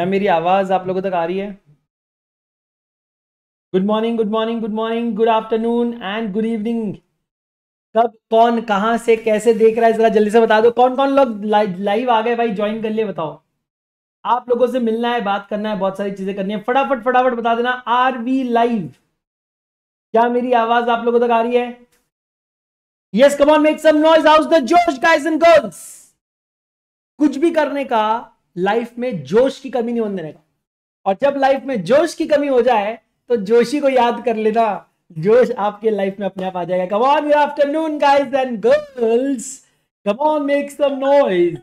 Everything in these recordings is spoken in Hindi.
क्या मेरी आवाज़ आप लोगों तक आ रही है good morning good morning good morning good afternoon and good evening कब कौन कहां से कैसे देख रहा है जरा जल्दी से बता दो कौन कौन लोग लाइव आ गए भाई ज्वाइन कर लिए बताओ आप लोगों से मिलना है बात करना है बहुत सारी चीजें करनी है फटाफट फटाफट बता देना आर वी लाइव क्या मेरी आवाज आप लोगों तक आ रही है yes come on make some noise how's the जोश गाइस एंड गर्ल्स कुछ भी करने का लाइफ में जोश की कमी नहीं होने देने का और जब लाइफ में जोश की कमी हो जाए तो जोशी को याद कर लेना जोश आपके लाइफ में अपने आप आ जाएगा come on good afternoon guys and girls come on make some noise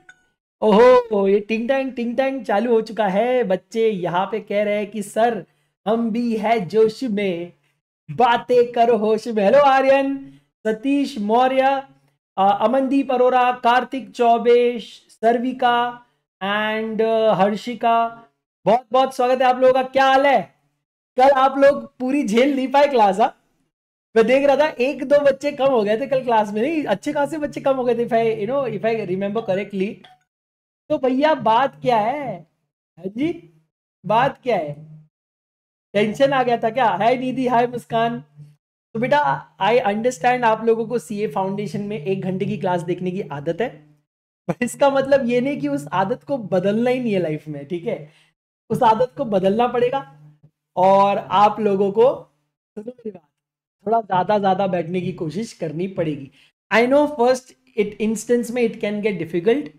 ओहो ये टिंग टैंग टिंग टैंग चालू हो चुका है बच्चे यहाँ पे कह रहे हैं कि सर हम भी है जोश में बातें करो होश में हेलो आर्यन सतीश मौर्य अमनदीप अरोरा कार्तिक चौबे सर्विका एंड हर्षिका बहुत बहुत स्वागत है आप लोगों का क्या हाल है कल आप लोग पूरी झेल नहीं पाए क्लास हाँ? आ मैं देख रहा था एक दो बच्चे कम हो गए थे कल क्लास में नहीं अच्छे खासे बच्चे कम हो गए थे if I you know if I remember correctly तो भैया बात क्या है हाँ जी बात क्या है टेंशन आ गया था क्या हाय निधि हाय मुस्कान तो बेटा आई अंडरस्टैंड आप लोगों को सीए फाउंडेशन में एक घंटे की क्लास देखने की आदत है इसका मतलब ये नहीं कि उस आदत को बदलना ही नहीं है लाइफ में ठीक है उस आदत को बदलना पड़ेगा और आप लोगों को थोड़ा ज़्यादा ज़्यादा बैठने की कोशिश करनी पड़ेगी I know first it instance में it can get difficult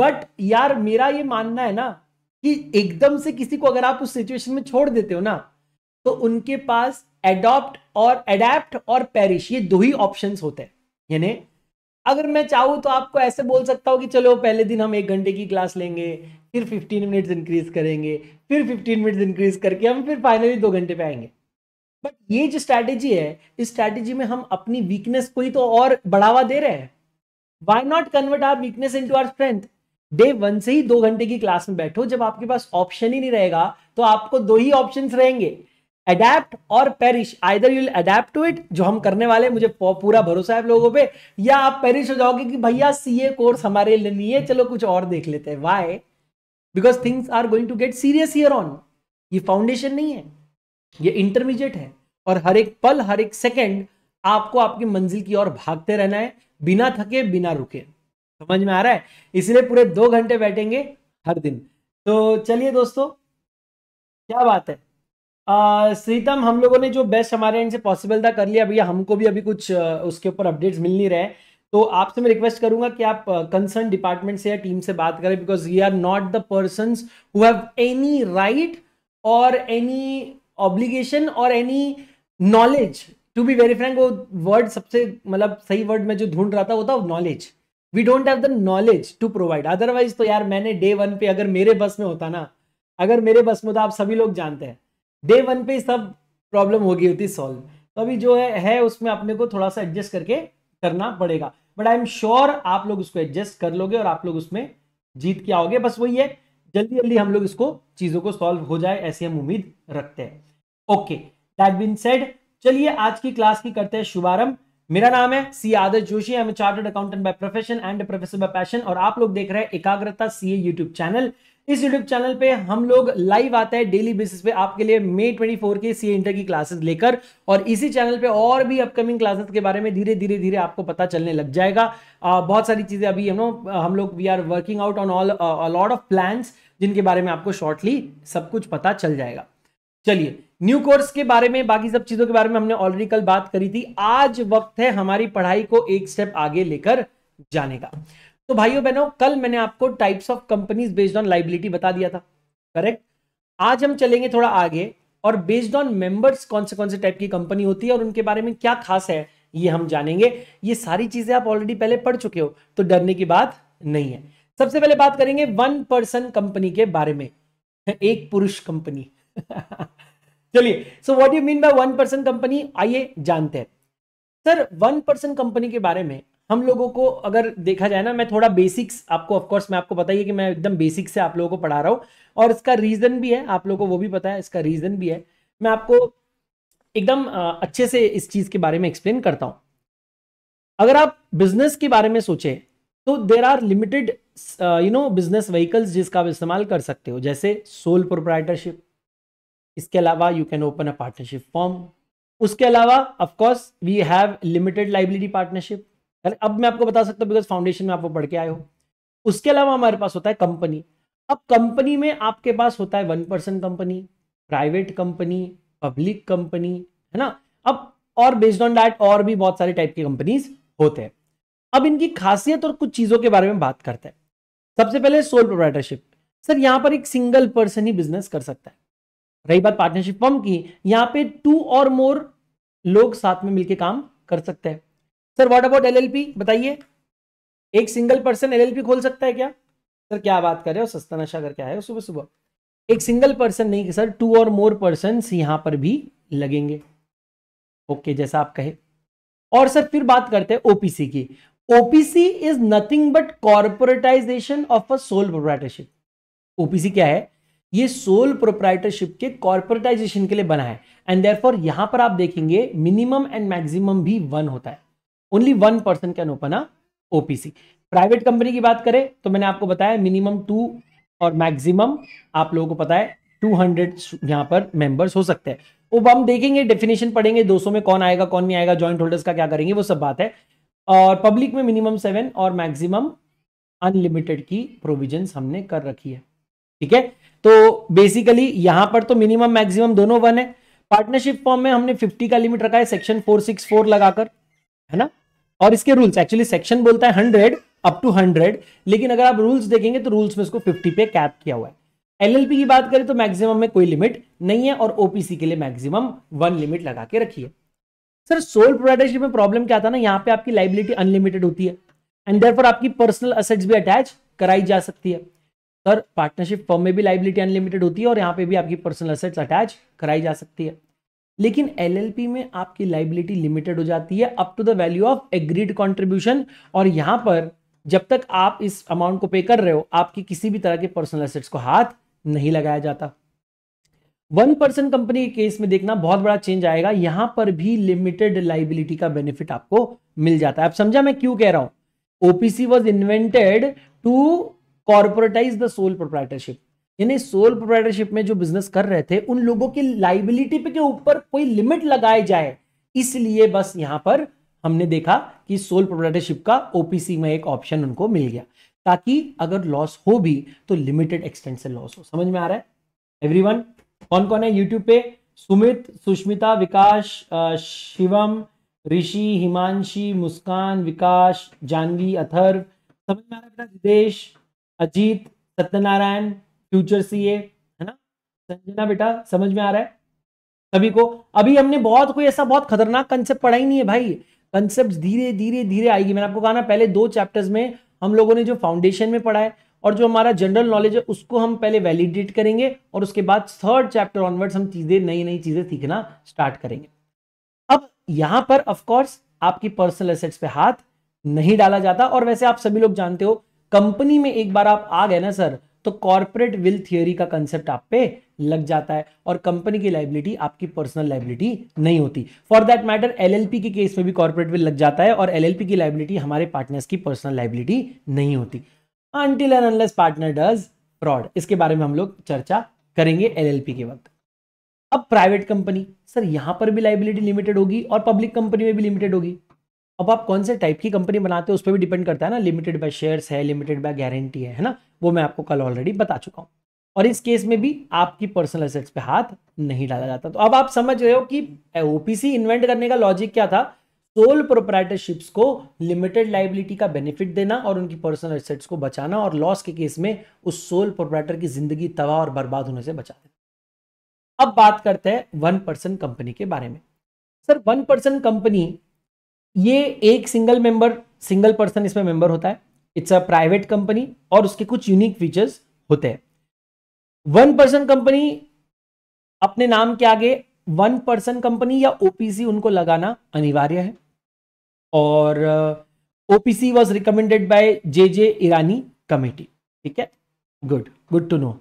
but यार मेरा ये मानना है ना कि एकदम से किसी को अगर आप उस सिचुएशन में छोड़ देते हो ना तो उनके पास एडॉप्ट और एडेप्ट और पेरिश ये दो ही ऑप्शंस होते हैं यानी अगर मैं चाहूँ तो आपको ऐसे बोल सकता हूँ कि चलो पहले दिन हम एक घंटे की क्लास लेंगे फिर फिफ्टीन मिनट्स इंक्रीज करेंगे फिर 15 मिनट्स इंक्रीज करके हम फिर फाइनली दो घंटे पे आएंगे बट ये जो स्ट्रैटेजी है इस स्ट्रैटेजी में हम अपनी वीकनेस को ही तो और बढ़ावा दे रहे हैं why not convert our weakness into our strength day one से ही दो घंटे की क्लास में बैठो जब आपके पास ऑप्शन ही नहीं रहेगा तो आपको दो ही ऑप्शन रहेंगे एडेप्ट और perish either you adapt to it जो हम करने वाले मुझे पूरा भरोसा है आप लोगों पे या आप पेरिश हो जाओगे कि भैया सीए कोर्स हमारे लिए नहीं है चलो कुछ और देख लेते हैं why because things are going to get serious year on ये फाउंडेशन नहीं है ये इंटरमीडिएट है और हर एक पल हर एक सेकेंड आपको आपकी मंजिल की ओर भागते रहना है बिना थके बिना रुके समझ में आ रहा है इसलिए पूरे दो घंटे बैठेंगे हर दिन तो चलिए दोस्तों क्या बात है सीतम हम लोगों ने जो बेस्ट हमारे इनसे से पॉसिबल था कर लिया भैया हमको भी अभी कुछ उसके ऊपर अपडेट्स मिल नहीं रहे तो आपसे मैं रिक्वेस्ट करूंगा कि आप कंसर्न डिपार्टमेंट से या टीम से बात करें because we are not the person who have any right or any obligation or any knowledge to be very frank वो वर्ड सबसे मतलब सही वर्ड में जो ढूंढ रहा था वो था knowledge we don't have the knowledge to provide otherwise तो यार मैंने डे वन पे अगर मेरे बस में होता ना अगर मेरे बस में होता आप सभी लोग जानते हैं डे वन पे सब प्रॉब्लम हो गई होती सॉल्व तो अभी जो है, है उसमें अपने को थोड़ा सा एडजस्ट करके करना पड़ेगा बट आई एम श्योर आप लोग उसको एडजस्ट कर लोगे और आप लोग उसमें जीत के आओगे बस वही है जल्दी जल्दी हम लोग इसको चीजों को सॉल्व हो जाए ऐसी हम उम्मीद रखते हैं ओके दैट बीन सेड चलिए आज की क्लास की करते हैं शुभारंभ मेरा नाम है C Adarsh Joshi I am chartered accountant by profession and professor by passion और आप लोग देख रहे हैं एकाग्रता सी यूट्यूब चैनल इस YouTube चैनल पे हम लोग लाइव आते हैं डेली बेसिस पे आपके लिए मे 24 फोर के सी इंटर की क्लासेस लेकर और इसी चैनल पे और भी अपकमिंग क्लासेस के बारे में धीरे धीरे धीरे आपको पता चलने लग जाएगा आ, बहुत सारी चीज़ें अभी हम लोग हम लोग we are working out on all a lot of plan जिनके बारे में आपको शॉर्टली सब कुछ पता चल जाएगा चलिए न्यू कोर्स के बारे में बाकी सब चीज़ों के बारे में हमने ऑलरेडी कल बात करी थी आज वक्त है हमारी पढ़ाई को एक स्टेप आगे लेकर जाने का तो भाइयों बहनों कल मैंने आपको types of companies based on liability बता दिया था करेक्ट आज हम चलेंगे थोड़ा आगे और बेस्ड ऑन मेंबर्स कौन से कौन से टाइप की कंपनी होती है और उनके बारे में क्या खास है ये हम जानेंगे ये सारी चीजें आप ऑलरेडी पहले पढ़ चुके हो तो डरने की बात नहीं है सबसे पहले बात करेंगे वन पर्सन कंपनी के बारे में एक पुरुष कंपनी चलिए so what you mean by one person company आइए जानते हैं सर वन पर्सन कंपनी के बारे में हम लोगों को अगर देखा जाए ना मैं थोड़ा बेसिक्स आपको ऑफकोर्स मैं आपको बताइए कि मैं एकदम बेसिक से आप लोगों को पढ़ा रहा हूँ और इसका रीज़न भी है आप लोगों को वो भी पता है इसका रीज़न भी है मैं आपको एकदम अच्छे से इस चीज़ के बारे में एक्सप्लेन करता हूँ अगर आप बिजनेस के बारे में सोचें तो there are limited you know business vehicles जिसका आप इस्तेमाल कर सकते हो जैसे सोल प्रोप्राइटरशिप इसके अलावा you can open a partnership firm उसके अलावा of course we have limited liability partnership अब मैं आपको बता सकता हूँ बिकॉज फाउंडेशन में आप वो पढ़ के आए हो उसके अलावा हमारे पास होता है कंपनी अब कंपनी में आपके पास होता है one person company private company public company है ना अब और बेस्ड ऑन डैट और भी बहुत सारे टाइप की कंपनीज होते हैं अब इनकी खासियत और कुछ चीजों के बारे में बात करते हैं सबसे पहले सोल प्रोप्राइटरशिप सर यहां पर एक सिंगल पर्सन ही बिजनेस कर सकता है रही बात पार्टनरशिप फॉर्म की यहां पे टू और मोर लोग साथ में मिलकर काम कर सकते हैं सर व्हाट अबाउट एलएलपी बताइए एक सिंगल पर्सन एलएलपी खोल सकता है क्या सर क्या बात कर रहे हो सस्ता नशा करके आए हो सुबह सुबह एक सिंगल पर्सन नहीं sir two or more person यहां पर भी लगेंगे ओके okay, जैसा आप कहे और सर फिर बात करते हैं ओपीसी की OPC is nothing but corporatization of a sole proprietorship OPC क्या है ये सोल प्रोप्राइटरशिप के कॉर्पोरेटाइजेशन के लिए बना है एंड देयरफॉर यहां पर आप देखेंगे मिनिमम एंड मैक्सिमम भी वन होता है only one person can open a OPC private company की बात करें तो मैंने आपको बताया मिनिमम टू और मैक्सिमम आप लोगों को पता है टू हंड्रेड यहाँ पर मेंबर्स हो सकते हैं अब हम देखेंगे डेफिनेशन पढ़ेंगे 200 में कौन आएगा कौन नहीं आएगा ज्वाइंट होल्डर्स का क्या करेंगे वो सब बात है और पब्लिक में मिनिमम सेवन और मैक्सिमम अनलिमिटेड की प्रोविजन हमने कर रखी है ठीक है तो बेसिकली यहां पर तो मिनिमम मैक्सिमम दोनों वन है पार्टनरशिप फॉर्म में हमने 50 का लिमिट रखा है सेक्शन 464 लगाकर है ना और इसके रूल्स एक्चुअली सेक्शन बोलता है हंड्रेड अप टू हंड्रेड लेकिन अगर आप रूल्स देखेंगे तो रूल्स में इसको फिफ्टी पे कैप किया हुआ है एलएलपी की बात करें तो मैक्सिमम में कोई लिमिट नहीं है और ओपीसी के लिए मैक्सिमम वन लिमिट लगा के रखी है सर सोल प्रोप्राइटरशिप में प्रॉब्लम क्या था ना यहाँ पे आपकी लाइबिलिटी अनलिमिटेड होती है एंड देयर आपकी पर्सनल असेट्स भी अटैच कराई जा सकती है सर पार्टनरशिप फॉर्म में भी लाइबिलिटी अनलिमिटेड होती है और यहाँ पे भी आपकी पर्सनल असेट्स अटैच कराई जा सकती है लेकिन एलएलपी में आपकी लाइबिलिटी लिमिटेड हो जाती है up to the value of agreed contribution और यहां पर जब तक आप इस अमाउंट को पे कर रहे हो आपकी किसी भी तरह के पर्सनल एसेट्स को हाथ नहीं लगाया जाता वन परसेंट कंपनी के केस में देखना बहुत बड़ा चेंज आएगा यहां पर भी लिमिटेड लाइबिलिटी का बेनिफिट आपको मिल जाता है आप समझा मैं क्यों कह रहा हूं OPC was invented to corporatize the sole proprietorship यानी सोल प्रोप्राइटरशिप में जो बिजनेस कर रहे थे उन लोगों की लाइबिलिटी के ऊपर कोई लिमिट लगाए जाए इसलिए बस यहां पर हमने देखा कि सोल प्रोप्राइटरशिप का ओपीसी में एक ऑप्शन उनको मिल गया ताकि अगर लॉस हो भी तो लिमिटेड एक्सटेंट से लॉस हो समझ में आ रहा है एवरीवन कौन कौन है यूट्यूब पे सुमित सुष्मिता विकास शिवम ऋषि हिमांशी मुस्कान विकास जानवी अथर्व समझ में आ रहा है रिदेश अजीत सत्यनारायण फ्यूचर सीए है ना संजना बेटा समझ में आ रहा है सभी को अभी हमने बहुत कोई ऐसा बहुत खतरनाक कंसेप्ट पढ़ा ही नहीं है भाई कंसेप्ट धीरे धीरे धीरे आएगी मैंने आपको कहा ना पहले दो चैप्टर्स में हम लोगों ने जो फाउंडेशन में पढ़ा है और जो हमारा जनरल नॉलेज है उसको हम पहले वैलिडेट करेंगे और उसके बाद थर्ड चैप्टर ऑनवर्ड्स हम चीजें नई नई चीजें सीखना स्टार्ट करेंगे अब यहां पर ऑफकोर्स आपकी पर्सनल एसेट्स पे हाथ नहीं डाला जाता और वैसे आप सभी लोग जानते हो कंपनी में एक बार आप आ गए ना सर तो कॉर्पोरेट विल थियोरी का कंसेप्ट आप पे लग जाता है और कंपनी की लाइबिलिटी आपकी पर्सनल लाइबिलिटी नहीं होती फॉर दैट मैटर एलएलपी के केस में भी कॉर्पोरेट विल लग जाता है और एलएलपी की लाइबिलिटी हमारे पार्टनर्स की पर्सनल लाइबिलिटी नहीं होती until and unless partner does fraud इसके बारे में हम लोग चर्चा करेंगे एलएलपी के वक्त अब प्राइवेट कंपनी सर यहां पर भी लाइबिलिटी लिमिटेड होगी और पब्लिक कंपनी में भी लिमिटेड होगी अब आप कौन से टाइप की कंपनी बनाते हैं उस पर भी डिपेंड करता है ना लिमिटेड बाय शेयर्स है लिमिटेड बाय गारंटी है है ना वो मैं आपको कल ऑलरेडी बता चुका हूँ और इस केस में भी आपकी पर्सनल असेट्स पे हाथ नहीं डाला जाता तो अब आप समझ रहे हो कि ओपीसी इन्वेंट करने का लॉजिक क्या था सोल प्रोपराइटरशिप्स को लिमिटेड लाइबिलिटी का बेनिफिट देना और उनकी पर्सनल असेट्स को बचाना और लॉस के केस में उस सोल प्रोपराइटर की जिंदगी तबाह और बर्बाद होने से बचा देना अब बात करते हैं वन पर्सन कंपनी के बारे में सर वन पर्सन कंपनी ये एक सिंगल मेंबर सिंगल पर्सन इसमें मेंबर होता है इट्स अ प्राइवेट कंपनी और उसके कुछ यूनिक फीचर्स होते हैं वन पर्सन कंपनी अपने नाम के आगे वन पर्सन कंपनी या ओपीसी उनको लगाना अनिवार्य है और OPC was recommended by J J Irani committee ठीक है good good to know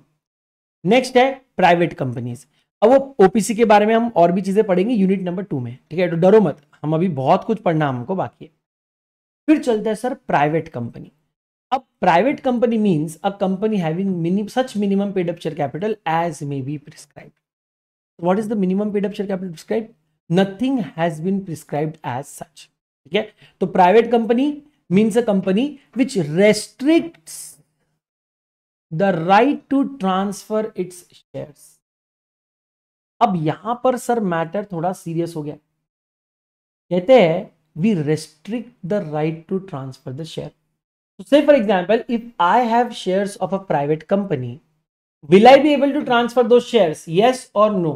next है प्राइवेट कंपनीज अब वो ओपीसी के बारे में हम और भी चीजें पढ़ेंगे यूनिट नंबर टू में ठीक है तो डरो मत हम अभी बहुत कुछ पढ़ना हमको बाकी है फिर चलते हैं सर प्राइवेट कंपनी अब private company means a company having such minimum paid up share capital as may be prescribe what is the minimum paid up share capital prescribe nothing has been prescribe as such ठीक है तो private company means a company which restrict the right to transfer its shares अब यहां पर सर मैटर थोड़ा सीरियस हो गया कहते हैं we restrict the right to transfer the share say for example if i have shares of a private company will i be able to transfer those shares yes or no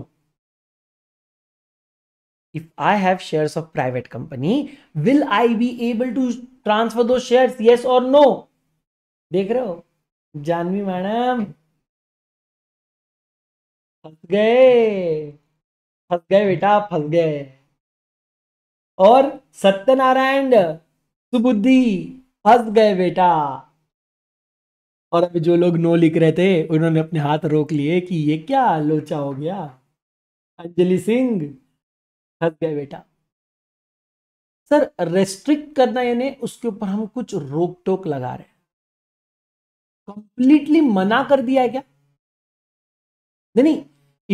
if i have shares of private company will i be able to transfer those shares yes or no देख रहे हो जानवी मैडम फंस गए फंस गए बेटा फंस गए और सत्यनारायण सुबुद्धि फंस गए बेटा और अभी जो लोग नो लिख रहे थे उन्होंने अपने हाथ रोक लिए कि ये क्या लोचा हो गया अंजलि सिंह फंस गए बेटा सर रेस्ट्रिक्ट करना यानी उसके ऊपर हम कुछ रोक टोक लगा रहे हैं कंप्लीटली मना कर दिया है क्या Then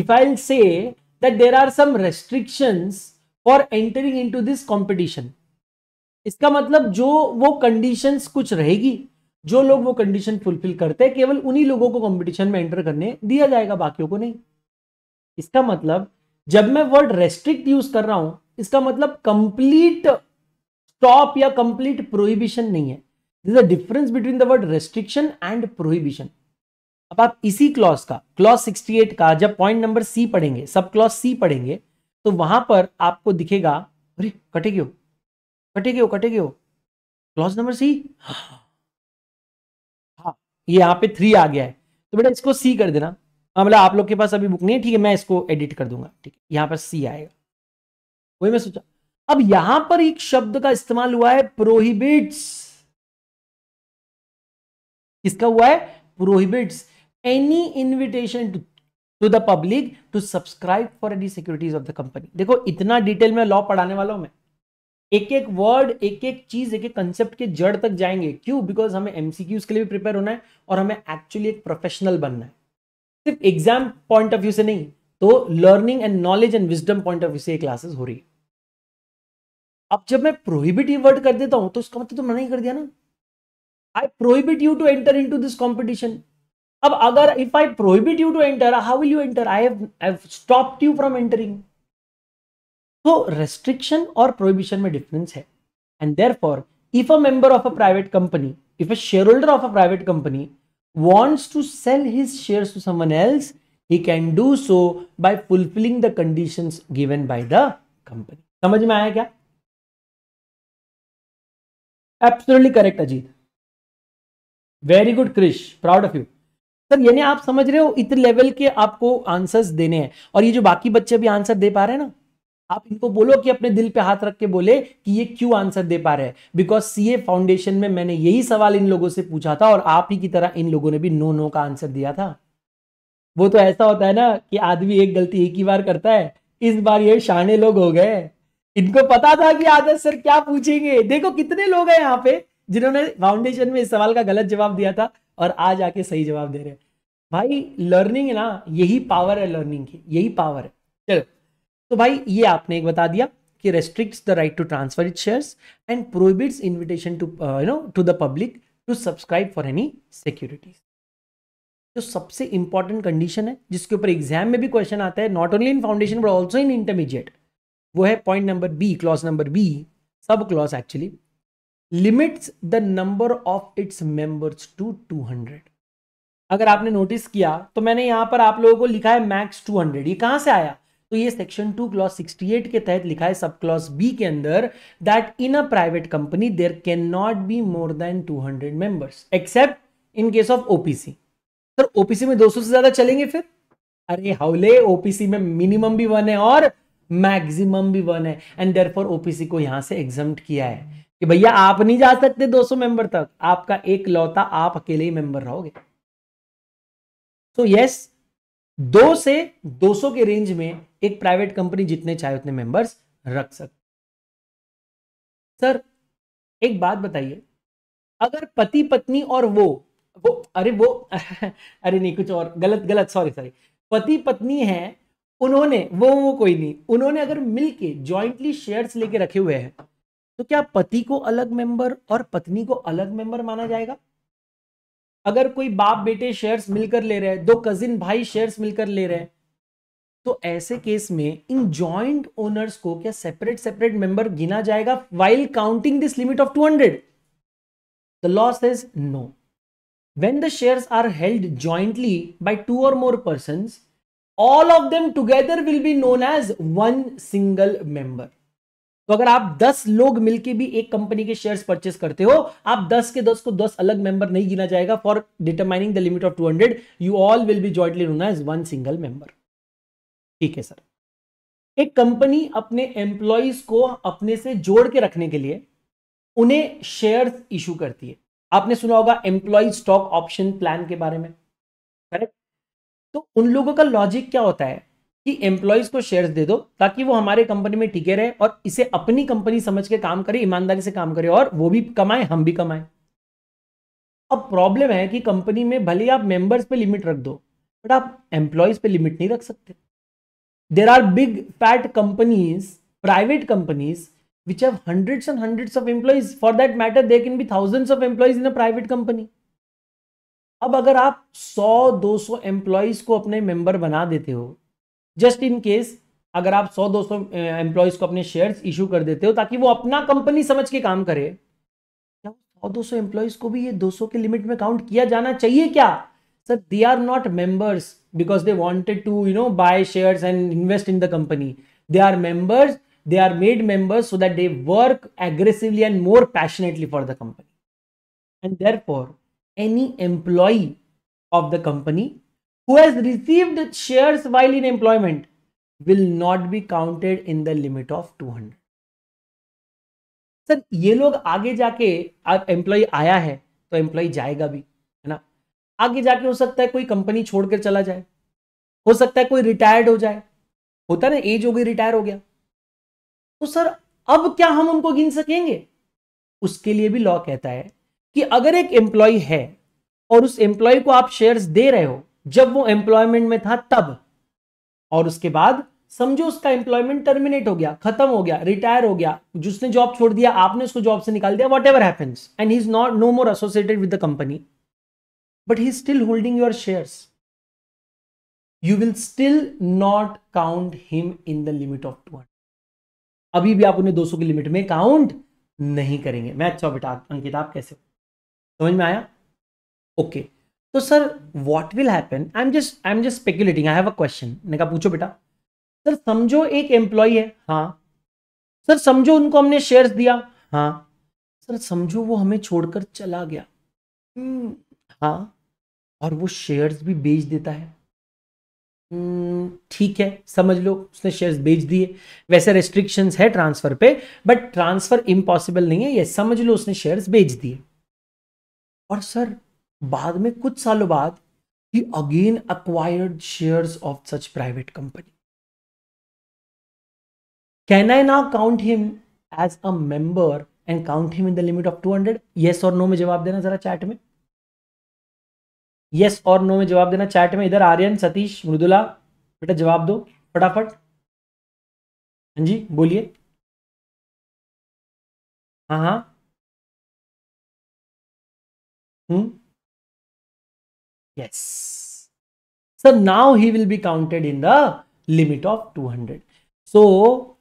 if I'll say that there are some restrictions for entering into this competition, इसका मतलब जो वो कंडीशंस कुछ रहेगी जो लोग वो कंडीशन फुलफिल करते हैं केवल उन्हीं लोगों को कंपटीशन में एंटर करने दिया जाएगा बाकियों को नहीं इसका मतलब जब मैं वर्ड रेस्ट्रिक्ट यूज कर रहा हूं इसका मतलब कंप्लीट स्टॉप या कंप्लीट प्रोहिबिशन नहीं है this a difference between the word restriction and prohibition अब आप इसी क्लॉज का क्लॉज 68 का जब पॉइंट नंबर सी पढ़ेंगे सब क्लॉज सी पढ़ेंगे तो वहां पर आपको दिखेगा अरे कटे क्यों कटे क्यों कटे क्यों क्लॉज नंबर सी हाँ ये यहाँ पे थ्री आ गया है तो बेटा इसको सी कर देना हाँ, मतलब आप लोग के पास अभी बुक नहीं है ठीक है मैं इसको एडिट कर दूंगा ठीक है यहाँ पर सी आएगा वही मैं सोचा अब यहां पर एक शब्द का इस्तेमाल हुआ है प्रोहिबिट्स किसका हुआ है prohibits any invitation to to the public to subscribe for any securities of the company देखो इतना डिटेल में लॉ पढ़ाने वाला हूं मैं एक एक वर्ड एक एक चीज एक एक कंसेप्ट के जड़ तक जाएंगे क्यों बिकॉज हमें एमसीक्यू के लिए भी प्रिपेयर होना है और हमें एक्चुअली एक प्रोफेशनल बनना है सिर्फ एग्जाम पॉइंट ऑफ व्यू से नहीं तो learning and knowledge and wisdom point of view से क्लासेस हो रही है अब जब मैं प्रोहिबिटिव वर्ड कर देता हूं तो उसका मतलब तो मना ही कर दिया ना I prohibit you to enter in this competition अब अगर if I prohibit you to enter how will you enter I have stopped you from entering तो रेस्ट्रिक्शन और प्रोहिबिशन में डिफरेंस है and therefore if a member of a private company if a shareholder of a private company wants to sell his share to someone he can do so by fulfilling the condition given by the company समझ में आया क्या absolutely correct Ajit very good Krish proud of you sir यानी आप समझ रहे हो इतने लेवल के आपको आंसर्स देने हैं और ये जो बाकी बच्चे भी आंसर दे पा रहे हैं ना आप इनको बोलो कि अपने दिल पे हाथ रख के बोले कि ये क्यों आंसर दे पा रहे हैं बिकॉज सी फाउंडेशन में मैंने यही सवाल इन लोगों से पूछा था और आप ही की तरह इन लोगों ने भी नो नो का आंसर दिया था वो तो ऐसा होता है ना कि आदमी एक गलती एक ही बार करता है इस बार ये शाने लोग हो गए इनको पता था कि आदत सर क्या पूछेंगे देखो कितने लोग हैं यहाँ पे जिन्होंने फाउंडेशन में इस सवाल का गलत जवाब दिया था और आज आके सही जवाब दे रहे हैं भाई लर्निंग ना यही पावर है लर्निंग की यही पावर है चलो तो भाई ये आपने एक बता दिया कि restrict the right to transfer it shares and prohibits invitation to you know to the public to subscribe for any securities जो सबसे इंपॉर्टेंट कंडीशन है जिसके ऊपर एग्जाम में भी क्वेश्चन आता है not only in foundation but also in intermediate वो है point number B clause number B sub clause actually limits the number of its members to 200 अगर आपने नोटिस किया तो मैंने यहां पर आप लोगों को लिखा है मैक्स 200 ये कहां से आया तो ये सेक्शन टू क्लॉज 68 के तहत लिखा है सब क्लॉज बी के अंदर that in a private company there can not be more than 200 members except in case of OPC sir OPC में 200 से ज्यादा चलेंगे फिर अरे हवले ओपीसी में मिनिमम भी वन है और मैक्सिमम भी वन है एंड देर ओपीसी को यहां से एग्जाम किया है कि भैया आप नहीं जा सकते 200 मेंबर तक आपका एक लौता आप अकेले ही मेंबर रहोगे तो यस दो से 200 के रेंज में एक प्राइवेट कंपनी जितने चाहे उतने मेंबर्स रख सकते सर एक बात बताइए अगर पति पत्नी और वो वो अरे वो अरे नहीं कुछ और गलत गलत सॉरी सॉरी पति पत्नी है उन्होंने वो वो कोई नहीं उन्होंने अगर मिलके जॉइंटली शेयर्स लेके रखे हुए हैं तो क्या पति को अलग मेंबर और पत्नी को अलग मेंबर माना जाएगा अगर कोई बाप बेटे शेयर्स मिलकर ले रहे हैं दो कजिन भाई शेयर्स मिलकर ले रहे हैं तो ऐसे केस में इन जॉइंट ओनर्स को क्या सेपरेट सेपरेट मेंबर गिना जाएगा while counting this limit of 200 the laws is no when the share are held jointly by two or more person all of them together will be known as one single member तो अगर आप 10 लोग मिलके भी एक कंपनी के शेयर्स परचेस करते हो आप 10 के 10 को 10 अलग मेंबर नहीं गिना जाएगा for determining the limit of 200 you all will be jointly known as one single member ठीक है सर एक कंपनी अपने एम्प्लॉयज को अपने से जोड़ के रखने के लिए उन्हें शेयर इशू करती है आपने सुना होगा एम्प्लॉय स्टॉक ऑप्शन प्लान के बारे में करेक्ट तो उन लोगों का लॉजिक क्या होता है कि एम्प्लॉयज को शेयर्स दे दो ताकि वो हमारे कंपनी में टिके रहे और इसे अपनी कंपनी समझ के काम करे ईमानदारी से काम करे और वो भी कमाए हम भी कमाएं अब प्रॉब्लम है कि कंपनी में भले आप मेंबर्स पे लिमिट रख दो बट आप एम्प्लॉयज पे लिमिट नहीं रख सकते there are big fat companies private companies which have hundred and hundred of employees for that matter they can be thousands of employees in a private अब अगर आप 100-200 एम्प्लॉयज को अपने मेंबर बना देते हो जस्ट इन केस अगर आप 100-200 सौ एम्प्लॉयज को अपने शेयर्स इशू कर देते हो ताकि वो अपना कंपनी समझ के काम करे क्या सौ दो सौ एम्प्लॉयज को भी ये 200 के लिमिट में काउंट किया जाना चाहिए क्या sir they are not members because they wanted to you know buy shares and invest in the company they are members they are made members so that they work aggressively and more passionately for the company and there any employee of the company who has received shares while in employment will not be counted in the limit of 200 sir ये लोग आगे जाके अब एम्प्लॉय आया है तो एम्प्लॉय जाएगा भी है ना आगे जाके हो सकता है कोई कंपनी छोड़कर चला जाए हो सकता है कोई रिटायर्ड हो जाए होता ना एज हो गई रिटायर हो गया तो सर अब क्या हम उनको गिन सकेंगे उसके लिए भी लॉ कहता है कि अगर एक एम्प्लॉय है और उस एम्प्लॉय को आप शेयर्स दे रहे हो जब वो एम्प्लॉयमेंट में था तब और उसके बाद समझो उसका एम्प्लॉयमेंट टर्मिनेट हो गया खत्म हो गया रिटायर हो गया जिसने जॉब छोड़ दिया आपने उसको जॉब से निकाल दिया whatever happens and he is not no more associated with the company but he still holding your shares you will still not count him in the limit of two अभी भी आप उन्हें 200 की लिमिट में काउंट नहीं करेंगे मैं अच्छा बेटा अंकित आप कैसे समझ में आया ओके okay. तो sir what will happen I am just I am just speculating I have a question ने कहा पूछो बेटा सर समझो एक एम्प्लॉय है हाँ सर समझो उनको हमने शेयर्स दिया हाँ सर समझो वो हमें छोड़कर चला गया हम्म। हाँ और वो शेयर्स भी बेच देता है हम्म, ठीक है समझ लो उसने शेयर्स बेच दिए वैसे रेस्ट्रिक्शंस है ट्रांसफर पे बट ट्रांसफर इम्पॉसिबल नहीं है ये समझ लो उसने शेयर्स बेच दिए और सर बाद में कुछ सालों बाद ही again acquired shares of such private company can I now count him as a member and count him in the limit of 200 yes और नो में जवाब देना जरा चैट में यस और नो में जवाब देना चैट में इधर आर्यन सतीश मृदुला बेटा जवाब दो फटाफट हाँ जी बोलिए हाँ हाँ हम्म Yes. So now he will be counted in the limit of 200. So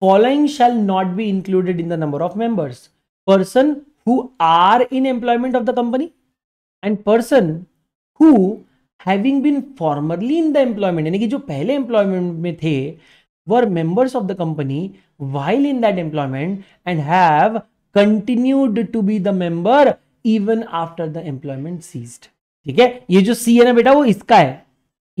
following shall not be included in the number of members. Person who are in employment of the company and person who having been formerly in the employment यानी कि employment were members of the company while in that employment and have continued to be the member even after the employment ceased. ठीक है ये जो सी है ना बेटा वो इसका है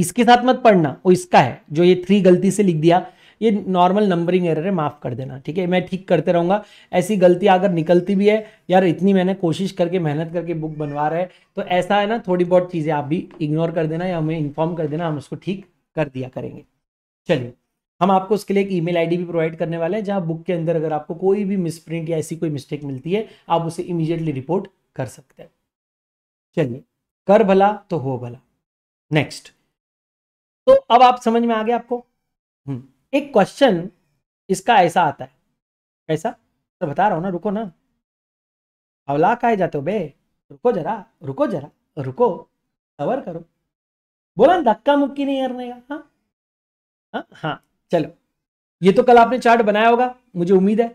इसके साथ मत पढ़ना वो इसका है जो ये थ्री गलती से लिख दिया ये नॉर्मल नंबरिंग एरर है माफ़ कर देना ठीक है मैं ठीक करते रहूंगा ऐसी गलती अगर निकलती भी है यार इतनी मैंने कोशिश करके मेहनत करके बुक बनवा रहा है तो ऐसा है ना थोड़ी बहुत चीज़ें आप भी इग्नोर कर देना या हमें इन्फॉर्म कर देना हम उसको ठीक कर दिया करेंगे चलिए हम आपको उसके लिए एक ईमेल आईडी भी प्रोवाइड करने वाले हैं जहाँ बुक के अंदर अगर आपको कोई भी मिसप्रिंट या ऐसी कोई मिस्टेक मिलती है आप उसे इमीडिएटली रिपोर्ट कर सकते हैं चलिए कर भला तो हो भला नेक्स्ट तो अब आप समझ में आ गया आपको हम्म। एक क्वेश्चन इसका ऐसा आता है कैसा तो बता रहा हूं ना रुको ना अवला का जाते हो बे रुको जरा रुको जरा रुको कवर करो बोला धक्का मुक्की नहीं हरने का हाँ हाँ हाँ चलो ये तो कल आपने चार्ट बनाया होगा मुझे उम्मीद है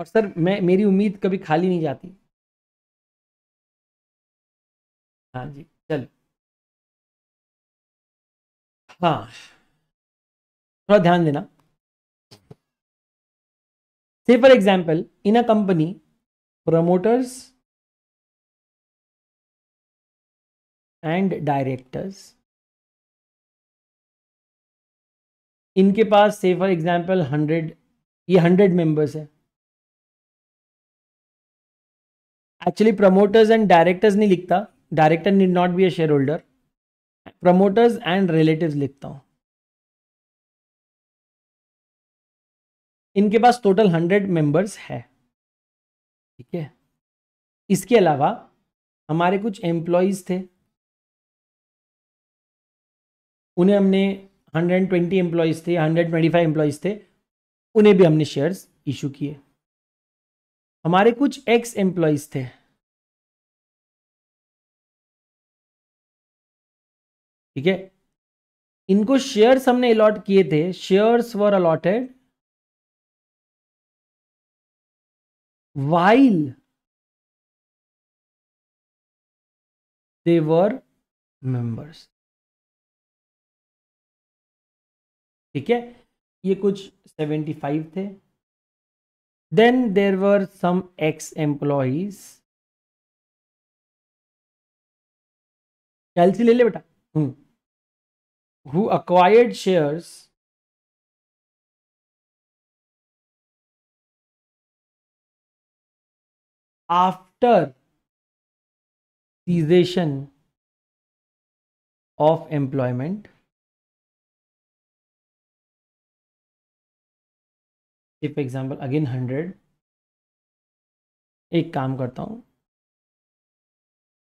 और सर मैं मेरी उम्मीद कभी खाली नहीं जाती हाँ जी चल हाँ थोड़ा ध्यान देना से for example in a company promoters and directors इनके पास से फॉर एग्जाम्पल हंड्रेड ये हंड्रेड मेंबर्स है एक्चुअली प्रमोटर्स एंड डायरेक्टर्स नहीं लिखता director need not be a share holder promoters and relative लिखता हूं इनके पास टोटल हंड्रेड मेंबर्स है ठीक है इसके अलावा हमारे कुछ एम्प्लॉयज़ थे उन्हें हमने 120 एम्प्लॉयज़ थे 125 एम्प्लॉयज़ थे उन्हें भी हमने शेयर्स इशू किए हमारे कुछ एक्स एम्प्लॉयज़ थे ठीक है इनको शेयर्स हमने अलॉट किए थे shares were allotted while they were members ठीक है ये कुछ सेवेंटी फाइव थे then there were some ex employees कैलसी ले ले बेटा हम्म who acquired shares after cessation of employment if example again 100 ek kaam karta hu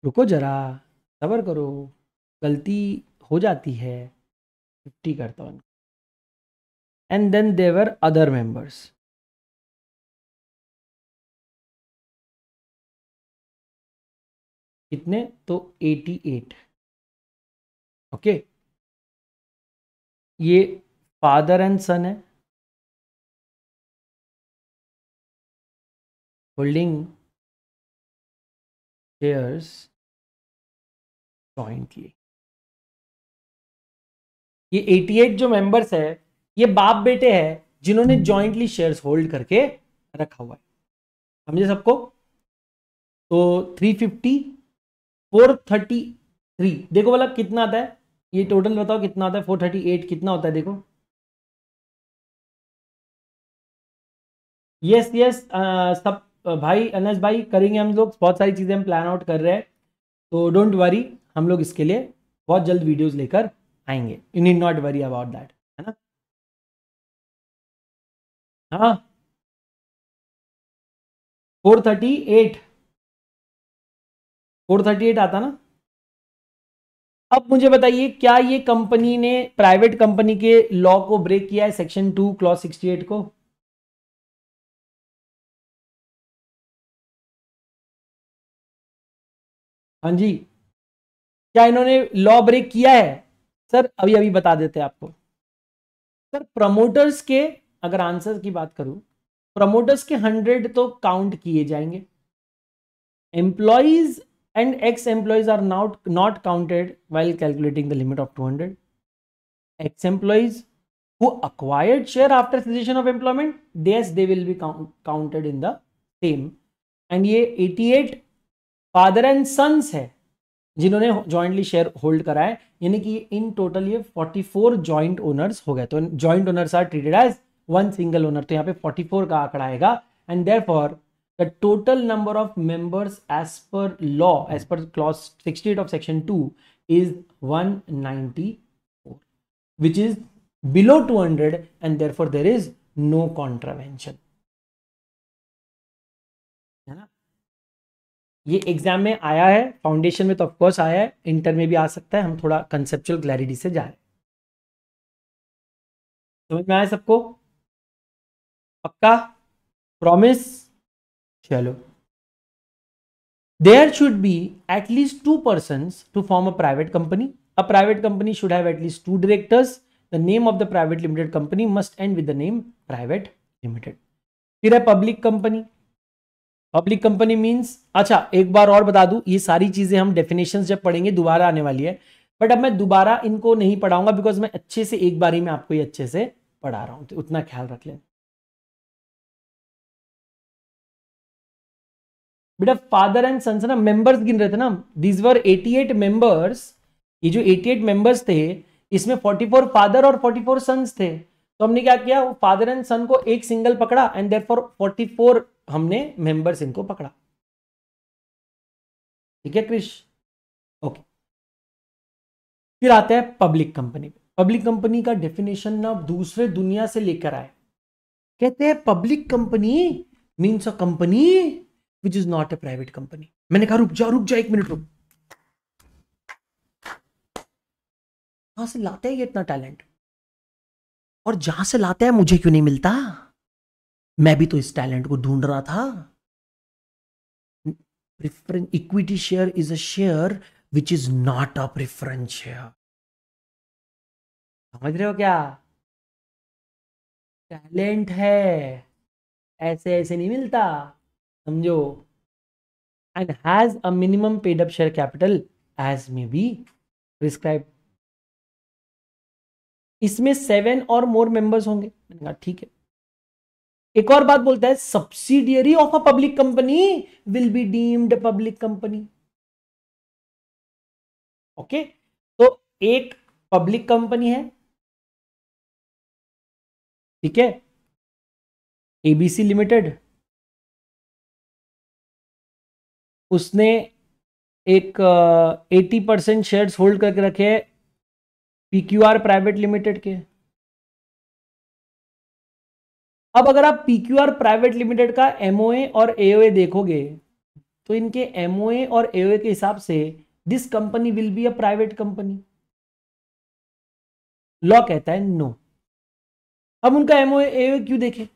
ruko zara sabr karo गलती हो जाती है फिफ्टी करता हूँ and then there other members कितने तो एटी एट ओके ये फादर एंड सन है होल्डिंग शेयर्स जॉइंटली ये 88 जो मेंबर्स है ये बाप बेटे हैं जिन्होंने जॉइंटली शेयर्स होल्ड करके रखा हुआ है समझे सबको तो 350 433 देखो वाला कितना आता है ये टोटल बताओ कितना आता है 438 कितना होता है देखो यस यस सब भाई अनस भाई करेंगे हम लोग बहुत सारी चीज़ें हम प्लान आउट कर रहे हैं तो डोंट वरी हम लोग इसके लिए बहुत जल्द वीडियोस लेकर आएंगे you need not worry about that है ना हाँ four thirty eight four thirty eight आता ना अब मुझे बताइए क्या ये कंपनी ने प्राइवेट कंपनी के लॉ को ब्रेक किया है section two clause sixty eight को हाँ जी क्या इन्होंने लॉ ब्रेक किया है सर अभी अभी बता देते हैं आपको सर प्रमोटर्स के अगर आंसर की बात करूं प्रमोटर्स के हंड्रेड तो काउंट किए जाएंगे employees and ex employees are not not counted while calculating the limit of two hundred ex employees who share after cessation of employment employment they will will counted in the same and ये eighty eight father and sons है जिन्होंने जॉइंटली शेयर होल्ड करा है यानी कि इन टोटल ये 44 जॉइंट ओनर्स हो गए तो joint owners are treated as one single owner तो यहाँ पे 44 का आंकड़ा आएगा and therefore the total number of members as per law as per clause sixty of section two is one ninety is below two and there there is no contravention ये एग्जाम में आया है फाउंडेशन में तो ऑफकोर्स आया है इंटर में भी आ सकता है हम थोड़ा कंसेप्चुअल क्लैरिटी से जा रहे समझ में आया सबको पक्का प्रॉमिस चलो there should be at least two person to form a private company a private company should have at least two directors the name of the private limited company must end with the name private limited फिर है public company public company means अच्छा एक बार और बता दूं ये सारी चीजें हम डेफिनेशन जब पढ़ेंगे दोबारा आने वाली है बट अब मैं दोबारा इनको नहीं पढ़ाऊंगा बिकॉज मैं अच्छे से एक बार ही मैं आपको ये अच्छे से पढ़ा रहा हूं तो उतना ख्याल रख लेना बेटा फादर एंड सन्स ना मेंबर्स गिन रहे थे ना दीज वर 88 मेंबर्स ये जो 88 मेंबर्स थे इसमें 44 फादर और 44 सन्स थे तो हमने क्या किया फादर एंड सन को एक सिंगल पकड़ा एंड देर फोर हमने मेंबर सिंह को पकड़ा ठीक है क्रिश ओके फिर आते हैं पब्लिक कंपनी पे पब्लिक कंपनी का डेफिनेशन ना दूसरे दुनिया से लेकर आए कहते हैं public company means a company which is not a private company मैंने कहा रुक जा रुक जा एक मिनट रुक कहा से लाते हैं ये इतना टैलेंट और जहां से लाते हैं मुझे क्यों नहीं मिलता मैं भी तो इस टैलेंट को ढूंढ रहा था preference equity share is a share which is not a preference share समझ रहे हो क्या टैलेंट है ऐसे ऐसे नहीं मिलता समझो and has a minimum paid up share capital as may be prescribe इसमें सेवन और मोर मेंबर्स होंगे ठीक है एक और बात बोलता है subsidiary of a public company will be deemed public company okay तो एक पब्लिक कंपनी है ठीक है एबीसी लिमिटेड उसने एक एटी परसेंट शेयर होल्ड करके रखे हैं पीक्यूआर प्राइवेट लिमिटेड के अब अगर आप पीक्यूआर प्राइवेट लिमिटेड का एमओए और एओए देखोगे तो इनके एमओए और एओए के हिसाब से this company will be a private company law कहता है नो अब उनका एमओए एओए क्यों देखे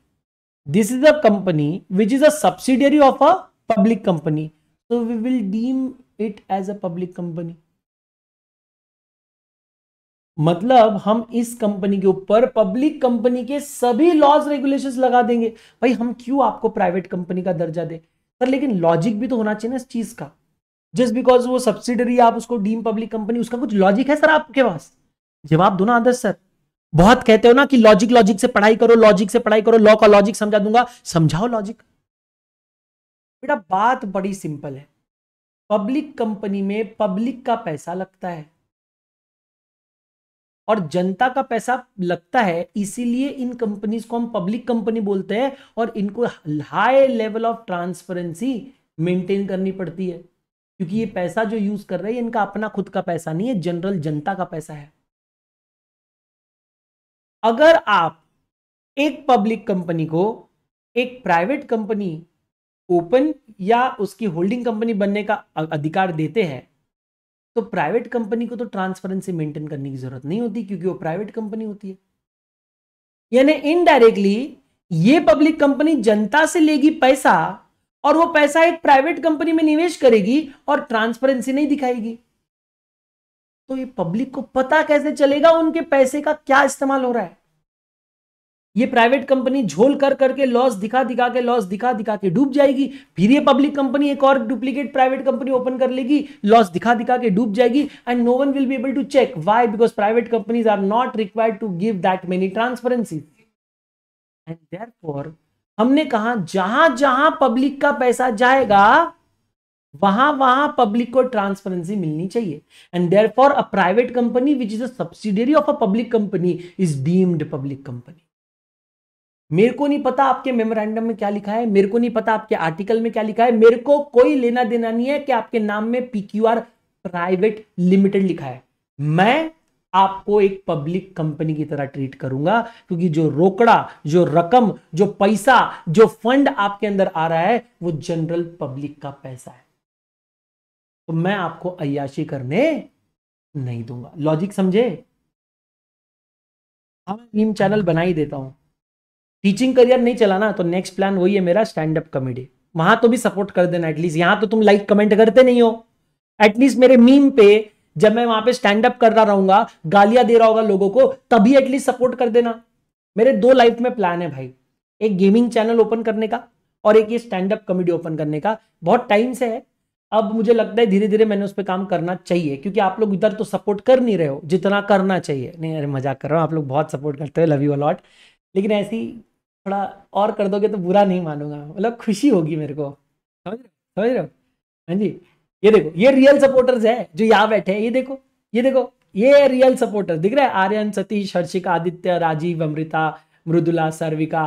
this is a company which is a subsidiary of a public company so we will deem it as a public company मतलब हम इस कंपनी के ऊपर पब्लिक कंपनी के सभी लॉज रेगुलेशंस लगा देंगे भाई हम क्यों आपको प्राइवेट कंपनी का दर्जा दे सर लेकिन लॉजिक भी तो होना चाहिए ना इस चीज का जस्ट बिकॉज वो सब्सिडरी आप उसको डीम पब्लिक कंपनी उसका कुछ लॉजिक है सर आपके पास जवाब दो ना आदर्श सर बहुत कहते हो ना कि लॉजिक लॉजिक से पढ़ाई करो लॉजिक से पढ़ाई करो लॉ का लॉजिक समझा दूंगा समझाओ लॉजिक बेटा बात बड़ी सिंपल है पब्लिक कंपनी में पब्लिक का पैसा लगता है और जनता का पैसा लगता है इसीलिए इन कंपनीज को हम पब्लिक कंपनी बोलते हैं और इनको high level of transparency maintain करनी पड़ती है क्योंकि ये पैसा जो यूज कर रहे हैं इनका अपना खुद का पैसा नहीं है जनरल जनता का पैसा है अगर आप एक पब्लिक कंपनी को एक प्राइवेट कंपनी ओपन या उसकी होल्डिंग कंपनी बनने का अधिकार देते हैं तो प्राइवेट कंपनी को तो ट्रांसपेरेंसी मेंटेन करने की जरूरत नहीं होती क्योंकि वो प्राइवेट कंपनी होती है यानी इनडायरेक्टली ये पब्लिक कंपनी जनता से लेगी पैसा और वो पैसा एक प्राइवेट कंपनी में निवेश करेगी और ट्रांसपेरेंसी नहीं दिखाएगी तो ये पब्लिक को पता कैसे चलेगा उनके पैसे का क्या इस्तेमाल हो रहा है ये प्राइवेट कंपनी झोल कर करके लॉस दिखा दिखा के लॉस दिखा दिखा के डूब जाएगी फिर ये पब्लिक कंपनी एक और डुप्लीकेट प्राइवेट कंपनी ओपन कर लेगी लॉस दिखा दिखा के डूब जाएगी and no one will be able to check why because private companies are not required to give that many transparency and for हमने कहा जहां जहां पब्लिक का पैसा जाएगा वहां वहां पब्लिक को ट्रांसपेरेंसी मिलनी चाहिए and therefore a private company which is a subsidiary of a public company is deemed public company मेरे को नहीं पता आपके मेमोरेंडम में क्या लिखा है मेरे को नहीं पता आपके आर्टिकल में क्या लिखा है मेरे को कोई लेना देना नहीं है कि आपके नाम में पीक्यूआर प्राइवेट लिमिटेड लिखा है मैं आपको एक पब्लिक कंपनी की तरह ट्रीट करूंगा क्योंकि जो रोकड़ा जो रकम जो पैसा जो फंड आपके अंदर आ रहा है वो जनरल पब्लिक का पैसा है तो मैं आपको अयाशी करने नहीं दूंगा लॉजिक समझे हाँ टीम चैनल बना ही देता हूं टीचिंग करियर नहीं चला ना तो नेक्स्ट प्लान वही है मेरा स्टैंड अप कॉमेडी वहां तो भी सपोर्ट कर देना एटलीस्ट यहाँ तो तुम लाइक कमेंट करते नहीं हो एटलीस्ट मेरे मीम पे जब मैं वहां पे स्टैंड अप कर रहा रहूंगा गालियां दे रहा होगा लोगों को तभी एटलीस्ट सपोर्ट कर देना मेरे दो लाइफ में प्लान है भाई एक गेमिंग चैनल ओपन करने का और एक ये स्टैंड अप कॉमेडी ओपन करने का बहुत टाइम से है अब मुझे लगता है धीरे धीरे मैंने उस पर काम करना चाहिए क्योंकि आप लोग इधर तो सपोर्ट कर नहीं रहे हो जितना करना चाहिए नहीं अरे मजाक कर रहा हूँ आप लोग बहुत सपोर्ट करते हो लव यू अलॉट लेकिन ऐसी थोड़ा और कर दोगे तो बुरा नहीं मानूंगा मतलब खुशी होगी मेरे को समझ रहे समझ रहे हो हाँ जी ये देखो ये रियल सपोर्टर्स है जो यहाँ बैठे हैं ये देखो ये देखो ये रियल सपोर्टर दिख रहा है आर्यन सतीश हर्षिका आदित्य राजीव अमृता मृदुला सर्विका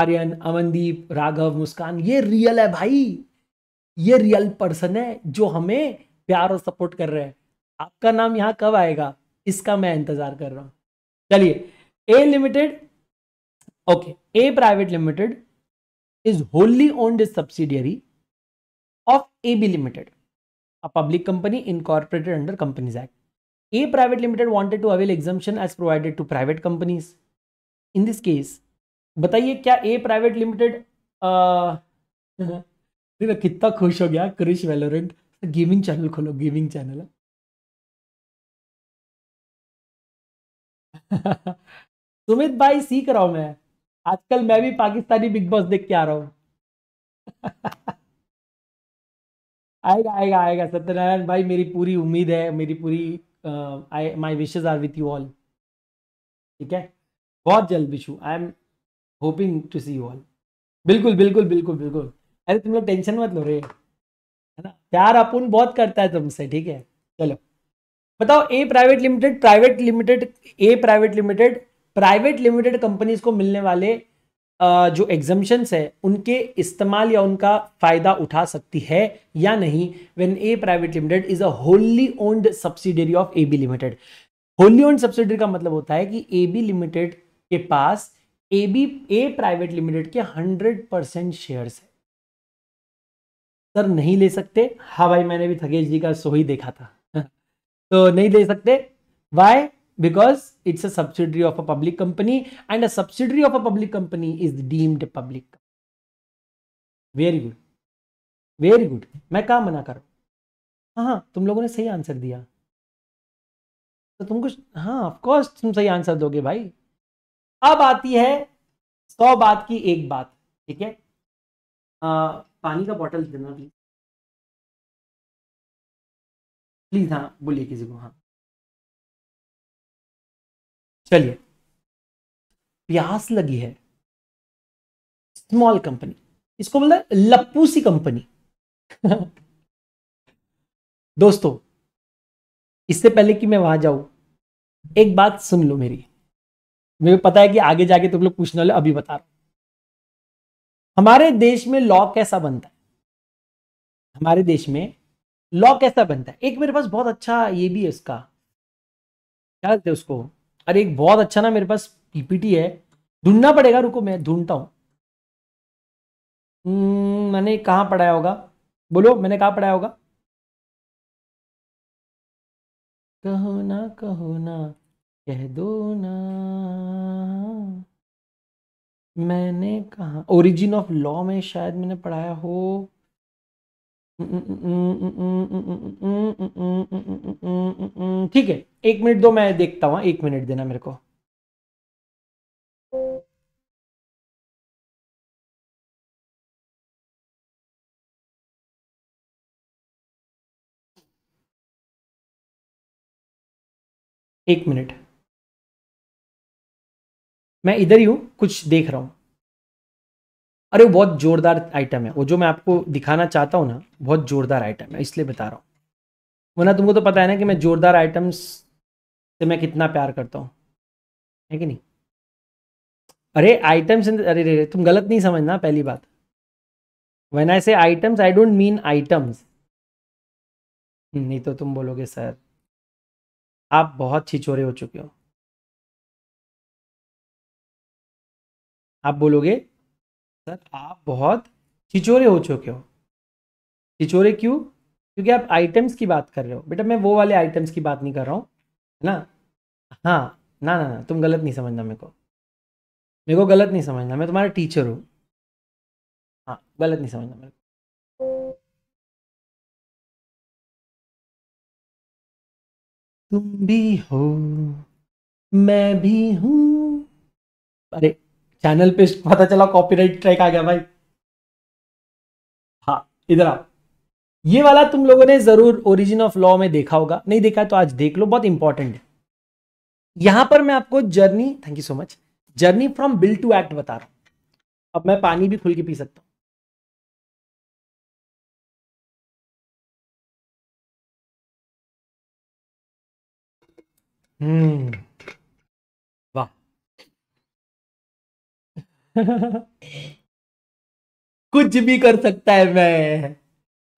आर्यन अमनदीप राघव मुस्कान ये रियल है भाई ये रियल पर्सन है जो हमें प्यार और सपोर्ट कर रहे हैं आपका नाम यहाँ कब आएगा इसका मैं इंतजार कर रहा हूँ चलिए A limited okay A private limited is wholly owned subsidiary of A B limited a public company incorporated under companies act A private limited wanted to avail exemption as provided to private companies in this case बताइए क्या ए प्राइवेट लिमिटेड देखो कितना खुश हो गया क्रिश वेलोरेंट गेमिंग चैनल खोलो गेमिंग चैनल सुमित भाई सीख रहा हूं मैं आजकल मैं भी पाकिस्तानी बिग बॉस देख के आ रहा हूँ आएगा आएगा आएगा सत्यनारायण भाई मेरी पूरी उम्मीद है मेरी पूरी I my wishes are with you all ठीक है बहुत जल्द विशु I am hoping to see you all बिल्कुल बिल्कुल बिल्कुल बिल्कुल अरे तुम लोग टेंशन मत लो रे है ना प्यार अपन बहुत करता है तुमसे ठीक है चलो बताओ A private limited private limited A private limited private limited companies को मिलने वाले जो एग्जम्पन्स है उनके इस्तेमाल या उनका फायदा उठा सकती है या नहीं when A private limited is a wholly owned subsidiary of A B limited wholly owned subsidiary का मतलब होता है कि ए बी लिमिटेड के पास A B A private limited के हंड्रेड परसेंट शेयर है सर नहीं ले सकते हा भाई मैंने भी थकेश जी का सो ही देखा था तो नहीं ले सकते why because it's a subsidiary of a public company and a subsidiary of a public company is deemed public very good very good मैं कहा मना कर हाँ हाँ तुम लोगों ने सही आंसर दिया तो तुम कुछ हाँ ऑफकोर्स तुम सही आंसर दोगे भाई अब आती है सौ बात की एक बात ठीक है पानी का बॉटल देना प्लीज प्लीज हाँ बोलिए किसी को हाँ चलिए प्यास लगी है स्मॉल कंपनी इसको बोलते हैं सी कंपनी दोस्तों इससे पहले कि मैं वहां जाऊं एक बात सुन लो मेरी मुझे पता है कि आगे जाके तुम लोग पूछने वाले अभी बता रहा हमारे देश में लॉ कैसा बनता है हमारे देश में लॉ कैसा बनता है एक मेरे पास बहुत अच्छा ये भी है उसका क्या उसको अरे एक बहुत अच्छा ना मेरे पास पीपीटी है ढूंढना पड़ेगा रुको मैं ढूंढता हूँ हम्म, मैंने कहाँ पढ़ाया होगा बोलो मैंने कहाँ पढ़ाया होगा कहो ना कहो ना कह दो ना मैंने कहा ओरिजिन ऑफ लॉ में शायद मैंने पढ़ाया हो ठीक है एक मिनट दो मैं देखता हूं एक मिनट देना मेरे को एक मिनट मैं इधर ही हूं कुछ देख रहा हूं अरे वो बहुत ज़ोरदार आइटम है वो जो मैं आपको दिखाना चाहता हूँ ना बहुत ज़ोरदार आइटम है इसलिए बता रहा हूँ वरना तुमको तो पता है ना कि मैं ज़ोरदार आइटम्स से मैं कितना प्यार करता हूँ है कि नहीं अरे आइटम्स अरे रे तुम गलत नहीं समझना पहली बात when I say items I don't mean items नहीं तो तुम बोलोगे सर आप बहुत छिचोरे हो चुके हो आप बोलोगे सर आप बहुत चिचोरे हो चुके हो चिचोरे क्यों क्योंकि आप आइटम्स की बात कर रहे हो बेटा मैं वो वाले आइटम्स की बात नहीं कर रहा हूँ है ना हाँ ना ना ना तुम गलत नहीं समझना मेरे को मेरे को गलत नहीं समझना मैं तुम्हारा टीचर हूँ हाँ गलत नहीं समझना मेरे को तुम भी हो मैं भी हूँ अरे चैनल पे पता चला कॉपीराइट ट्रैक आ गया भाई हाँ इधर आओ ये वाला तुम लोगों ने जरूर ओरिजिन ऑफ लॉ में देखा होगा नहीं देखा है तो आज देख लो बहुत इंपॉर्टेंट है यहां पर मैं आपको journey thank you so much journey from bill to act बता रहा हूं अब मैं पानी भी खुल के पी सकता हूं हम्म कुछ भी कर सकता है मैं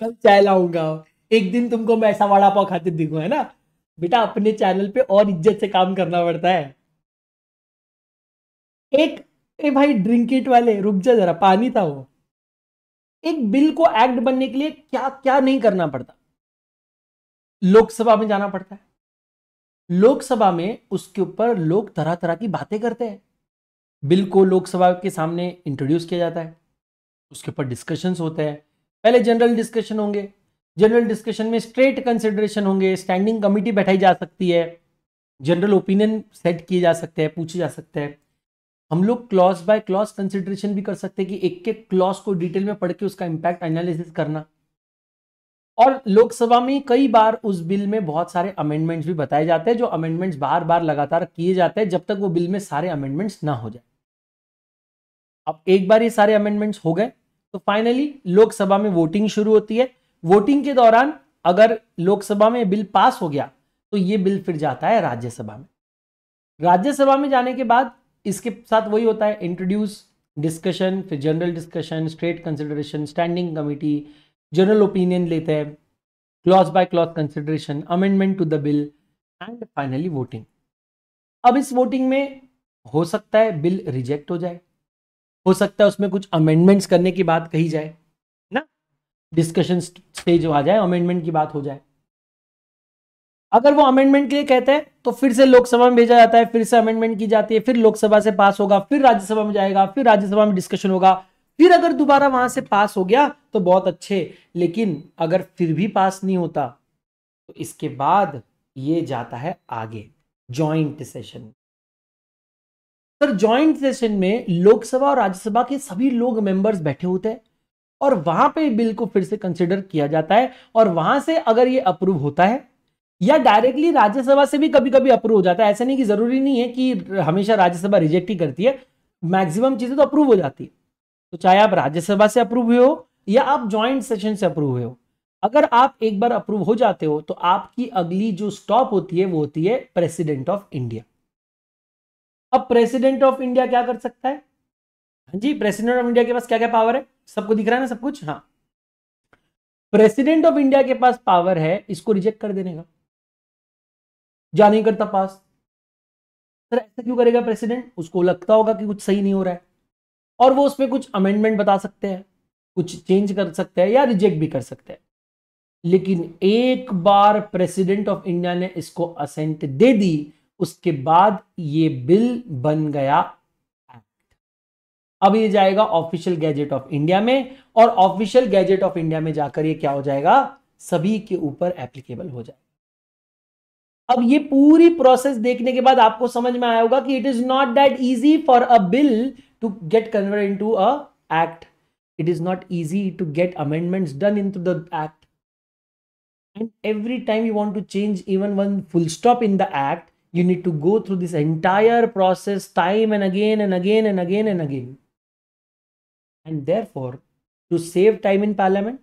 कल चाय लाऊंगा एक दिन तुमको मैं ऐसा वड़ा पाव खाते दिखू है ना बेटा अपने चैनल पे और इज्जत से काम करना पड़ता है एक ए भाई इट वाले रुक जा जरा पानी था वो एक बिल को एक्ट बनने के लिए क्या क्या नहीं करना पड़ता लोकसभा में जाना पड़ता है लोकसभा में उसके ऊपर लोग तरह तरह की बातें करते हैं बिल को लोकसभा के सामने इंट्रोड्यूस किया जाता है उसके ऊपर डिस्कशंस होते हैं पहले जनरल डिस्कशन होंगे जनरल डिस्कशन में स्ट्रेट कंसिडरेशन होंगे स्टैंडिंग कमिटी बैठाई जा सकती है जनरल ओपिनियन सेट किए जा सकते हैं पूछे जा सकते हैं हम लोग क्लॉज बाय क्लॉज कंसिडरेशन भी कर सकते हैं कि एक एक क्लॉज को डिटेल में पढ़ के उसका इम्पैक्ट एनालिसिस करना और लोकसभा में कई बार उस बिल में बहुत सारे अमेंडमेंट्स भी बताए जाते हैं जो अमेंडमेंट्स बार बार लगातार किए जाते हैं जब तक वो बिल में सारे अमेंडमेंट्स ना हो जाए अब एक बार ये सारे अमेंडमेंट्स हो गए तो फाइनली लोकसभा में वोटिंग शुरू होती है वोटिंग के दौरान अगर लोकसभा में बिल पास हो गया तो ये बिल फिर जाता है राज्यसभा में राज्यसभा में जाने के बाद इसके साथ वही होता है इंट्रोड्यूस डिस्कशन फिर general discussion straight consideration standing committee general opinion लेते हैं clause by clause consideration amendment to the bill and finally voting अब इस वोटिंग में हो सकता है बिल रिजेक्ट हो जाए हो सकता है उसमें कुछ अमेंडमेंट्स करने की बात कही जाए ना डिस्कशन स्टेज आ जाए अमेंडमेंट की बात हो जाए अगर वो अमेंडमेंट के लिए कहते हैं तो फिर से लोकसभा में भेजा जाता है फिर से अमेंडमेंट की जाती है फिर लोकसभा से पास होगा फिर राज्यसभा में जाएगा फिर राज्यसभा में डिस्कशन होगा फिर अगर दोबारा वहां से पास हो गया तो बहुत अच्छे लेकिन अगर फिर भी पास नहीं होता तो इसके बाद ये जाता है आगे joint session sir joint session में लोकसभा और राज्यसभा के सभी लोग मेंबर्स बैठे होते हैं और वहां पे बिल को फिर से कंसिडर किया जाता है और वहां से अगर ये अप्रूव होता है या डायरेक्टली राज्यसभा से भी कभी कभी अप्रूव हो जाता है ऐसा नहीं कि जरूरी नहीं है कि हमेशा राज्यसभा रिजेक्ट ही करती है मैक्सिमम चीजें तो अप्रूव हो जाती है तो चाहे आप राज्यसभा से अप्रूव हुए हो या आप ज्वाइंट सेशन से अप्रूव हुए हो अगर आप एक बार अप्रूव हो जाते हो तो आपकी अगली जो स्टॉप होती है वो होती है प्रेसिडेंट ऑफ इंडिया अब प्रेसिडेंट ऑफ इंडिया क्या कर सकता है हाँ जी प्रेसिडेंट ऑफ इंडिया के पास क्या क्या पावर है सबको दिख रहा है ना सब कुछ हाँ प्रेसिडेंट ऑफ इंडिया के पास पावर है इसको रिजेक्ट कर देने का जा नहीं करता पास सर ऐसा क्यों करेगा प्रेसिडेंट उसको लगता होगा कि कुछ सही नहीं हो रहा है और वो उसमें कुछ अमेंडमेंट बता सकते हैं कुछ चेंज कर सकते हैं या रिजेक्ट भी कर सकते हैं लेकिन एक बार प्रेसिडेंट ऑफ इंडिया ने इसको असेंट दे दी उसके बाद ये बिल बन गया एक्ट अब ये जाएगा ऑफिशियल गैजेट ऑफ इंडिया में और ऑफिशियल गैजेट ऑफ इंडिया में जाकर ये क्या हो जाएगा सभी के ऊपर एप्लीकेबल हो जाएगा अब ये पूरी प्रोसेस देखने के बाद आपको समझ में आया होगा कि it is not that easy for a bill to get convert in to a act is not easy to get amendment done in to the act and every time you want to change even one full stop in the act you need to go through this entire process time and again and again and again and again and therefore to save time in parliament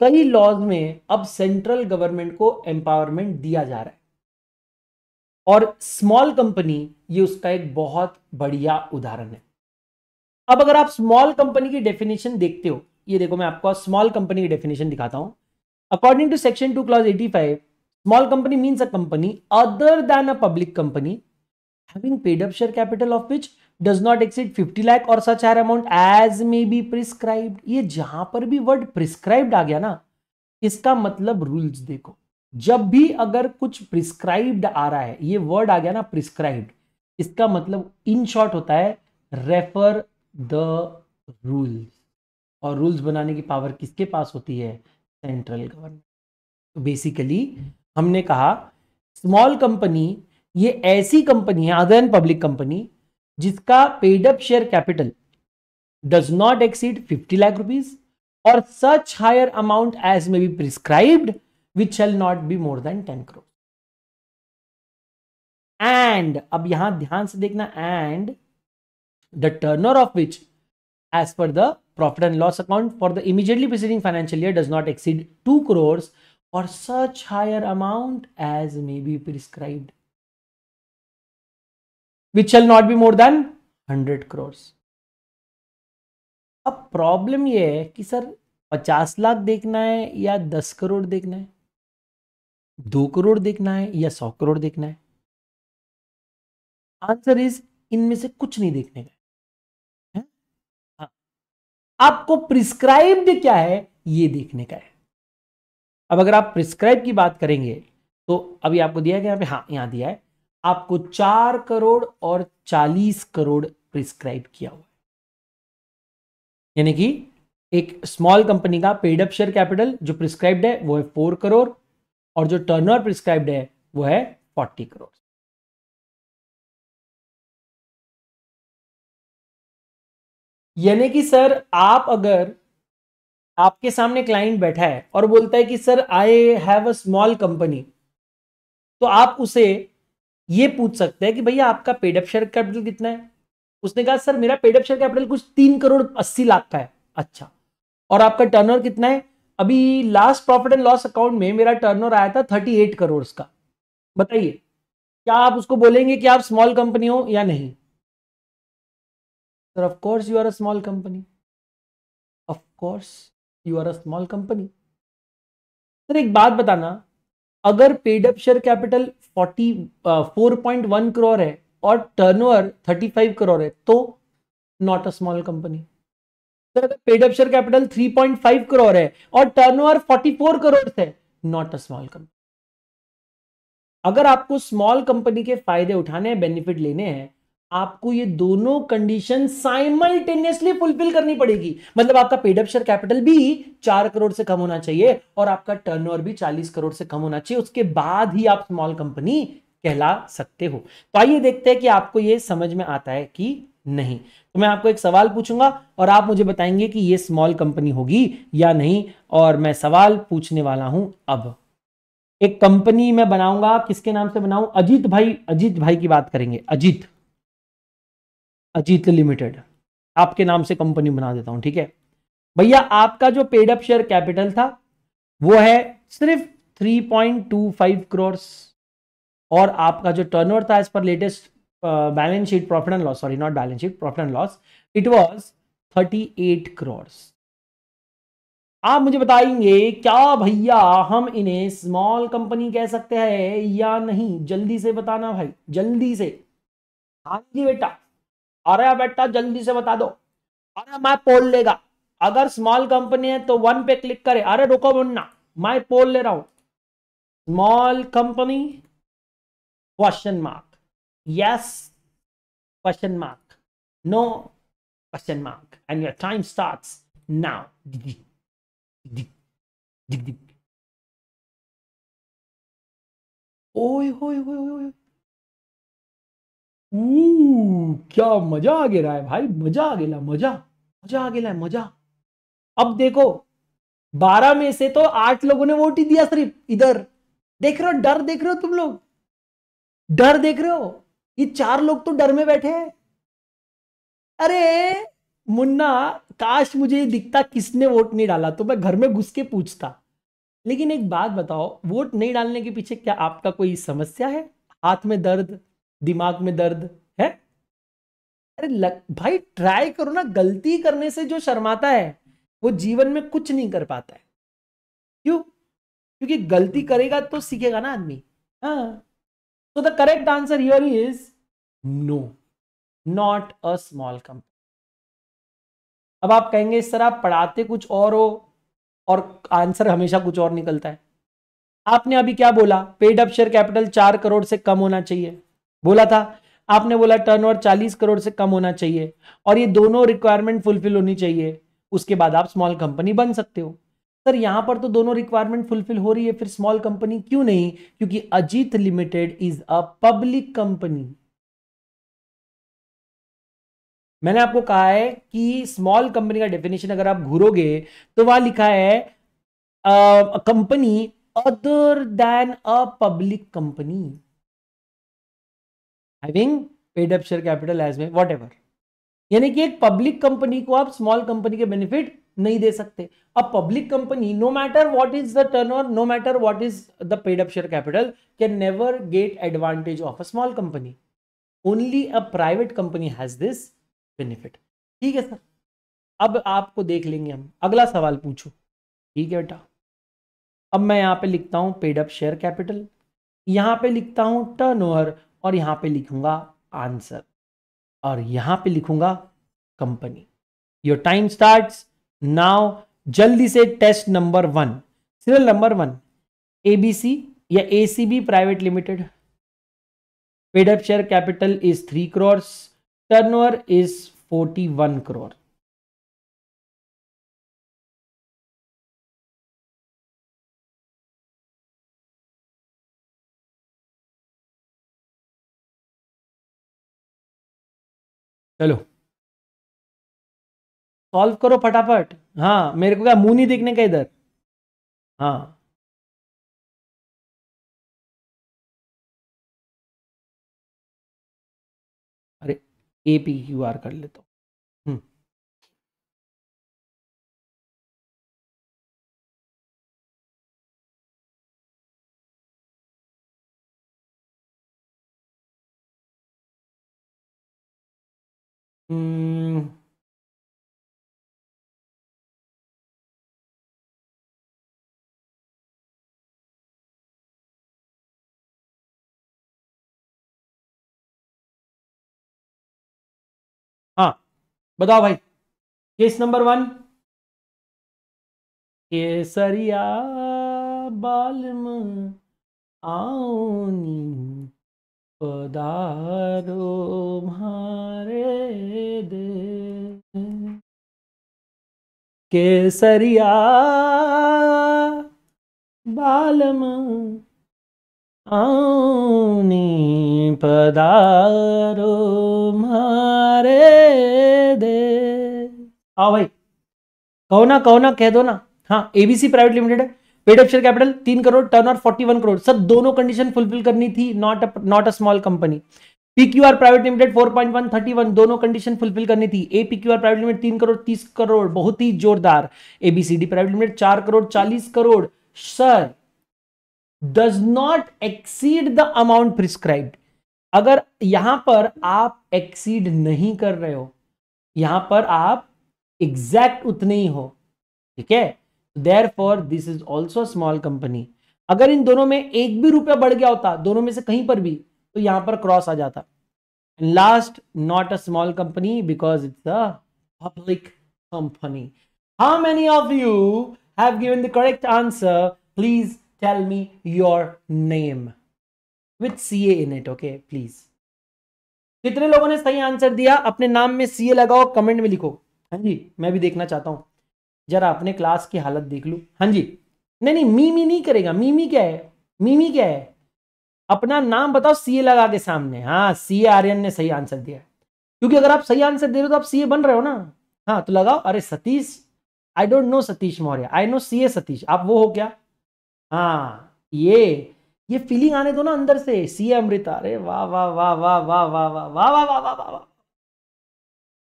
कई लॉज में अब सेंट्रल गवर्नमेंट को एम्पावरमेंट दिया जा रहा है और स्मॉल कंपनी ये उसका एक बहुत बढ़िया उदाहरण है अब अगर आप स्मॉल कंपनी की डेफिनेशन देखते हो ये देखो मैं आपको स्मॉल कंपनी की डेफिनेशन दिखाता हूं according to section two clause eighty five Small company means a company other than a public company having paid up share capital of which does not exceed 50 lakh or such higher amount as may be prescribed. ये जहां पर भी वर्ड प्रिस्क्राइब्ड आ गया ना इसका मतलब रूल्स देखो जब भी अगर कुछ प्रिस्क्राइब्ड आ रहा है ये वर्ड आ गया ना प्रिस्क्राइब्ड इसका मतलब इन शॉर्ट होता है रेफर द रूल्स और रूल्स बनाने की पावर किसके पास होती है सेंट्रल गवर्नमेंट बेसिकली हमने कहा स्मॉल कंपनी ये ऐसी कंपनी है अदर एन पब्लिक कंपनी जिसका paid up share capital does not exceed 50 lakh rupees और such higher amount as may be prescribed which shall not be more than ten crore and अब यहां ध्यान से देखना and the turnover of which as per the profit and loss account for the immediately preceding financial year does not exceed two crores for such higher amount as may be prescribed which shall not be more than 100 crores अब प्रॉब्लम ये है कि सर 50 लाख देखना है या 10 करोड़ देखना है दो करोड़ देखना है या सौ करोड़ देखना है आंसर इज इनमें से कुछ नहीं देखने का हाँ। आपको प्रिस्क्राइब्ड क्या है ये देखने का है अब अगर आप प्रिस्क्राइब की बात करेंगे तो अभी आपको दिया गया यहाँ पे हाँ यहाँ दिया है आपको चार करोड़ और चालीस करोड़ प्रिस्क्राइब किया हुआ है यानी कि एक स्मॉल कंपनी का पेड अप शेयर कैपिटल जो प्रिस्क्राइब्ड है वो है फोर करोड़ और जो टर्नओवर प्रिस्क्राइब्ड है वो है फोर्टी करोड़ यानी कि सर आप अगर आपके सामने क्लाइंट बैठा है और बोलता है कि sir I have a small company तो आप उसे ये पूछ सकते हैं कि भैया आपका पेडअप शेयर कैपिटल कितना है उसने कहा सर मेरा पेडअप शेयर कैपिटल कुछ तीन करोड़ अस्सी लाख का है अच्छा और आपका टर्नओवर कितना है अभी last profit and loss account में मेरा टर्नओवर आया था थर्टी एट करोड़ का बताइए क्या आप उसको बोलेंगे कि आप स्मॉल कंपनी हो या नहीं sir of course you are a small company of course you are a small company sir एक बात बताना अगर paid up share capital forty four point one crore है और टर्नओवर थर्टी फाइव करोर है तो not a small company sir अगर paid up share capital three point five crore है और टर्नओवर फोर्टी फोर करोड़ है नॉट अ स्मॉल कंपनी अगर आपको स्मॉल कंपनी के फायदे उठाने हैं बेनिफिट लेने हैं आपको ये दोनों कंडीशन साइमल्टेनियसली फुलफिल करनी पड़ेगी मतलब आपका पेडअप शेयर कैपिटल भी चार करोड़ से कम होना चाहिए और आपका टर्नओवर भी चालीस करोड़ से कम होना चाहिए उसके बाद ही आप स्मॉल कंपनी कहला सकते हो तो आइए देखते हैं कि आपको ये समझ में आता है कि नहीं तो मैं आपको एक सवाल पूछूंगा और आप मुझे बताएंगे कि ये स्मॉल कंपनी होगी या नहीं और मैं सवाल पूछने वाला हूं अब एक कंपनी मैं बनाऊंगा किसके नाम से बनाऊं अजीत भाई अजीत भाई की बात करेंगे अजीत अजीत लिमिटेड आपके नाम से कंपनी बना देता हूं ठीक है भैया आपका जो पेडअप शेयर कैपिटल था वो है सिर्फ 3.25 करोड़ और आपका जो टर्नओवर था as per latest balance sheet profit and loss sorry not balance sheet profit and loss it was 38 crore आप मुझे बताएंगे क्या भैया हम इन्हें स्मॉल कंपनी कह सकते हैं या नहीं जल्दी से बताना भाई जल्दी से हाँ जी बेटा अरे बेटा जल्दी से बता दो अरे मैं पोल लेगा अगर स्मॉल कंपनी है तो वन पे क्लिक करे अरे रुको मुन्ना मैं पोल ले रहा हूं small company question mark yes question mark no question mark and your time starts now ओय होए होए होए क्या मजा आ गया है भाई मजा आ गया मजा मजा आ गया मजा अब देखो बारह में से तो आठ लोगों ने वोट ही दिया सिर्फ इधर देख रहे हो डर देख रहे हो तुम लोग डर देख रहे हो ये चार लोग तो डर में बैठे हैं अरे मुन्ना काश मुझे दिखता किसने वोट नहीं डाला तो मैं घर में घुस के पूछता लेकिन एक बात बताओ वोट नहीं डालने के पीछे क्या आपका कोई समस्या है हाथ में दर्द दिमाग में दर्द है अरे लग, भाई ट्राई करो ना गलती करने से जो शर्माता है वो जीवन में कुछ नहीं कर पाता है क्यों क्योंकि गलती करेगा तो सीखेगा ना आदमी हाँ the correct answer here is no not a small company अब आप कहेंगे इस तरह पढ़ाते कुछ और हो और आंसर हमेशा कुछ और निकलता है आपने अभी क्या बोला पेड अप शेयर कैपिटल चार करोड़ से कम होना चाहिए बोला था आपने बोला टर्नओवर 40 करोड़ से कम होना चाहिए और ये दोनों रिक्वायरमेंट फुलफिल होनी चाहिए उसके बाद आप स्मॉल कंपनी बन सकते हो सर यहां पर तो दोनों रिक्वायरमेंट फुलफिल हो रही है फिर स्मॉल कंपनी क्यों नहीं क्योंकि Ajit limited is a public company मैंने आपको कहा है कि स्मॉल कंपनी का डेफिनेशन अगर आप घूरोगे तो वहां लिखा है company other than a public company having paid up share capital as में वॉट यानी कि एक पब्लिक कंपनी को आप स्मॉल कंपनी के बेनिफिट नहीं दे सकते अब public company no matter what is the turnover no matter what is the paid up share capital can never get advantage of a small company only a private company has this benefit ठीक है सर अब आपको देख लेंगे हम अगला सवाल पूछो ठीक है बेटा अब मैं यहां पे लिखता हूं पेड अप शेयर कैपिटल यहां पे लिखता हूँ टर्नओवर और यहाँ पे लिखूंगा आंसर और यहाँ पे लिखूंगा company your time starts now जल्दी से test number one serial number one ABC या ACB private limited paid up share capital is three crores turnover is forty one crore चलो सॉल्व करो फटाफट हाँ मेरे को क्या मुंह नहीं देखने का इधर हाँ अरे ए पी क्यू आर कर लेता हूँ हाँ बताओ भाई केस नंबर वन केसरिया बालम आओनी पदारो मारे दे केसरिया बालम आनी पदारो मारे दे आओ भाई कहो ना कहो ना कह दो ना हाँ एबीसी प्राइवेट लिमिटेड है पेड ऑफ शेयर कैपिटल तीन करोड़ टर्न और फोर्टी वन करोड़ सर दोनों कंडीशन फुलफिल करनी थी not not a small company PQR private limited one दोनों कंडीशन फुलफिल करनी थी ए पीक्यूआर प्राइवेट लिमिटेड तीन करोड़ तीस करोड़ बहुत ही जोरदार एबीसीडी प्राइवेट लिमिटेड चार करोड़ चालीस crore sir does not exceed the amount prescribe अगर यहां पर आप एक्सीड नहीं कर रहे हो यहां पर आप एग्जैक्ट उतने ही हो ठीक है therefore this is also small company अगर इन दोनों में एक भी रुपया बढ़ गया होता दोनों में से कहीं पर भी तो यहां पर क्रॉस आ जाता and last not a small company because it's a public company how many of you have given the correct answer please tell me your name with C A in it okay please कितने लोगों ने सही आंसर दिया अपने नाम में सीए लगाओ कमेंट में लिखो हाँ जी मैं भी देखना चाहता हूं जरा अपने क्लास की हालत देख लू हाँ जी नहीं नहीं मीमी नहीं करेगा मीमी क्या है मीमी क्या है अपना नाम बताओ सीए लगा के सामने हाँ सीए आर्यन ने सही आंसर दिया क्योंकि अगर आप सही आंसर दे रहे हो तो आप सीए बन रहे हो ना हाँ तो लगाओ अरे Satish I don't know Satish Maurya I know CA Satish आप वो हो क्या हाँ ये ये फीलिंग आने दो ना अंदर से सीए अमृता अरे वाह वाह वाह वाह वाह वाह वाह वाह वाह वाह वाह वाह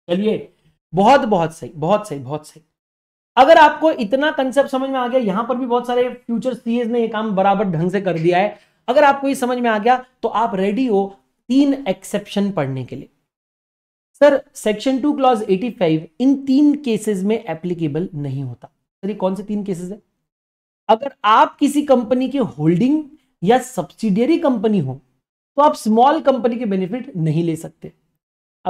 चलिए बहुत बहुत सही बहुत सही बहुत सही अगर आपको इतना कंसेप्ट समझ में आ गया यहां पर भी बहुत सारे फ्यूचर सीएस ने ये काम बराबर ढंग से कर दिया है अगर आपको ये समझ में आ गया तो आप रेडी हो तीन एक्सेप्शन पढ़ने के लिए सर सेक्शन टू क्लॉज 85 इन तीन केसेस में एप्लीकेबल नहीं होता सर ये कौन से तीन केसेस है अगर आप किसी कंपनी के होल्डिंग या सब्सिडियरी कंपनी हो तो आप स्मॉल कंपनी के बेनिफिट नहीं ले सकते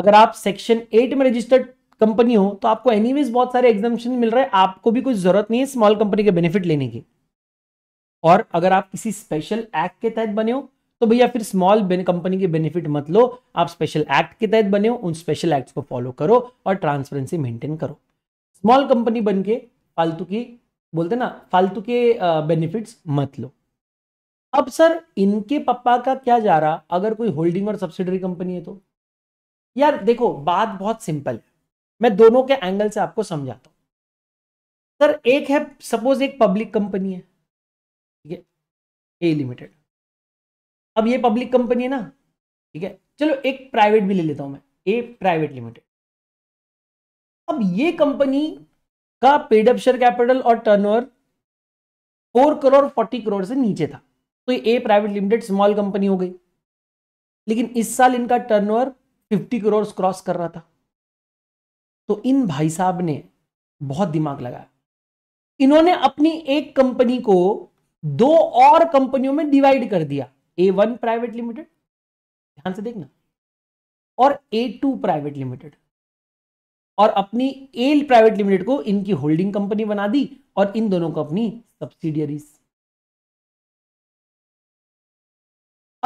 अगर आप सेक्शन एट में रजिस्टर्ड कंपनी हो तो आपको एनीवेज बहुत सारे एग्जामेशन मिल रहे हैं आपको भी कोई जरूरत नहीं है स्मॉल कंपनी के बेनिफिट लेने की और अगर आप किसी स्पेशल एक्ट के तहत बने हो तो भैया फिर स्मॉल कंपनी के बेनिफिट मत लो आप स्पेशल एक्ट के तहत बने हो उन स्पेशल एक्ट को फॉलो करो और ट्रांसपेरेंसी मेंटेन करो स्मॉल कंपनी बन के फालतू की बोलते ना फालतू के बेनिफिट्स मत लो अब सर इनके पप्पा का क्या जा रहा अगर कोई होल्डिंग और सब्सिडरी कंपनी है तो यार देखो बात बहुत सिंपल है मैं दोनों के एंगल से आपको समझाता हूं सर एक है सपोज एक पब्लिक कंपनी है ठीक है ए लिमिटेड अब ये पब्लिक कंपनी है ना ठीक है चलो एक प्राइवेट भी ले लेता हूं मैं ए प्राइवेट लिमिटेड अब ये कंपनी का पेड अप कैपिटल और turnover four crore forty crore से नीचे था तो a private limited small company हो गई लेकिन इस साल इनका टर्नओवर फिफ्टी करोड़ क्रॉस कर रहा था तो इन भाई साहब ने बहुत दिमाग लगाया इन्होंने अपनी एक कंपनी को दो और कंपनियों में डिवाइड कर दिया ए वन प्राइवेट लिमिटेड ध्यान से देखना और ए टू प्राइवेट लिमिटेड और अपनी एल प्राइवेट लिमिटेड को इनकी होल्डिंग कंपनी बना दी और इन दोनों को अपनी सब्सिडियरीज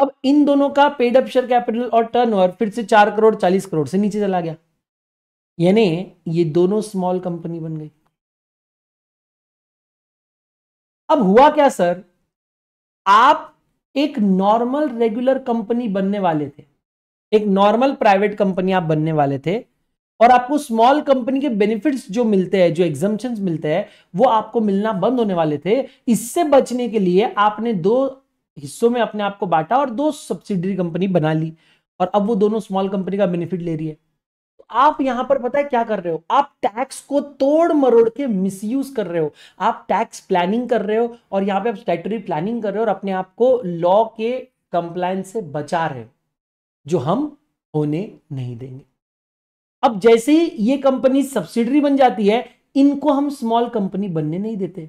अब इन दोनों का पेड अप शेयर कैपिटल और टर्नओवर फिर से चार करोड़ चालीस करोड़ से नीचे चला गया यानी ये दोनों स्मॉल कंपनी बन गई अब हुआ क्या सर आप एक नॉर्मल रेगुलर कंपनी बनने वाले थे एक नॉर्मल प्राइवेट कंपनी आप बनने वाले थे और आपको स्मॉल कंपनी के बेनिफिट्स जो मिलते हैं जो एग्जामेशन मिलते हैं वो आपको मिलना बंद होने वाले थे इससे बचने के लिए आपने दो हिस्सों में अपने आप को बांटा और दो सब्सिडरी कंपनी बना ली और अब वो दोनों स्मॉल कंपनी का बेनिफिट ले रही है आप यहां पर पता है क्या कर रहे हो आप टैक्स को तोड़ मरोड़ के मिसयूज कर रहे हो आप टैक्स प्लानिंग कर रहे हो और यहां पे आप स्टेटरी प्लानिंग कर रहे हो और अपने आप को लॉ के कंप्लायंस से बचा रहे हो जो हम होने नहीं देंगे अब जैसे ही ये कंपनी सब्सिडरी बन जाती है इनको हम स्मॉल कंपनी बनने नहीं देते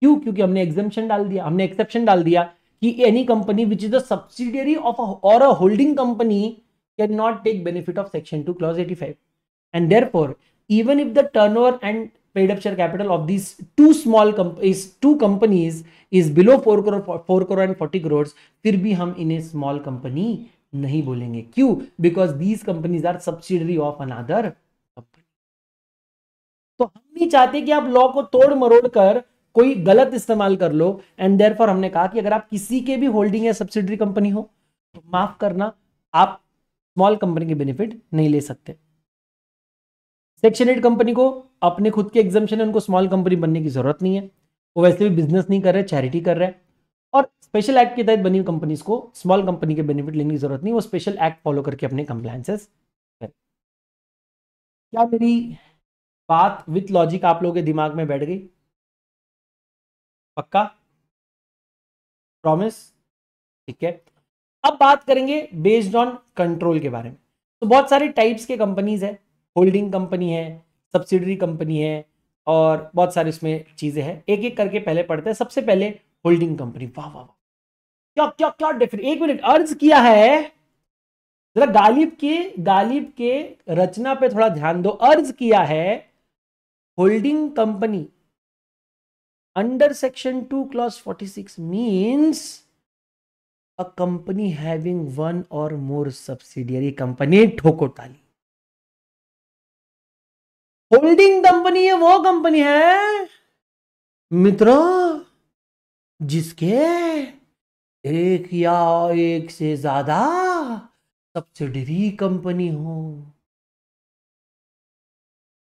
क्यों क्योंकि हमने एग्जेपन डाल दिया हमने एक्सेप्शन डाल दिया कि any company which is the subsidiary of or a holding company can not take benefit of section two clause eighty five and therefore even if the turnover and paid upper capital of this two small two companies is below four crore four crore and forty crore फिर भी हम इन स्मॉल कंपनी नहीं बोलेंगे क्यों because these companies are subsidiary of another company तो हम नहीं चाहते कि आप लॉ को तोड़ मरोड़ कर कोई गलत इस्तेमाल कर लो एंड देर हमने कहा कि अगर आप किसी के भी होल्डिंग या सब्सिडरी कंपनी हो तो माफ करना आप स्मॉल कंपनी के बेनिफिट नहीं ले सकते सेक्शन एट कंपनी को अपने खुद के एग्जामेशन है उनको स्मॉल कंपनी बनने की जरूरत नहीं है वो वैसे भी बिजनेस नहीं कर रहे चैरिटी कर रहे हैं और स्पेशल एक्ट के तहत बनी हुई कंपनीज को स्मॉल कंपनी के बेनिफिट लेने की जरूरत नहीं वो स्पेशल एक्ट फॉलो करके अपने कंप्लायंसेस करें क्या मेरी बात विथ लॉजिक आप लोगों के दिमाग में बैठ गई पक्का प्रॉमिस ठीक है अब बात करेंगे बेस्ड ऑन कंट्रोल के बारे में तो बहुत सारे टाइप्स के कंपनीज है होल्डिंग कंपनी है सब्सिडरी कंपनी है और बहुत सारे उसमें चीज़ें हैं एक एक करके पहले पढ़ते हैं सबसे पहले होल्डिंग कंपनी वाह वाह वाह क्या क्या क्या डिफरेंट एक मिनट अर्ज किया है जरा गालिब के गालिब के रचना पे थोड़ा ध्यान दो अर्ज किया है holding company under section two clause forty six means company having one or more subsidiary company ठोको ताली होल्डिंग कंपनी है वो कंपनी है मित्रों जिसके एक या एक से ज्यादा सब्सिडरी कंपनी हो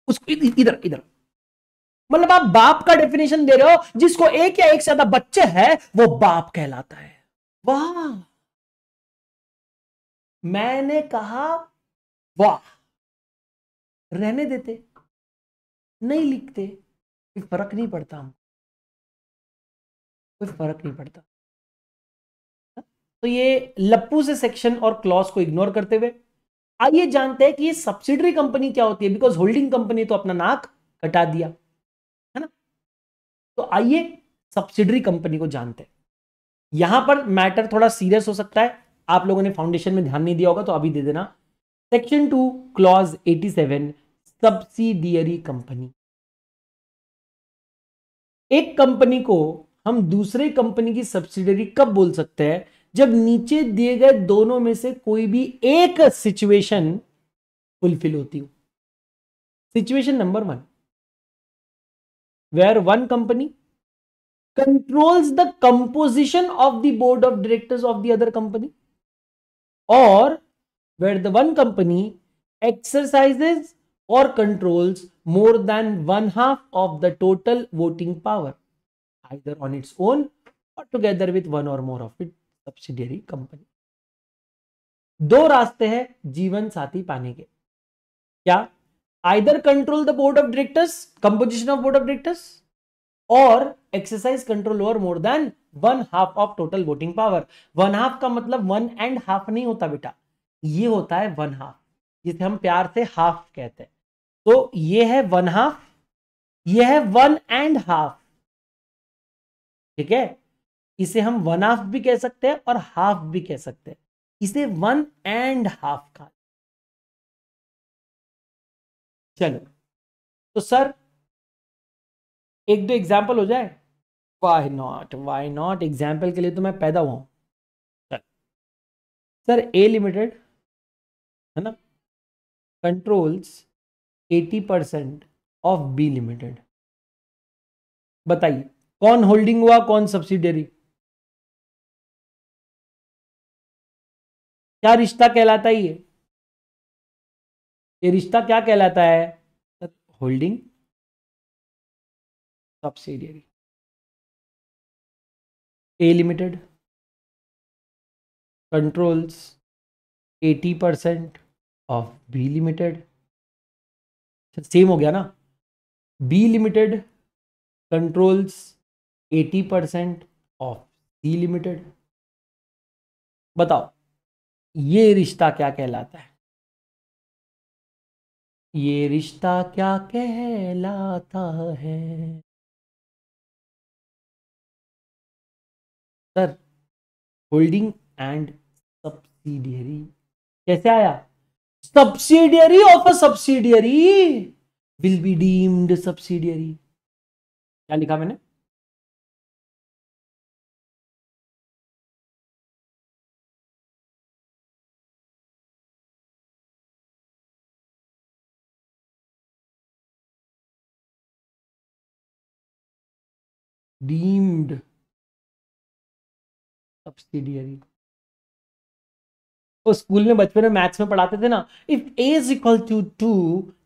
उसको इधर इधर मतलब आप बाप का डेफिनेशन दे रहे हो जिसको एक या एक से ज्यादा बच्चे है वो बाप कहलाता है वाह मैंने कहा वाह रहने देते नहीं लिखते कोई फर्क नहीं पड़ता हम कोई फर्क नहीं पड़ता तो ये लप्पू से सेक्शन और क्लॉज को इग्नोर करते हुए आइए जानते हैं कि ये सब्सिडरी कंपनी क्या होती है बिकॉज होल्डिंग कंपनी तो अपना नाक कटा दिया है ना तो आइए सब्सिडरी कंपनी को जानते हैं यहां पर मैटर थोड़ा सीरियस हो सकता है आप लोगों ने फाउंडेशन में ध्यान नहीं दिया होगा तो अभी दे देना section two clause 87 subsidiary company एक कंपनी को हम दूसरे कंपनी की सब्सिडरी कब बोल सकते हैं जब नीचे दिए गए दोनों में से कोई भी एक सिचुएशन फुलफिल होती हो situation number one where one company controls the composition of the board of directors of the other company or where the one company exercises or controls more than one half of the total voting power either on its own or together with one or more of its subsidiary company do raste hai jeevan sathi पाने ke kya either control the board of directors composition of board of directors और exercise control over more than one half of total voting power one half का मतलब वन एंड हाफ नहीं होता बेटा ये होता है वन हाफ जिसे हम प्यार से हाफ कहते हैं तो ये है वन हाफ ये है वन एंड हाफ ठीक है इसे हम वन हाफ भी कह सकते हैं और हाफ भी कह सकते हैं इसे वन एंड हाफ का चलो तो सर एक दो एग्जाम्पल हो जाए why not why not example के लिए तो मैं पैदा हुआ हूँ सर ए लिमिटेड है ना controls eighty percent of B limited बताइए कौन होल्डिंग हुआ कौन सब्सिडरी क्या रिश्ता कहलाता है ये ये रिश्ता क्या कहलाता है holding A limited controls eighty percent of B limited same हो गया ना B limited controls eighty percent of C limited बताओ ये रिश्ता क्या कहलाता है ये रिश्ता क्या कहलाता है सर होल्डिंग एंड सब्सिडियरी कैसे आया subsidiary of a subsidiary will be deemed subsidiary क्या लिखा मैंने deemed सब्सिडियरी वो स्कूल में बचपन में मैथ्स में पढ़ाते थे ना if A is equal to to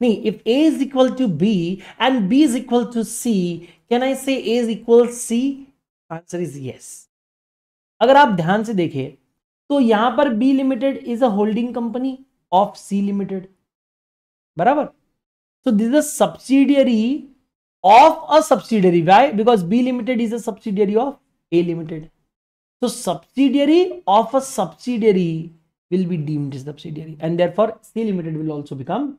नहीं if A is equal to B and B is equal to C can I say A is equal C answer is yes अगर आप ध्यान से देखें तो यहां पर B limited is a holding company of C limited बराबर so this is a subsidiary of a subsidiary why because B limited is a subsidiary of A limited So subsidiary of a subsidiary will be deemed as subsidiary and therefore C limited will also become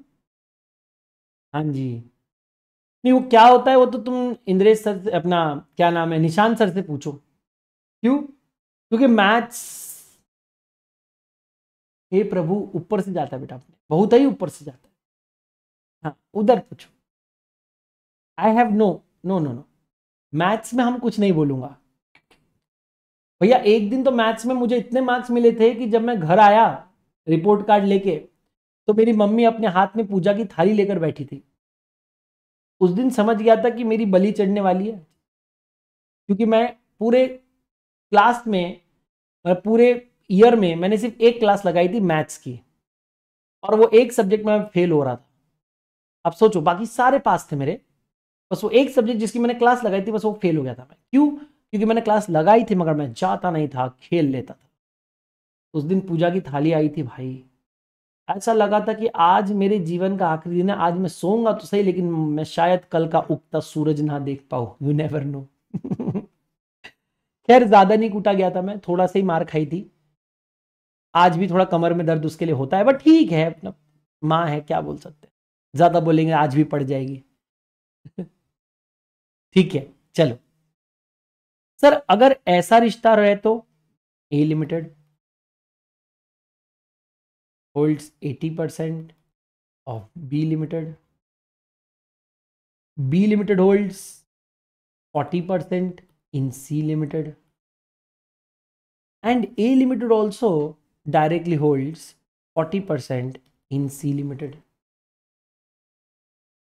हाँ जी नहीं वो क्या होता है वो तो तुम इंद्रेश सर से अपना क्या नाम है निशान सर से पूछो क्यों क्योंकि मैथ्स हे प्रभु ऊपर से जाता है बेटा अपने बहुत ही ऊपर से जाता है हाँ उधर पूछो I have no no no no maths में हम कुछ नहीं बोलूंगा भैया एक दिन तो मैथ्स में मुझे इतने मार्क्स मिले थे कि जब मैं घर आया रिपोर्ट कार्ड लेके तो मेरी मम्मी अपने हाथ में पूजा की थाली लेकर बैठी थी उस दिन समझ गया था कि मेरी बलि चढ़ने वाली है क्योंकि मैं पूरे क्लास में पूरे ईयर में मैंने सिर्फ एक क्लास लगाई थी मैथ्स की और वो एक सब्जेक्ट में फेल हो रहा था अब सोचो बाकी सारे पास थे मेरे बस वो एक सब्जेक्ट जिसकी मैंने क्लास लगाई थी बस वो फेल हो गया था मैं क्यों क्योंकि मैंने क्लास लगाई थी मगर मैं जाता नहीं था खेल लेता था उस दिन पूजा की थाली आई थी भाई ऐसा लगा था कि आज मेरे जीवन का आखिरी दिन है आज मैं सोऊंगा तो सही लेकिन मैं शायद कल का उगता सूरज ना देख पाऊ यू नेवर नो खैर ज्यादा नहीं कूटा गया था मैं थोड़ा सा ही मार खाई थी आज भी थोड़ा कमर में दर्द उसके लिए होता है बट ठीक है अपना माँ है क्या बोल सकते ज्यादा बोलेंगे आज भी पड़ जाएगी ठीक है चलो सर अगर ऐसा रिश्ता रहे तो A limited holds eighty percent of B limited B limited holds forty percent in C limited and A limited also directly holds forty percent in C limited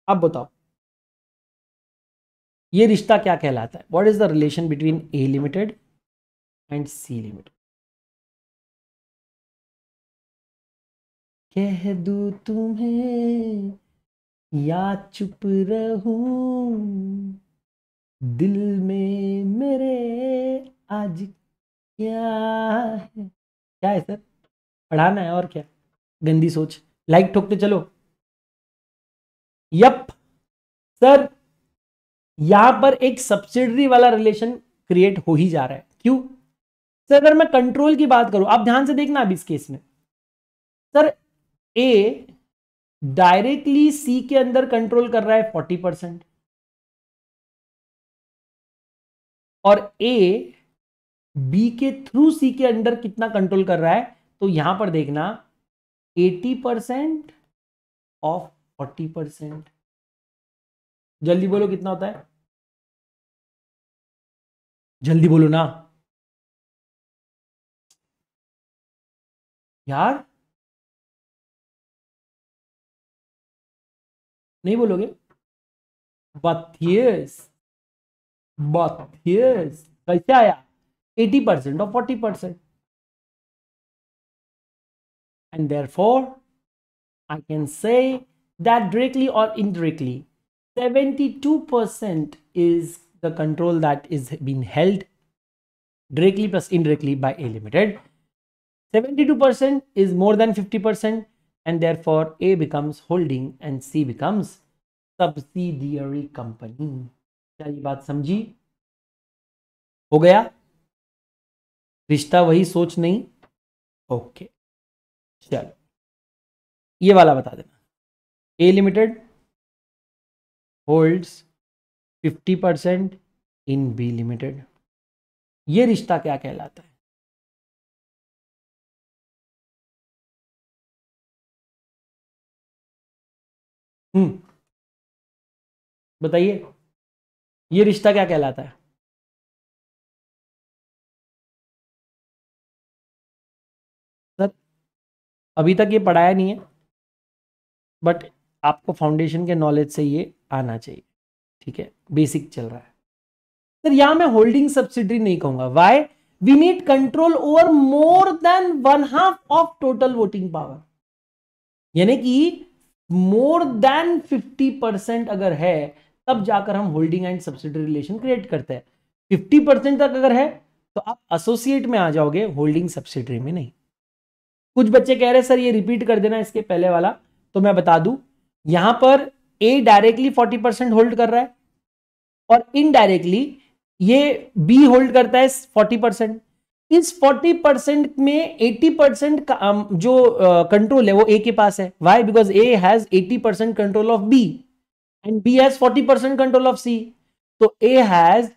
अब बताओ ये रिश्ता क्या कहलाता है what is the relation between A limited and C limited कह दू तुम्हें या चुप रहूं दिल में मेरे आज क्या है क्या है सर पढ़ाना है और क्या गंदी सोच लाइक ठोकते चलो यप सर यहां पर एक सब्सिडरी वाला रिलेशन क्रिएट हो ही जा रहा है क्यों सर अगर मैं कंट्रोल की बात करूं आप ध्यान से देखना अब इस केस में सर ए डायरेक्टली सी के अंदर कंट्रोल कर रहा है फोर्टी परसेंट और ए बी के थ्रू सी के अंडर कितना कंट्रोल कर रहा है तो यहां पर देखना eighty percent of forty percent जल्दी बोलो कितना होता है जल्दी बोलो ना यार नहीं बोलोगे बत्तीस बत्तीस कैसे आया एटी परसेंट और forty percent and therefore I can say that directly or indirectly 72% is the control that is being held directly plus indirectly by A limited. 72% is more than 50% and therefore A becomes holding and C becomes subsidiary company. क्या ये बात समझी हो गया रिश्ता वही सोच नहीं ओके चलो ये वाला बता देना A limited holds 50 percent in B limited ये रिश्ता क्या कहलाता है हम्म बताइए ये रिश्ता क्या कहलाता है सर अभी तक ये पढ़ाया नहीं है बट आपको फाउंडेशन के नॉलेज से ये आना चाहिए ठीक है बेसिक चल रहा है सर यहां मैं होल्डिंग सब्सिडी नहीं कहूंगा why we need control over more than one half of total voting power यानी कि मोर देन 50 परसेंट अगर है तब जाकर हम holding and subsidy relation create करते हैं 50 परसेंट तक अगर है तो आप एसोसिएट में आ जाओगे होल्डिंग सब्सिडी में नहीं कुछ बच्चे कह रहे हैं सर ये रिपीट कर देना इसके पहले वाला तो मैं बता दूं यहां पर A directly forty percent hold कर रहा है और इनडायरेक्टली ये बी होल्ड करता है फोर्टी परसेंट इस फोर्टी परसेंट में एटी परसेंट जो कंट्रोल uh, है वो ए के पास है why because A has eighty percent control of B and B has forty percent control of C तो A has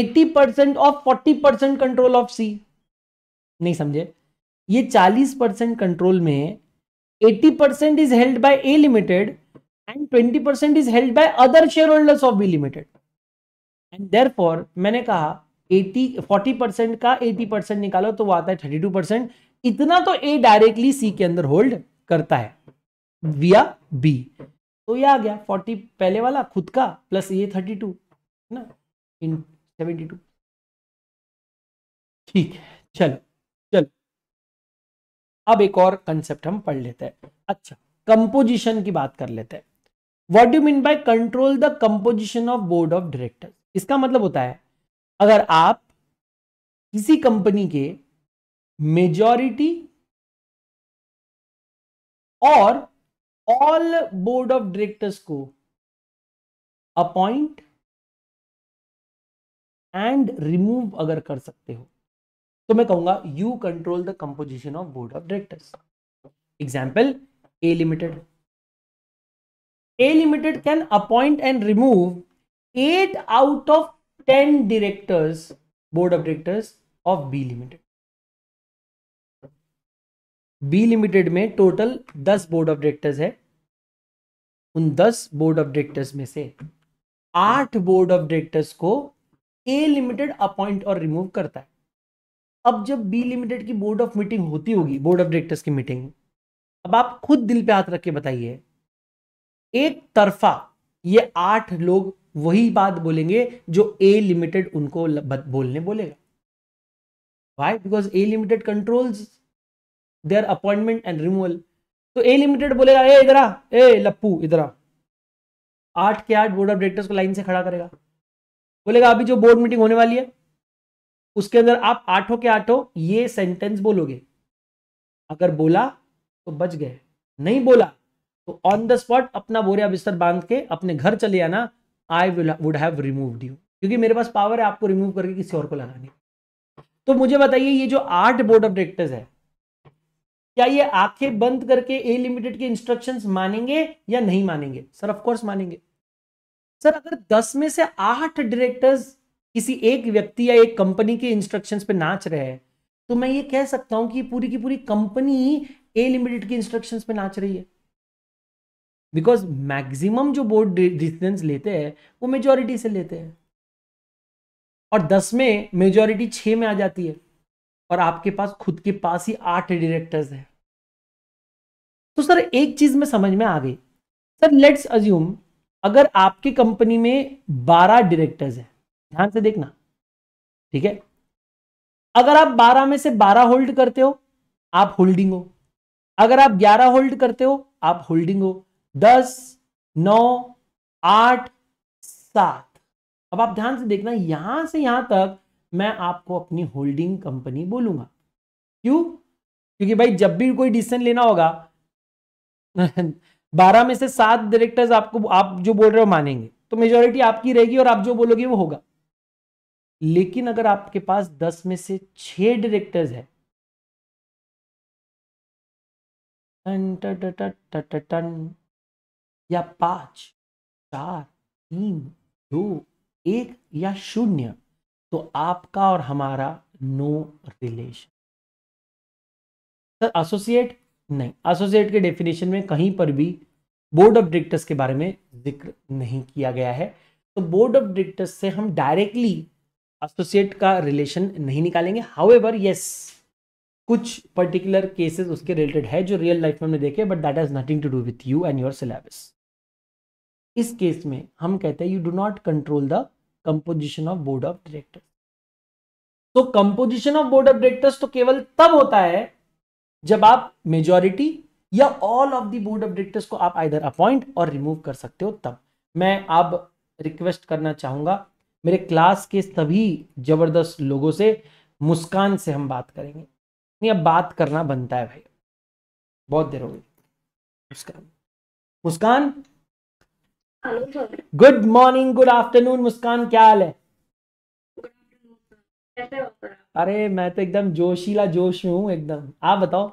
eighty percent of forty percent control of C नहीं समझे ये चालीस परसेंट कंट्रोल में eighty percent is held by A limited and twenty percent is held by other share holders of B limited and therefore मैंने कहा एटी फोर्टी परसेंट का एटी परसेंट निकालो तो वो आता है थर्टी टू परसेंट इतना तो ए डायरेक्टली सी के अंदर होल्ड करता है विया बी तो ये आ गया फोर्टी पहले वाला खुद का प्लस ये थर्टी टू है ना इन सेवेंटी टू ठीक है चलो चलो अब एक और कंसेप्ट हम पढ़ लेते हैं अच्छा कंपोजिशन की बात कर लेते हैं what do mean by control the composition of board of directors इसका मतलब होता है अगर आप किसी कंपनी के majority or all board of directors को अपॉइंट एंड रिमूव अगर कर सकते हो तो मैं कहूंगा you control the composition of board of directors example A limited A limited can appoint and remove eight out of ten directors board of directors of B limited B limited में टोटल दस बोर्ड ऑफ डायरेक्टर्स है उन दस बोर्ड ऑफ डायरेक्टर्स में से आठ बोर्ड ऑफ डायरेक्टर्स को ए लिमिटेड अपॉइंट और रिमूव करता है अब जब बी लिमिटेड की बोर्ड ऑफ मीटिंग होती होगी बोर्ड ऑफ डायरेक्टर्स की मीटिंग अब आप खुद दिल पे हाथ रख के बताइए एक तरफा ये आठ लोग वही बात बोलेंगे जो ए लिमिटेड उनको बोलने बोलेगा why because A limited controls their appointment and removal तो ए लिमिटेड बोलेगा ए इधरा ए लप्पू इधरा आठ के आठ बोर्ड ऑफ डायरेक्टर्स को लाइन से खड़ा करेगा बोलेगा अभी जो बोर्ड मीटिंग होने वाली है उसके अंदर आप आठों के आठों ये सेंटेंस बोलोगे अगर बोला तो बच गए नहीं बोला तो ऑन द स्पॉट अपना बोरिया बिस्तर बांध के अपने घर चले आना I would have removed you क्योंकि मेरे पास पावर है आपको रिमूव करके किसी और को लगाने तो मुझे बताइए ये जो आठ बोर्ड ऑफ डायरेक्टर्स है क्या ये आंखें बंद करके ए लिमिटेड के इंस्ट्रक्शंस मानेंगे या नहीं मानेंगे सर ऑफ कोर्स मानेंगे सर अगर दस में से आठ डायरेक्टर्स किसी एक व्यक्ति या एक कंपनी के इंस्ट्रक्शंस पे नाच रहे हैं तो मैं ये कह सकता हूं कि पूरी की पूरी कंपनी ए लिमिटेड के इंस्ट्रक्शंस पे नाच रही है बिकॉज मैक्सिमम जो बोर्ड डिसीजन लेते हैं वो मेजोरिटी से लेते हैं और दस में मेजोरिटी छ में आ जाती है और आपके पास खुद के पास ही आठ डायरेक्टर्स हैं तो सर एक चीज में समझ में आ गई सर लेट्स अज्यूम अगर आपकी कंपनी में बारह डायरेक्टर्स हैं ध्यान से देखना ठीक है अगर आप बारह में से बारह होल्ड करते हो आप होल्डिंग हो अगर आप ग्यारह होल्ड करते हो आप होल्डिंग हो दस नौ आठ सात अब आप ध्यान से देखना यहां से यहां तक मैं आपको अपनी होल्डिंग कंपनी बोलूंगा क्यों क्योंकि भाई जब भी कोई डिसीजन लेना होगा बारह में से सात डायरेक्टर्स आपको आप जो बोल रहे हो मानेंगे तो मेजोरिटी आपकी रहेगी और आप जो बोलोगे वो होगा लेकिन अगर आपके पास दस में से छह डायरेक्टर्स है टन टन टन या पाँच चार तीन दो एक या शून्य तो आपका और हमारा नो रिलेशन सर एसोसिएट नहीं एसोसिएट के डेफिनेशन में कहीं पर भी बोर्ड ऑफ डायरेक्टर्स के बारे में जिक्र नहीं किया गया है तो बोर्ड ऑफ डायरेक्टर्स से हम डायरेक्टली एसोसिएट का रिलेशन नहीं निकालेंगे हाउ एवर यस कुछ पर्टिकुलर केसेस उसके रिलेटेड है जो रियल लाइफ में हमने देखे but that has nothing to do with you and your syllabus इस केस में हम कहते हैं you do not control the composition of board of directors तो composition of board of directors तो केवल तब होता है जब आप मेजोरिटी या all of the board of directors को आप आइधर अपॉइंट और रिमूव कर सकते हो तब मैं अब रिक्वेस्ट करना चाहूंगा मेरे क्लास के सभी जबरदस्त लोगों से मुस्कान से हम बात करेंगे नहीं अब बात करना बनता है भाई बहुत देर हो गई Muskan Muskan good morning good afternoon Muskan क्या हाल है अरे मैं तो एकदम जोशीला जोश में हूँ एकदम आप बताओ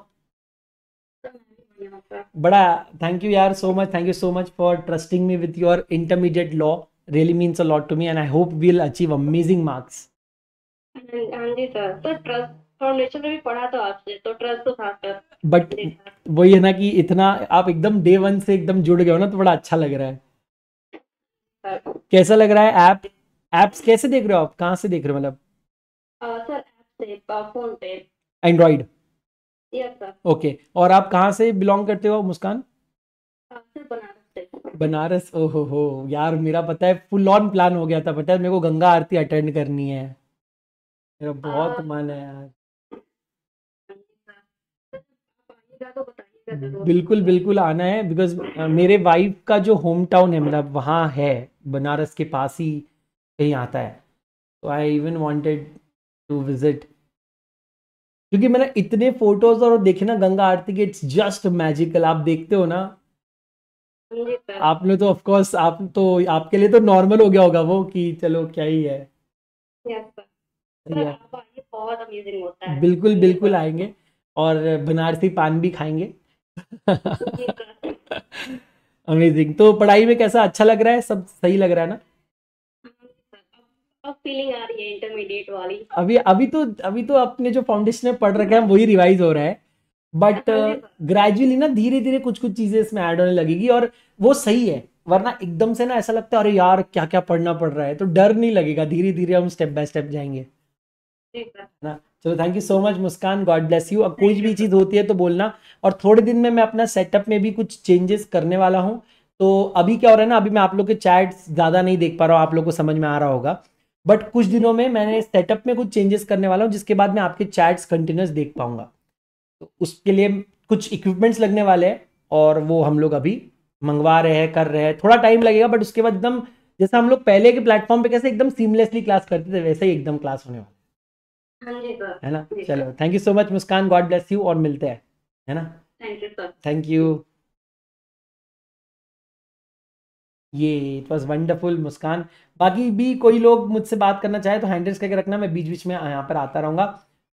बड़ा थैंक यू यार so much thank you so much for trusting me with your intermediate law really means a lot to me and i hope we'll achieve amazing but हाँ तो तो तो वही है ना कि इतना आप एकदम डे वन से एकदम जुड़ गए हो ना तो बड़ा अच्छा लग रहा है कैसा लग रहा है ऐप एप्स कैसे देख रहे हो आप कहाँ से देख रहे हो मतलब सर ऐप से फोन पे एंड्रॉइड ओके और आप कहाँ से बिलोंग करते हो मुस्कान बनारस ओहो हो यार मेरा पता है फुल ऑन प्लान हो गया था पता है मेरे को गंगा आरती अटेंड करनी है मेरा बहुत मन है यार तो बिल्कुल बिल्कुल आना है बिकॉज मेरे वाइफ का जो होम टाउन है मतलब वहाँ है बनारस के पास ही कहीं आता है तो I even wanted to visit क्योंकि मैंने इतने फोटोज और देखे ना गंगा आरती के इट्स जस्ट मैजिकल आप देखते हो ना आपने तो ऑफ कोर्स आप तो आपके लिए तो नॉर्मल हो गया होगा वो कि चलो क्या ही है बिल्कुल बिल्कुल आएंगे और बनारसी पान भी खाएंगे अमेजिंग तो पढ़ाई में कैसा अच्छा लग रहा है सब सही लग रहा है ना फीलिंग आ रही है इंटरमीडिएट वाली अभी अभी तो अभी तो अपने जो फाउंडेशन में पढ़ रखे हैं वही रिवाइज हो रहा है बट ग्रेजुअली uh, ना धीरे धीरे कुछ कुछ चीजें इसमें ऐड होने लगेगी और वो सही है वरना एकदम से ना ऐसा लगता है अरे यार क्या क्या पढ़ना पड़ रहा है तो डर नहीं लगेगा धीरे धीरे हम स्टेप बाय स्टेप जाएंगे चलो thank you so much Muskan God bless you अब कोई भी चीज़ होती है तो बोलना और थोड़े दिन में मैं अपना सेटअप में भी कुछ चेंजेस करने वाला हूँ तो अभी क्या हो रहा है ना अभी मैं आप लोग के चैट ज़्यादा नहीं देख पा रहा हूँ आप लोग को समझ में आ रहा होगा बट कुछ दिनों में मैंने सेटअप में कुछ चेंजेस करने वाला हूँ जिसके बाद मैं आपके चैट्स कंटिन्यूस देख पाऊंगा तो उसके लिए कुछ इक्विपमेंट्स लगने वाले हैं और वो हम लोग अभी मंगवा रहे हैं कर रहे हैं थोड़ा टाइम लगेगा बट उसके बाद एकदम जैसा हम लोग पहले के प्लेटफॉर्म पे कैसे एकदम सीमलेसली क्लास करते थे वैसे ही एकदम क्लास होने वाला हाँ है ना चलो thank you so much Muskan God bless you और मिलते हैं है ना thank you sir thank you ये इट वॉज वंडरफुल मुस्कान बाकी भी कोई लोग मुझसे बात करना चाहे तो हैंडल्स करके रखना मैं बीच बीच में यहाँ पर आता रहूंगा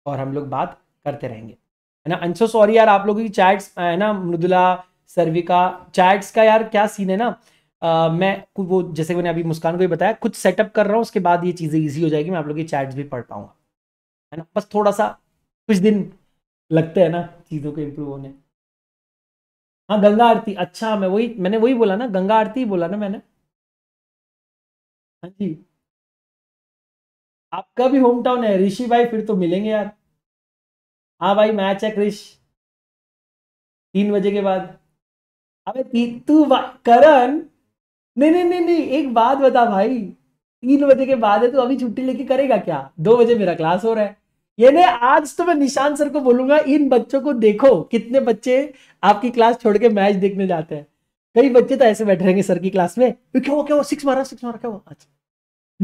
और हम लोग बात करते रहेंगे है ना अंशो सॉरी यार आप लोगों की चैट्स है ना मृदुला सर्विका चैट्स का यार क्या सीन है ना आ, मैं वो जैसे मैंने अभी मुस्कान को ही बताया कुछ सेटअप कर रहा हूँ उसके बाद ये चीज़ें ईजी हो जाएगी मैं आप लोग की चैट्स भी पढ़ पाऊंगा है ना बस थोड़ा सा कुछ दिन लगते हैं ना चीज़ों के इम्प्रूव होने हाँ गंगा आरती अच्छा मैं वही मैंने वही बोला ना गंगा आरती बोला ना मैंने हाँ जी आपका भी होम टाउन है ऋषि भाई फिर तो मिलेंगे यार हाँ भाई मैच है क्रिश तीन बजे के बाद अबे तू करण नहीं नहीं नहीं नहीं एक बात बता भाई तीन बजे के बाद है तो अभी छुट्टी लेके करेगा क्या दो बजे मेरा क्लास हो रहा है यानी आज तो मैं निशान सर को बोलूंगा इन बच्चों को देखो कितने बच्चे आपकी क्लास छोड़ के मैच देखने जाते हैं कई बच्चे तो ऐसे बैठ रहेंगे सर की क्लास में क्या क्या वो सिक्स मारा सिक्स मारा क्या वो अच्छा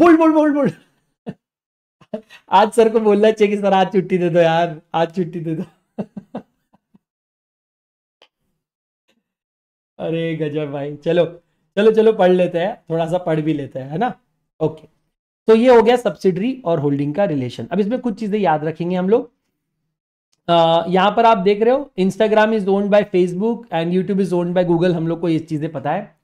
बोल बोल बोल बोल आज सर को बोलना चाहिए कि सर आज छुट्टी दे दो यार आज छुट्टी दे दो अरे गजब भाई चलो चलो चलो पढ़ लेते हैं थोड़ा सा पढ़ भी लेते हैं है ना ओके तो ये हो गया सब्सिडरी और होल्डिंग का रिलेशन अब इसमें कुछ चीजें याद रखेंगे हम लोग यहां पर आप देख रहे हो Instagram is owned by Facebook and YouTube is owned by Google हम लोग को ये चीजें पता है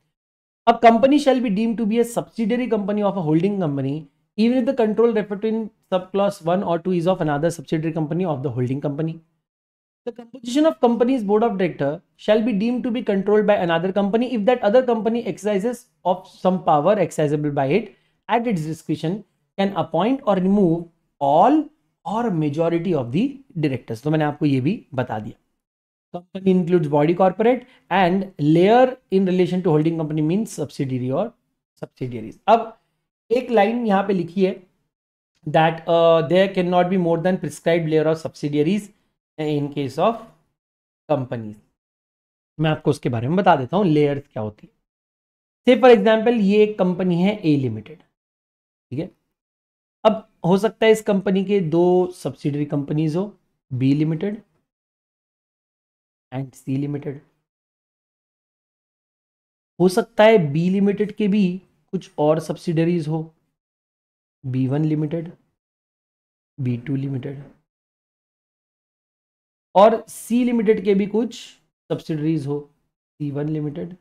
अब company shall be deem to be a subsidiary company of a holding company even if the control refer to in sub clause one or two is of another subsidiary company of the holding company the composition of companies board of director shall be deem to be controlled by another company if that other company exercises of some power exercisable by it at its description can appoint और remove all or majority of the directors तो मैंने आपको ये भी बता दिया company includes body corporate and layer in relation to holding company mean subsidiary or subsidiaries अब एक लाइन यहाँ पे लिखी है that there can not be more than prescribe layer of subsidiaries in case of companies मैं आपको उसके बारे में बता देता हूँ लेयर्स क्या होती है से फॉर एग्जाम्पल ये एक कंपनी है ए लिमिटेड ठीक है अब हो सकता है इस कंपनी के दो सब्सिडरी कंपनीज हो B limited and C limited हो सकता है बी लिमिटेड के भी कुछ और सब्सिडरीज हो B one limited B two limited और सी लिमिटेड के भी कुछ सब्सिडरीज हो C one limited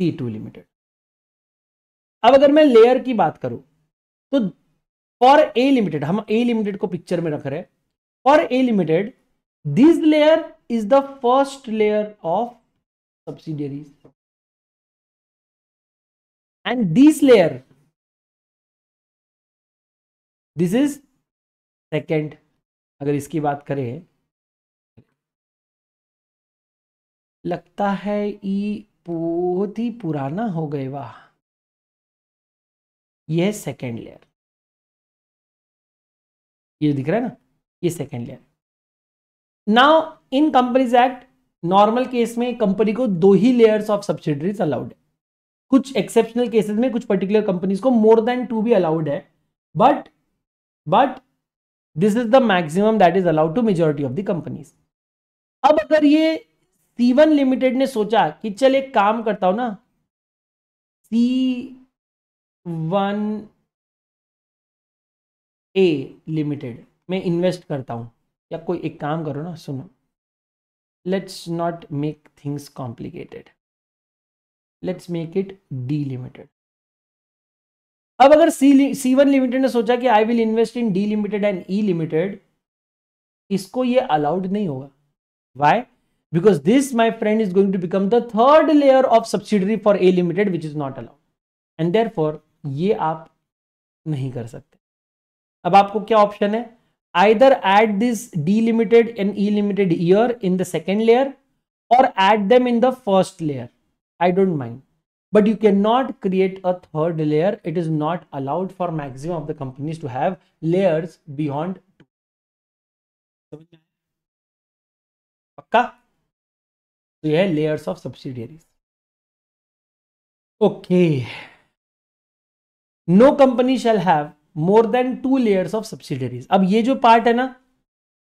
C two limited अब अगर मैं लेयर की बात करूं तो फॉर ए लिमिटेड हम ए लिमिटेड को पिक्चर में रख रहे हैं for A limited this layer is the first layer of subsidiaries and this layer this is second अगर इसकी बात करें लगता है ई बहुत ही पुराना हो गए वाह ये है सेकेंड लेयर ये दिख रहा है ना ये second layer now in companies act normal case में कंपनी को दो ही लेयर्स ऑफ सब्सिडरीज अलाउड है कुछ एक्सेप्शनल केसेस में कुछ पर्टिकुलर कंपनीज को मोर देन टू भी अलाउड है but but this is the maximum that is allowed to majority of the companies अब अगर ये सी वन लिमिटेड ने सोचा कि चल एक काम करता हूं ना सी वन ए लिमिटेड मैं इन्वेस्ट करता हूँ या कोई एक काम करो ना सुनो let's not make things complicated let's make it D limited अब अगर सी सी वन लिमिटेड ने सोचा कि I will invest in D limited and E limited इसको ये अलाउड नहीं होगा why because this my friend is going to become the third layer of subsidiary for A limited which is not allowed and therefore ये आप नहीं कर सकते अब आपको क्या ऑप्शन है either add this D limited and E limited here in the second layer or add them in the first layer I don't mind you can not create a third layer it is not allowed for maximum of the companies to have layers beyond two पक्का तो यह layers of subsidiaries okay no company shall have more than two layers of subsidiaries अब ये जो पार्ट है ना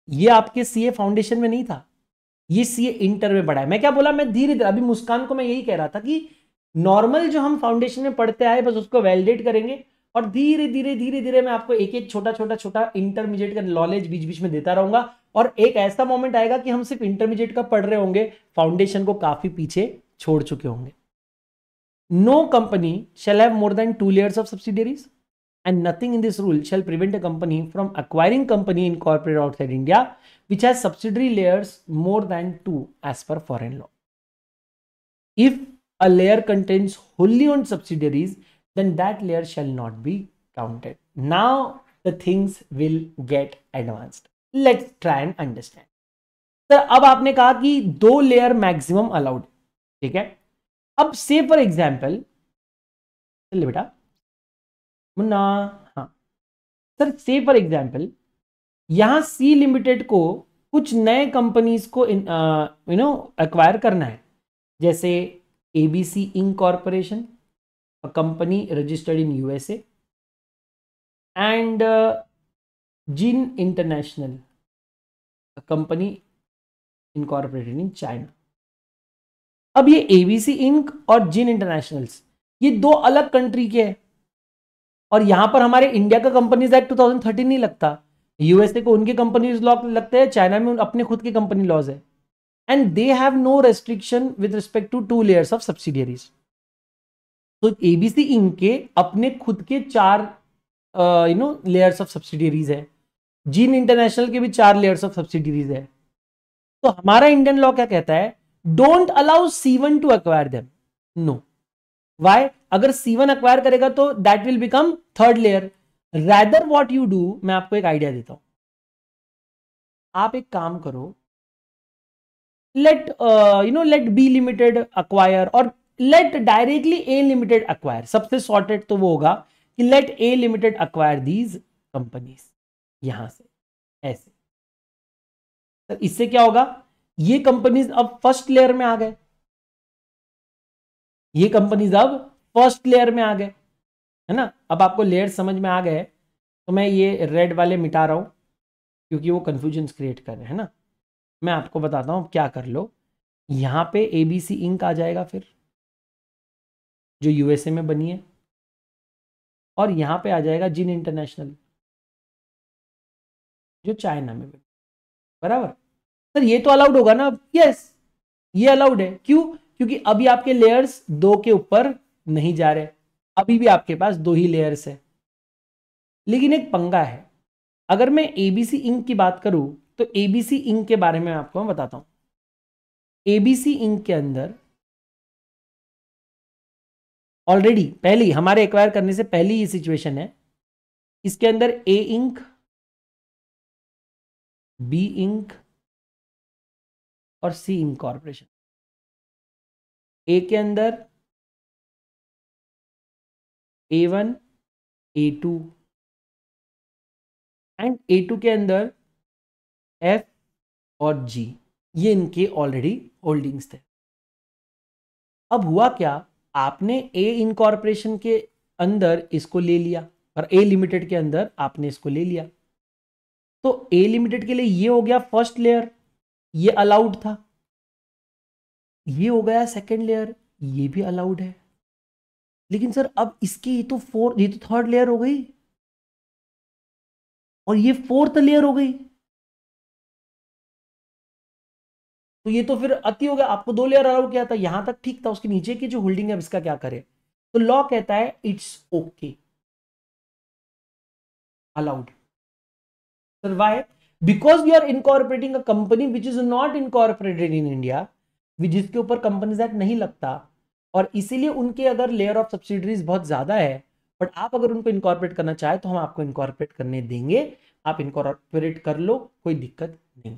ये आपके सीए फाउंडेशन में नहीं था ये सीए इंटर में पढ़ा है मैं क्या बोला मैं धीरे धीरे अभी मुस्कान को मैं यही कह रहा था कि नॉर्मल जो हम फाउंडेशन में पढ़ते आए बस उसको वैलिडेट करेंगे और धीरे धीरे धीरे धीरे मैं आपको एक एक छोटा छोटा छोटा इंटरमीडिएट का नॉलेज बीच बीच में देता रहूंगा और एक ऐसा मोमेंट आएगा कि हम सिर्फ इंटरमीडिएट का पढ़ रहे होंगे फाउंडेशन को काफी पीछे छोड़ चुके होंगे no company shall have more than two layers of subsidiaries and nothing in this rule shall prevent a company from acquiring company incorporated outside India which has subsidiary layers more than two as per foreign law. If a layer contains wholly owned subsidiaries, then that layer shall not be counted. Now the things will get advanced. Let's try and understand. sir ab aapne kaha ki do layer maximum allowed theek hai अब से फॉर एग्जाम्पल चलिए बेटा मुन्ना हाँ सर से फॉर एग्जाम्पल यहां सी लिमिटेड को कुछ नए कंपनीज को यू नो एक्वायर करना है जैसे A B C Inc corporation company registered in USA and Jin international company incorporated in China अब ये एबीसी इंक और जिन इंटरनेशनल्स ये दो अलग कंट्री के हैं और यहां पर हमारे इंडिया का कंपनीज एक्ट 2013 नहीं लगता यूएसए को उनके कंपनीज लॉ लगते हैं चाइना में अपने खुद के कंपनी लॉज है and they have no restriction with respect to two layers of subsidiaries तो एबीसी इंक के अपने खुद के चार you know layers of subsidiaries है जीन इंटरनेशनल के भी चार लेयर्स ऑफ सब्सिडियरीज है तो हमारा इंडियन लॉ क्या कहता है don't allow one to acquire them no why अगर सीवन अक्वायर करेगा तो that will become third layer rather what you do मैं आपको एक आइडिया देता हूं आप एक काम करो let you know let B limited acquire or let directly A limited acquire सबसे सॉर्टेड तो वो होगा कि let A limited acquire these companies यहां से ऐसे तो इससे क्या होगा ये कंपनीज अब फर्स्ट लेयर में आ गए ये कंपनीज अब फर्स्ट लेयर में आ गए है ना अब आपको लेयर समझ में आ गए तो मैं ये रेड वाले मिटा रहा हूं क्योंकि वो कंफ्यूजन क्रिएट कर रहे हैं ना मैं आपको बताता हूं क्या कर लो यहां पे एबीसी इंक आ जाएगा फिर जो यूएसए में बनी है और यहां पे आ जाएगा जिन इंटरनेशनल जो चाइना में बनी बराबर सर ये तो अलाउड होगा ना यस ये अलाउड है क्यों क्योंकि अभी आपके लेयर्स दो के ऊपर नहीं जा रहे अभी भी आपके पास दो ही लेयर्स है लेकिन एक पंगा है अगर मैं एबीसी इंक की बात करूं तो एबीसी इंक के बारे में आपको मैं बताता हूं एबीसी इंक के अंदर ऑलरेडी पहली हमारे एक्वायर करने से पहली ये सिचुएशन है इसके अंदर ए इंक बी इंक और सी इनकॉर्पोरेशन ए के अंदर A one A two and A two के अंदर एफ और जी ये इनके ऑलरेडी होल्डिंग्स थे अब हुआ क्या आपने ए इनकॉर्पोरेशन के अंदर इसको ले लिया और ए लिमिटेड के अंदर आपने इसको ले लिया तो ए लिमिटेड के लिए ये हो गया फर्स्ट लेयर ये अलाउड था ये हो गया सेकेंड लेयर ये भी अलाउड है लेकिन सर अब इसकी तो फोर्थ ये तो थर्ड लेयर तो हो गई और ये फोर्थ लेयर हो गई तो ये तो फिर अति हो गया आपको दो लेयर अलाउड किया था यहां तक ठीक था उसके नीचे की जो होल्डिंग है इसका क्या करे तो लॉ कहता है it's okay allowed sir why because you are incorporating a company which is not incorporated in India जिसके ऊपर कंपनीज एक्ट नहीं लगता और इसीलिए उनके अगर लेयर ऑफ सब्सिडरीज बहुत ज़्यादा है बट आप अगर उनको इनकॉर्पोरेट करना चाहे तो हम आपको इनकॉर्पोरेट करने देंगे आप इनकॉर्पोरेट कर लो कोई दिक्कत नहीं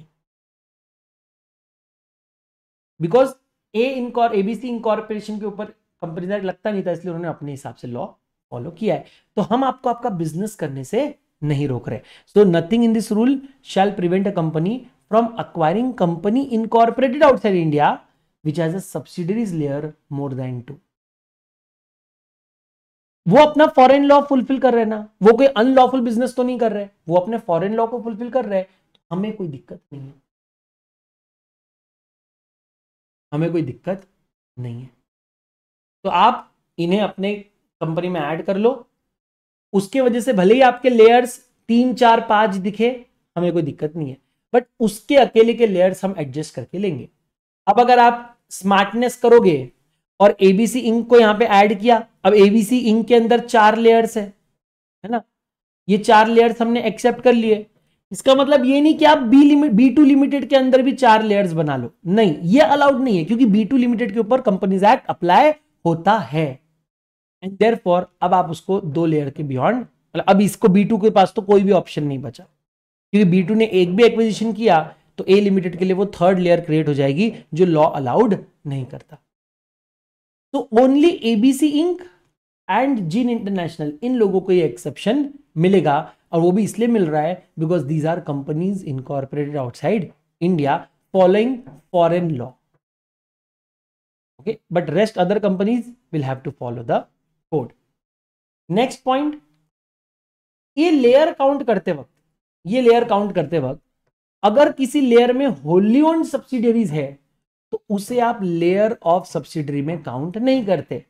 बिकॉज ए इनकॉर एबीसी इनकॉर्पोरेशन के ऊपर कंपनी एक्ट लगता नहीं था इसलिए उन्होंने अपने हिसाब से लॉ फॉलो किया है तो हम आपको आपका बिजनेस करने से नहीं रोक रहे so nothing in this rule shall prevent a company from acquiring company incorporated outside India which as a subsidiaries layer more than two वो अपना फॉरेन लॉ फुलफिल कर रहे हैं ना वो कोई अनलॉफुल बिजनेस तो नहीं कर रहे वो अपने फॉरेन लॉ को फुलफिल कर रहे हैं तो हमें कोई दिक्कत नहीं है हमें कोई दिक्कत नहीं है तो आप इन्हें अपने कंपनी में ऐड कर लो उसके वजह से भले ही आपके लेयर्स तीन चार पांच दिखे हमें कोई दिक्कत नहीं है बट उसके अकेले के लेयर्स हम एडजस्ट करके लेंगे अब अगर आप स्मार्टनेस करोगे और एबीसी इंक को यहां पे ऐड किया अब एबीसी इंक के अंदर चार लेयर्स है है ना ये चार लेयर्स हमने एक्सेप्ट कर लिए इसका मतलब ये नहीं कि आप B limit B two limited के अंदर भी चार लेयर्स बना लो नहीं ये अलाउड नहीं है क्योंकि बी टू लिमिटेड के ऊपर कंपनीज एक्ट अप्लाई होता है एंड देर फॉर अब आप उसको दो लेयर के बियॉन्ड मतलब अब इसको बी टू के पास तो कोई भी ऑप्शन नहीं बचा क्योंकि बी टू ने एक भी एक्विजिशन किया तो ए लिमिटेड के लिए वो थर्ड लेयर क्रिएट हो जाएगी जो लॉ अलाउड नहीं करता तो only ABC Inc and Jin international इन लोगों को ये एक्सेप्शन मिलेगा और वो भी इसलिए मिल रहा है because these are companies incorporated outside India following foreign law okay but rest other companies will have to follow the code next point ये लेयर काउंट करते वक्त ये लेयर काउंट करते वक्त अगर किसी लेयर में होली ओन सब्सिडरीज है तो उसे आप लेयर ऑफ सब्सिडरी में काउंट नहीं करते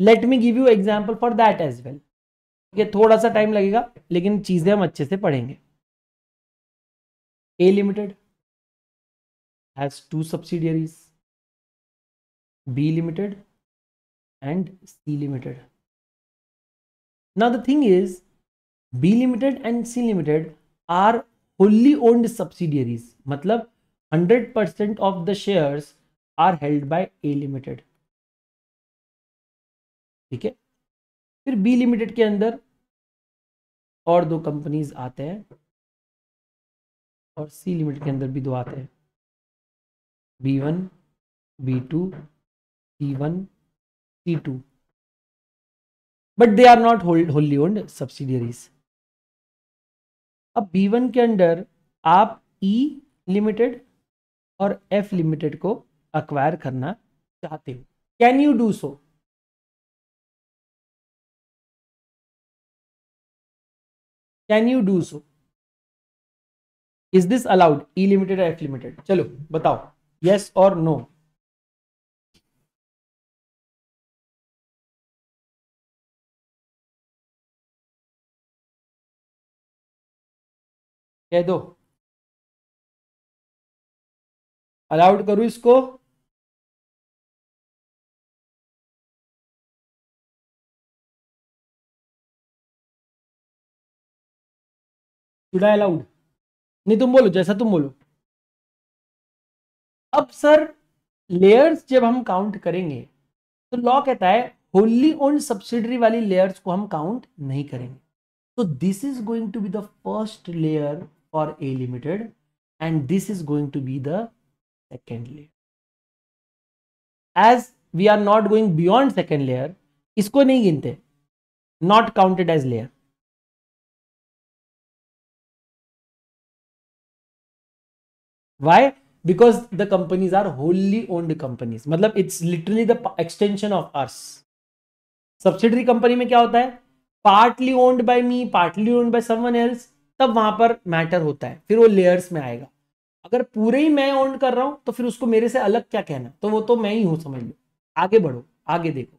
let me give you example for that as well ये थोड़ा सा टाइम लगेगा लेकिन चीजें हम अच्छे से पढ़ेंगे A limited has two subsidiaries B limited and C limited now the thing is b limited and c limited are wholly owned subsidiaries मतलब 100% of the shares are held by a limited ठीक है फिर बी लिमिटेड के अंदर और दो कंपनीज आते हैं और सी लिमिटेड के अंदर भी दो आते हैं B one B two C one C two but they are not wholly owned subsidiaries अब बी वन के अंडर आप ई e लिमिटेड और एफ लिमिटेड को अक्वायर करना चाहते हो can you do so can you do so is this allowed E limited F limited चलो बताओ यस और नो कह दो अलाउड करूं इसको अलाउड नहीं तुम बोलो जैसा तुम बोलो अब सर लेयर्स जब हम काउंट करेंगे तो लॉ कहता है होली ओन सब्सिडरी वाली लेयर्स को हम काउंट नहीं करेंगे तो this is going to be the first layer for A limited and this is going to be the second layer. As we are not going beyond second layer, इसको नहीं गिनते not counted as layer. why because the companies are wholly owned companies मतलब it's literally the extension of us subsidiary company में क्या होता है partly owned by me partly owned by someone else तब वहां पर मैटर होता है फिर वो लेयर्स में आएगा अगर पूरे ही मैं ऑन कर रहा हूं तो फिर उसको मेरे से अलग क्या कहना तो वो तो मैं ही हूं समझ लो आगे बढ़ो आगे देखो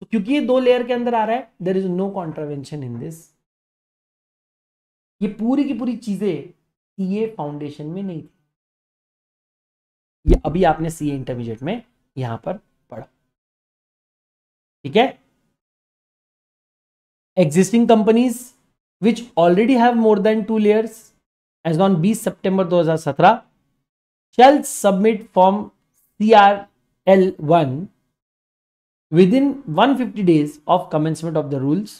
तो क्योंकि ये दो लेयर के अंदर आ रहा है there is no contravention in this ये पूरी की पूरी चीजें सीए फाउंडेशन में नहीं थी ये अभी आपने सीए इंटरमीडिएट में यहां पर पढ़ा ठीक है existing companies which already have more than two layers as on 20 September 2017 shall submit form CRL1 within 150 days of commencement of the rules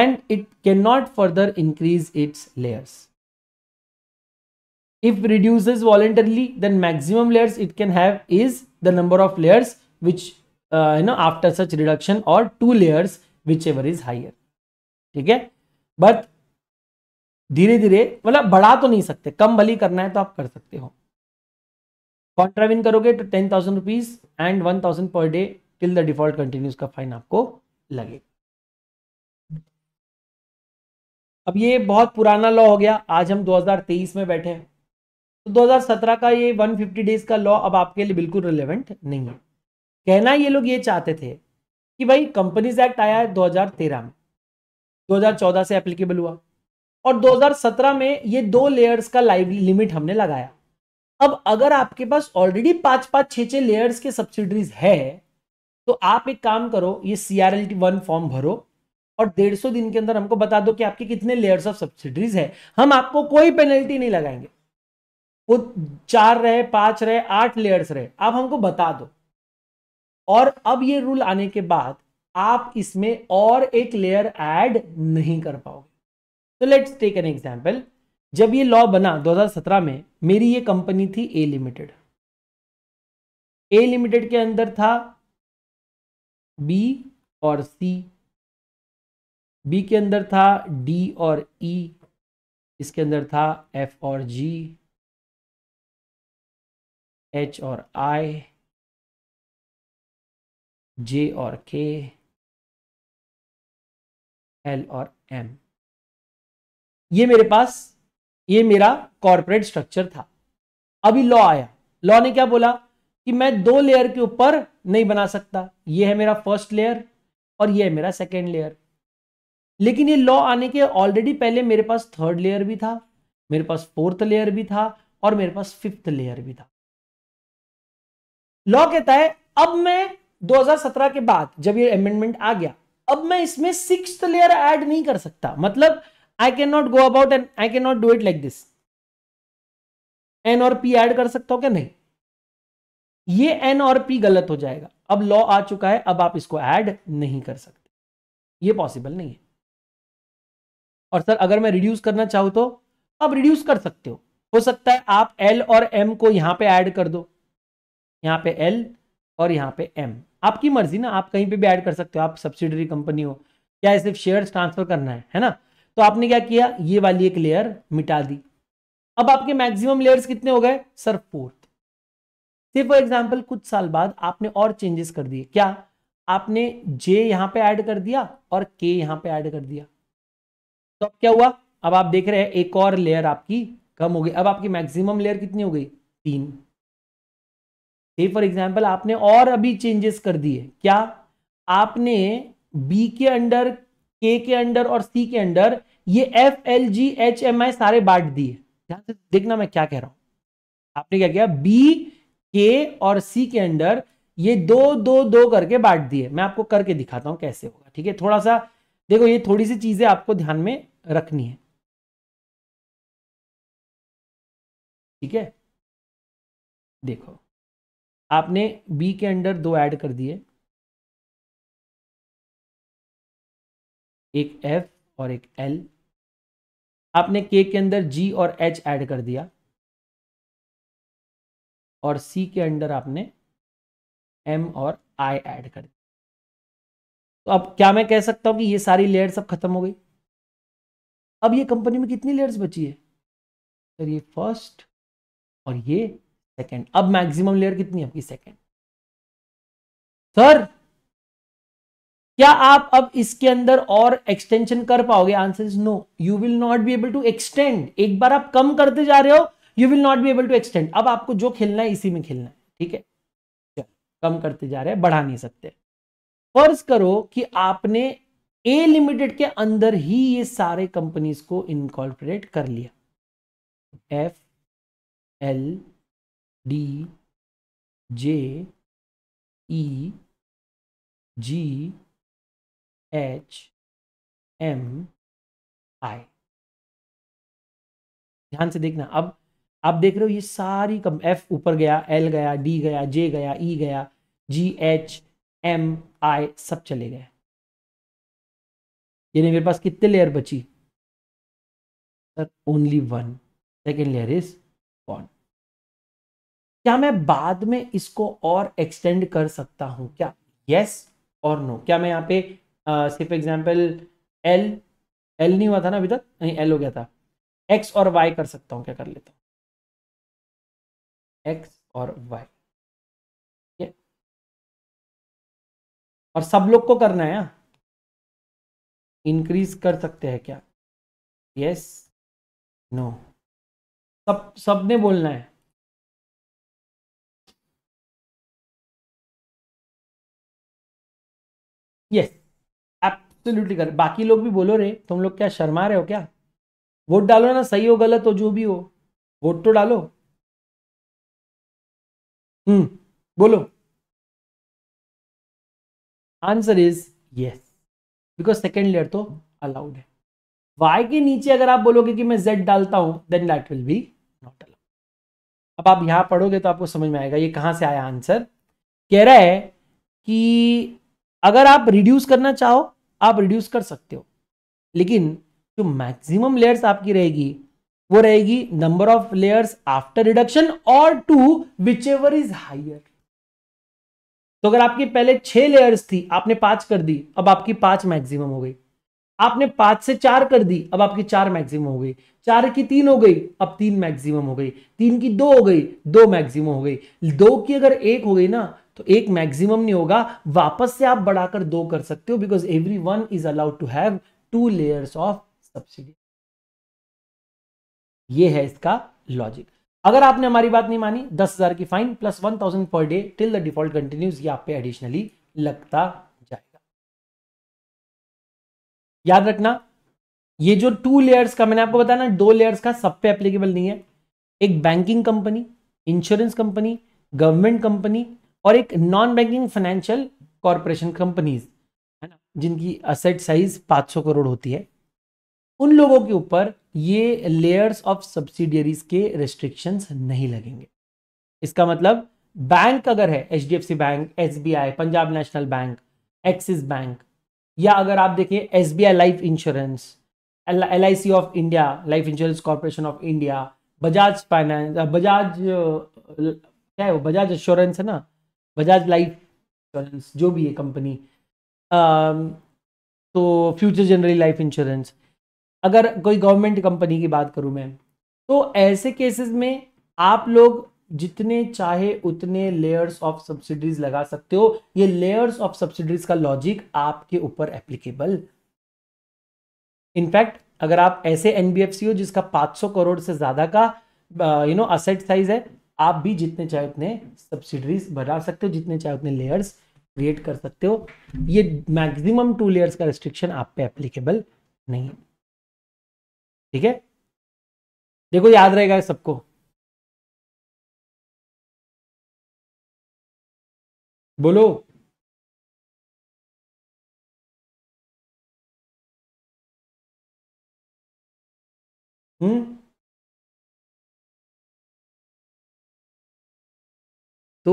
and it cannot further increase its layers. If reduces voluntarily then maximum layers it can have is the number of layers which uh, you know after such reduction or two layers whichever is higher. Okay? But धीरे धीरे मतलब बढ़ा तो नहीं सकते कम भली करना है तो आप कर सकते हो कॉन्ट्राविन करोगे तो ten thousand rupees and one thousand per day till the default continues का फाइन आपको लगे अब ये बहुत पुराना लॉ हो गया आज हम 2023 में बैठे हैं तो 2017 का ये 150 डेज का लॉ अब आपके लिए बिल्कुल रिलेवेंट नहीं है कहना ये लोग ये चाहते थे कि भाई कंपनीज एक्ट आया है 2013 में 2014 से एप्लीकेबल हुआ और 2017 में ये दो लेयर्स का लाइव लिमिट हमने लगाया अब अगर आपके पास ऑलरेडी पांच पांच छह छह लेयर्स के सब्सिडरीज है तो आप एक काम करो ये C R L one form भरो और डेढ़ सौ दिन के अंदर हमको बता दो कि आपके कितने लेयर्स ऑफ सब्सिडरीज है हम आपको कोई पेनल्टी नहीं लगाएंगे वो चार रहे पांच रहे आठ लेयर्स रहे आप हमको बता दो और अब ये रूल आने के बाद आप इसमें और एक लेयर ऐड नहीं कर पाओगे तो लेट्स टेक एन एग्जाम्पल जब ये लॉ बना 2017 में मेरी ये कंपनी थी ए लिमिटेड ए लिमिटेड के अंदर था बी और सी बी के अंदर था डी और ई e, इसके अंदर था एफ और जी एच और आई जे और के एल और एम ये मेरे पास ये मेरा कॉरपोरेट स्ट्रक्चर था अभी लॉ आया लॉ ने क्या बोला कि मैं दो लेयर के ऊपर नहीं बना सकता ये है मेरा फर्स्ट लेयर और ये है मेरा सेकेंड लेयर लेकिन ये लॉ आने के ऑलरेडी पहले मेरे पास थर्ड लेयर भी था मेरे पास फोर्थ लेयर भी था और मेरे पास फिफ्थ लेयर भी था लॉ कहता है अब मैं 2017 के बाद जब ये अमेंडमेंट आ गया अब मैं इसमें सिक्स लेयर ऐड नहीं कर सकता मतलब I can not go about and I can not do it like this N और पी ऐड कर सकता हूं क्या नहीं ये एन और पी गलत हो जाएगा अब लॉ आ चुका है अब आप इसको ऐड नहीं कर सकते ये पॉसिबल नहीं है और सर अगर मैं रिड्यूस करना चाहूं तो आप रिड्यूस कर सकते हो हो सकता है आप एल और एम को यहां पे ऐड कर दो यहां पे एल और यहाँ पे एम आपकी मर्जी ना आप कहीं पे भी ऐड कर सकते हो आप सब्सिडरी कंपनी हो क्या सिर्फ शेयर ट्रांसफर करना है है ना तो आपने क्या किया ये वाली एक लेयर मिटा दी अब आपके मैक्सिमम लेयर्स कितने हो गए सर फोर्थ सिर्फ फॉर एग्जाम्पल कुछ साल बाद आपने और चेंजेस कर दिए क्या आपने जे यहाँ पे ऐड कर दिया और के यहाँ पे ऐड कर दिया तो अब क्या हुआ अब आप देख रहे हैं एक और लेयर आपकी कम हो गई अब आपकी मैक्सिमम लेयर कितनी हो गई तीन फॉर एग्जाम्पल आपने और अभी चेंजेस कर दिए क्या आपने बी के अंडर के के अंडर और सी के अंडर ये F L G H M I सारे बांट दिए ध्यान से देखना मैं क्या कह रहा हूं आपने क्या किया बी के और सी के अंडर ये दो दो दो करके बांट दिए मैं आपको करके दिखाता हूं कैसे होगा ठीक है थोड़ा सा देखो ये थोड़ी सी चीजें आपको ध्यान में रखनी है ठीक है देखो आपने बी के अंडर दो ऐड कर दिए एक एफ और एक एल आपने के के अंदर जी और एच ऐड कर दिया और सी के अंडर आपने एम और आई ऐड कर दिया तो अब क्या मैं कह सकता हूं कि ये सारी लेयर सब खत्म हो गई अब ये कंपनी में कितनी लेयर्स बची है सर तो ये फर्स्ट और ये सेकेंड अब मैक्सिमम लेयर कितनी है आपकी सेकेंड सर क्या आप अब इसके अंदर और एक्सटेंशन कर पाओगे answer is no you will not be able to extend एक बार आप कम करते जा रहे हो you will not be able to extend अब आपको जो खेलना है इसी में खेलना है ठीक है कम करते जा रहे हैं बढ़ा नहीं सकते फर्ज करो कि आपने ए लिमिटेड के अंदर ही ये सारे कंपनीज को इनकॉर्पोरेट कर लिया F L D J E G H M I ध्यान से देखना अब आप देख रहे हो ये सारी कम एफ ऊपर गया एल गया डी गया जे गया ई e गया जी एच एम आई सब चले गए यानी मेरे पास कितने लेयर बची sir only one second layer is क्या मैं बाद में इसको और एक्सटेंड कर सकता हूँ क्या यस और नो क्या मैं यहाँ पे सिर्फ एग्जाम्पल एल एल नहीं हुआ था ना अभी तक नहीं एल हो गया था एक्स और वाई कर सकता हूँ क्या कर लेता हूँ एक्स और वाई और सब लोग को करना है इंक्रीज हाँ? कर सकते हैं क्या यस नो सब सब बोलना है यस एब्सोल्युटली कर बाकी लोग भी बोलो रे तुम लोग क्या शर्मा रहे हो क्या वोट डालो ना सही हो गलत हो जो भी हो वोट तो डालो हम्म बोलो answer is yes because second layer तो अलाउड है वाई के नीचे अगर आप बोलोगे कि मैं जेड डालता हूं then that will be not allowed अब आप यहां पढ़ोगे तो आपको समझ में आएगा ये कहां से आया आंसर कह रहा है कि अगर आप रिड्यूस करना चाहो आप रिड्यूस कर सकते हो लेकिन जो मैक्सिमम लेयर्स आपकी रहेगी वो रहेगी number of layers after reduction or two whichever is higher तो अगर आपकी पहले छह लेयर्स थी आपने पांच कर दी अब आपकी पांच मैक्सिमम हो गई आपने पांच से चार कर दी अब आपकी चार मैक्सिमम हो गई चार की तीन हो गई अब तीन मैक्सिमम हो गई तीन की दो हो गई दो मैक्सिमम हो गई दो की अगर एक हो गई ना तो एक मैक्सिमम नहीं होगा वापस से आप बढ़ाकर दो कर सकते हो because every one is allowed to have two layers of subsidy ये है इसका लॉजिक अगर आपने हमारी बात नहीं मानी दस हजार की fine plus one thousand per day till the default continues ये आप पे एडिशनली लगता जाएगा याद रखना ये जो टू लेयर्स का मैंने आपको बताया ना दो लेयर्स का सब पे एप्लीकेबल नहीं है एक banking company insurance company government company और एक non banking financial corporation companies है ना जिनकी असेट साइज 500 करोड़ होती है उन लोगों के ऊपर ये लेयर्स ऑफ सब्सिडियरीज के रिस्ट्रिक्शंस नहीं लगेंगे इसका मतलब बैंक अगर है H bank S Punjab national bank Axis bank या अगर आप देखें S life insurance L of India life insurance corporation of India Bajaj finance Bajaj क्या है वो बजाज इंश्योरेंस है ना बजाज लाइफ इंश्योरेंस जो भी है कंपनी um, तो फ्यूचर जनरली लाइफ इंश्योरेंस अगर कोई गवर्नमेंट कंपनी की बात करूँ मैं तो ऐसे केसेस में आप लोग जितने चाहे उतने लेयर्स ऑफ सब्सिडीज लगा सकते हो ये लेयर्स ऑफ सब्सिडीज का लॉजिक आपके ऊपर एप्लीकेबल इनफैक्ट अगर आप ऐसे एनबीएफसी हो जिसका 500 करोड़ से ज्यादा का यू नो असेट साइज है आप भी जितने चाहे उतने सब्सिडरीज बना सकते हो जितने चाहे उतने लेयर्स क्रिएट कर सकते हो ये मैक्सिमम टू लेयर्स का रिस्ट्रिक्शन आप पे एप्लीकेबल नहीं है ठीक है देखो याद रहेगा सबको बोलो हम्म तो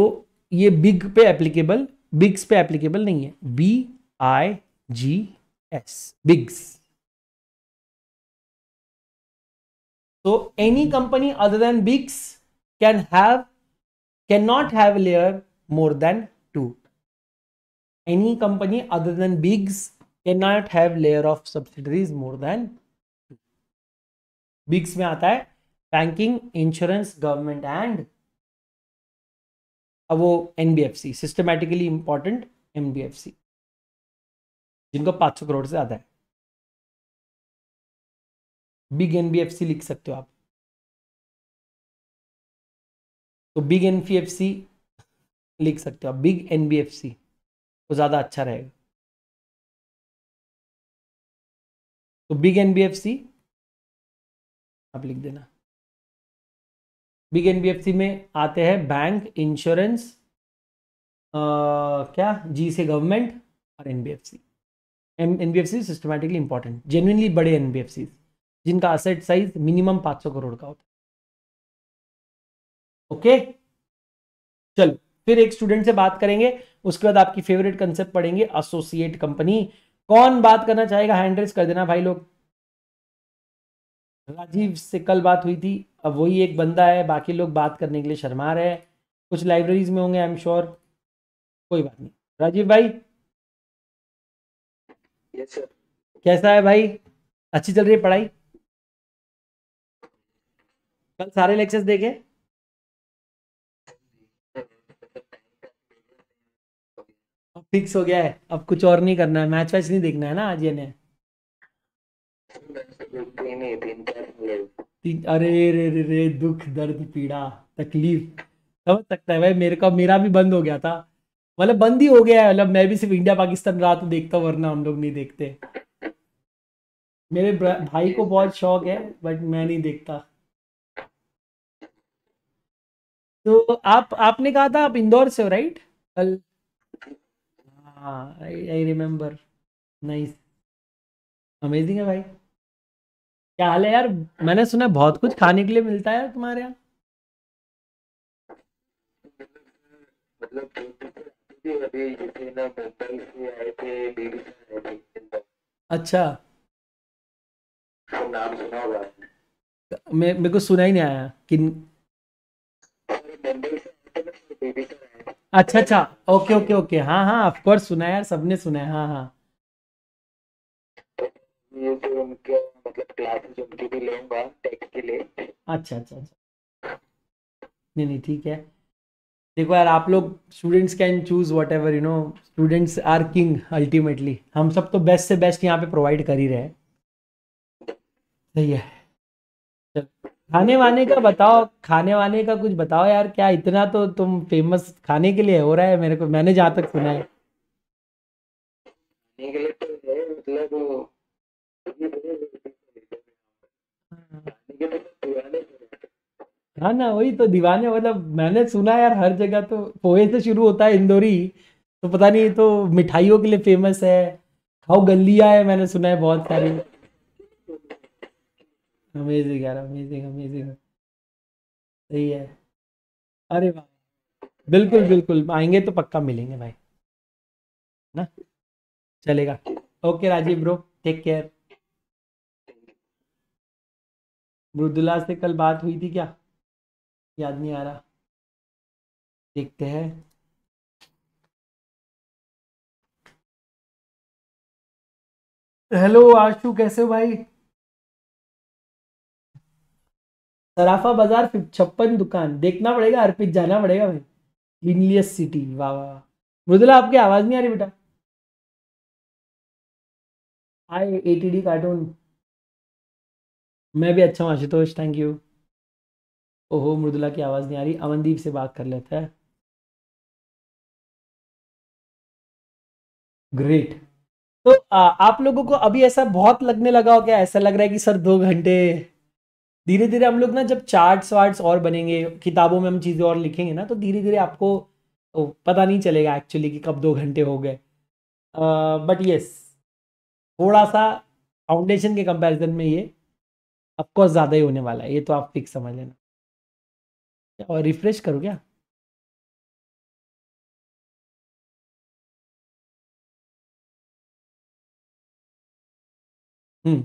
ये बिग पे एप्लीकेबल बिग्स पे एप्लीकेबल नहीं है B I ji as BIGs तो any company other than BIGs can have can not have layer more than two any company other than BIGs can not have layer of subsidiaries more than two BIGs में आता है बैंकिंग इंश्योरेंस गवर्नमेंट एंड अब वो N B F C systematically important N B F C जिनको पाँच सौ करोड़ से ज़्यादा है big N B F C लिख सकते हो आप तो big N P F C लिख सकते हो आप big N B F C वो ज़्यादा अच्छा रहेगा तो big N B F C आप लिख देना बिग एनबीएफसी में आते हैं बैंक इंश्योरेंस क्या जी से गवर्नमेंट और NBFC NBFC systematically important genuinely बड़े एनबीएफसी जिनका असेट साइज मिनिमम 500 करोड़ का होता है ओके चलो फिर एक स्टूडेंट से बात करेंगे उसके बाद आपकी फेवरेट कंसेप्ट पढ़ेंगे एसोसिएट कंपनी कौन बात करना चाहेगा हैंड्रेस कर देना भाई लोग राजीव से कल बात हुई थी अब वही एक बंदा है बाकी लोग बात करने के लिए शर्मा रहे हैं कुछ लाइब्रेरीज में होंगे आई एम श्योर कोई बात नहीं राजीव भाई yes, कैसा है भाई अच्छी चल रही है पढ़ाई कल सारे लेक्चर्स देखे अब फिक्स हो गया है अब कुछ और नहीं करना है मैच वैच नहीं देखना है ना आज ये ने तीन अरे रे रे रे दुख दर्द पीड़ा तकलीफ समझ सकता है भाई मेरे का मेरा भी बंद हो गया था मतलब बंद ही हो गया है मतलब मैं भी सिर्फ इंडिया पाकिस्तान रात देखता हूँ वरना हम लोग नहीं देखते मेरे भाई को बहुत शौक है बट मैं नहीं देखता तो आप आपने कहा था आप इंदौर से हो राइट कल हाँ आई रिमेम्बर नाइस अमेजिंग है भाई क्या हाल है यार मैंने सुना बहुत कुछ खाने के लिए मिलता है यार तुम्हारे यहाँ मतलब अच्छा नाम सुना मेरे को सुना ही नहीं आया कि मतलब तो अच्छा अच्छा ओके ओके ओके हाँ हाँ ऑफ कोर्स सुना यार सबने सुना है हाँ हाँ तो ये मतलब क्लासेस उनकी भी लूंगा टेक के लिए अच्छा अच्छा अच्छा नहीं नहीं ठीक है देखो यार आप लोग students can choose whatever you know students are king ultimately हम सब तो बेस्ट से बेस्ट यहाँ पे प्रोवाइड कर ही रहे सही है खाने वाने का बताओ खाने वाने का कुछ बताओ यार क्या इतना तो तुम फेमस खाने के लिए हो रहा है मेरे को मैंने जहाँ तक सुना है खाने के लिए तो है मतलब हाँ ना वही तो दीवाने मतलब मैंने सुना यार हर जगह तो पोहे से शुरू होता है इंदौरी तो पता नहीं तो मिठाइयों के लिए फेमस है खाओ गलिया है मैंने सुना है बहुत सारी अमेजिंग यार अमेजिंग अमेजिंग सही है अरे वाह बिल्कुल बिल्कुल आएंगे तो पक्का मिलेंगे भाई ना चलेगा okay Rajiv bro take care Mridula से कल बात हुई थी क्या याद नहीं आ रहा देखते हैं हेलो आशु कैसे हो भाई सराफा बाजार छप्पन दुकान देखना पड़ेगा अर्पित जाना पड़ेगा भाई क्लीनलियस सिटी वाह वाह मृदुला आपकी आवाज नहीं आ रही बेटा आई एटीडी कार्टून मैं भी अच्छा हूँ आशुतोष थैंक यू ओहो मृदुला की आवाज़ नहीं आ रही अमनदीप से बात कर लेते हैं ग्रेट तो आ, आप लोगों को अभी ऐसा बहुत लगने लगा हो क्या ऐसा लग रहा है कि सर दो घंटे धीरे धीरे हम लोग ना जब चार्ट्स वार्ट्स और बनेंगे किताबों में हम चीज़ें और लिखेंगे ना तो धीरे धीरे आपको पता नहीं चलेगा एक्चुअली कि कब दो घंटे हो गए बट यस थोड़ा सा फाउंडेशन के कंपैरिजन में ये अफकोर्स ज़्यादा ही होने वाला है ये तो आप फिक्स समझ लेना और रिफ्रेश करो क्या हम्म।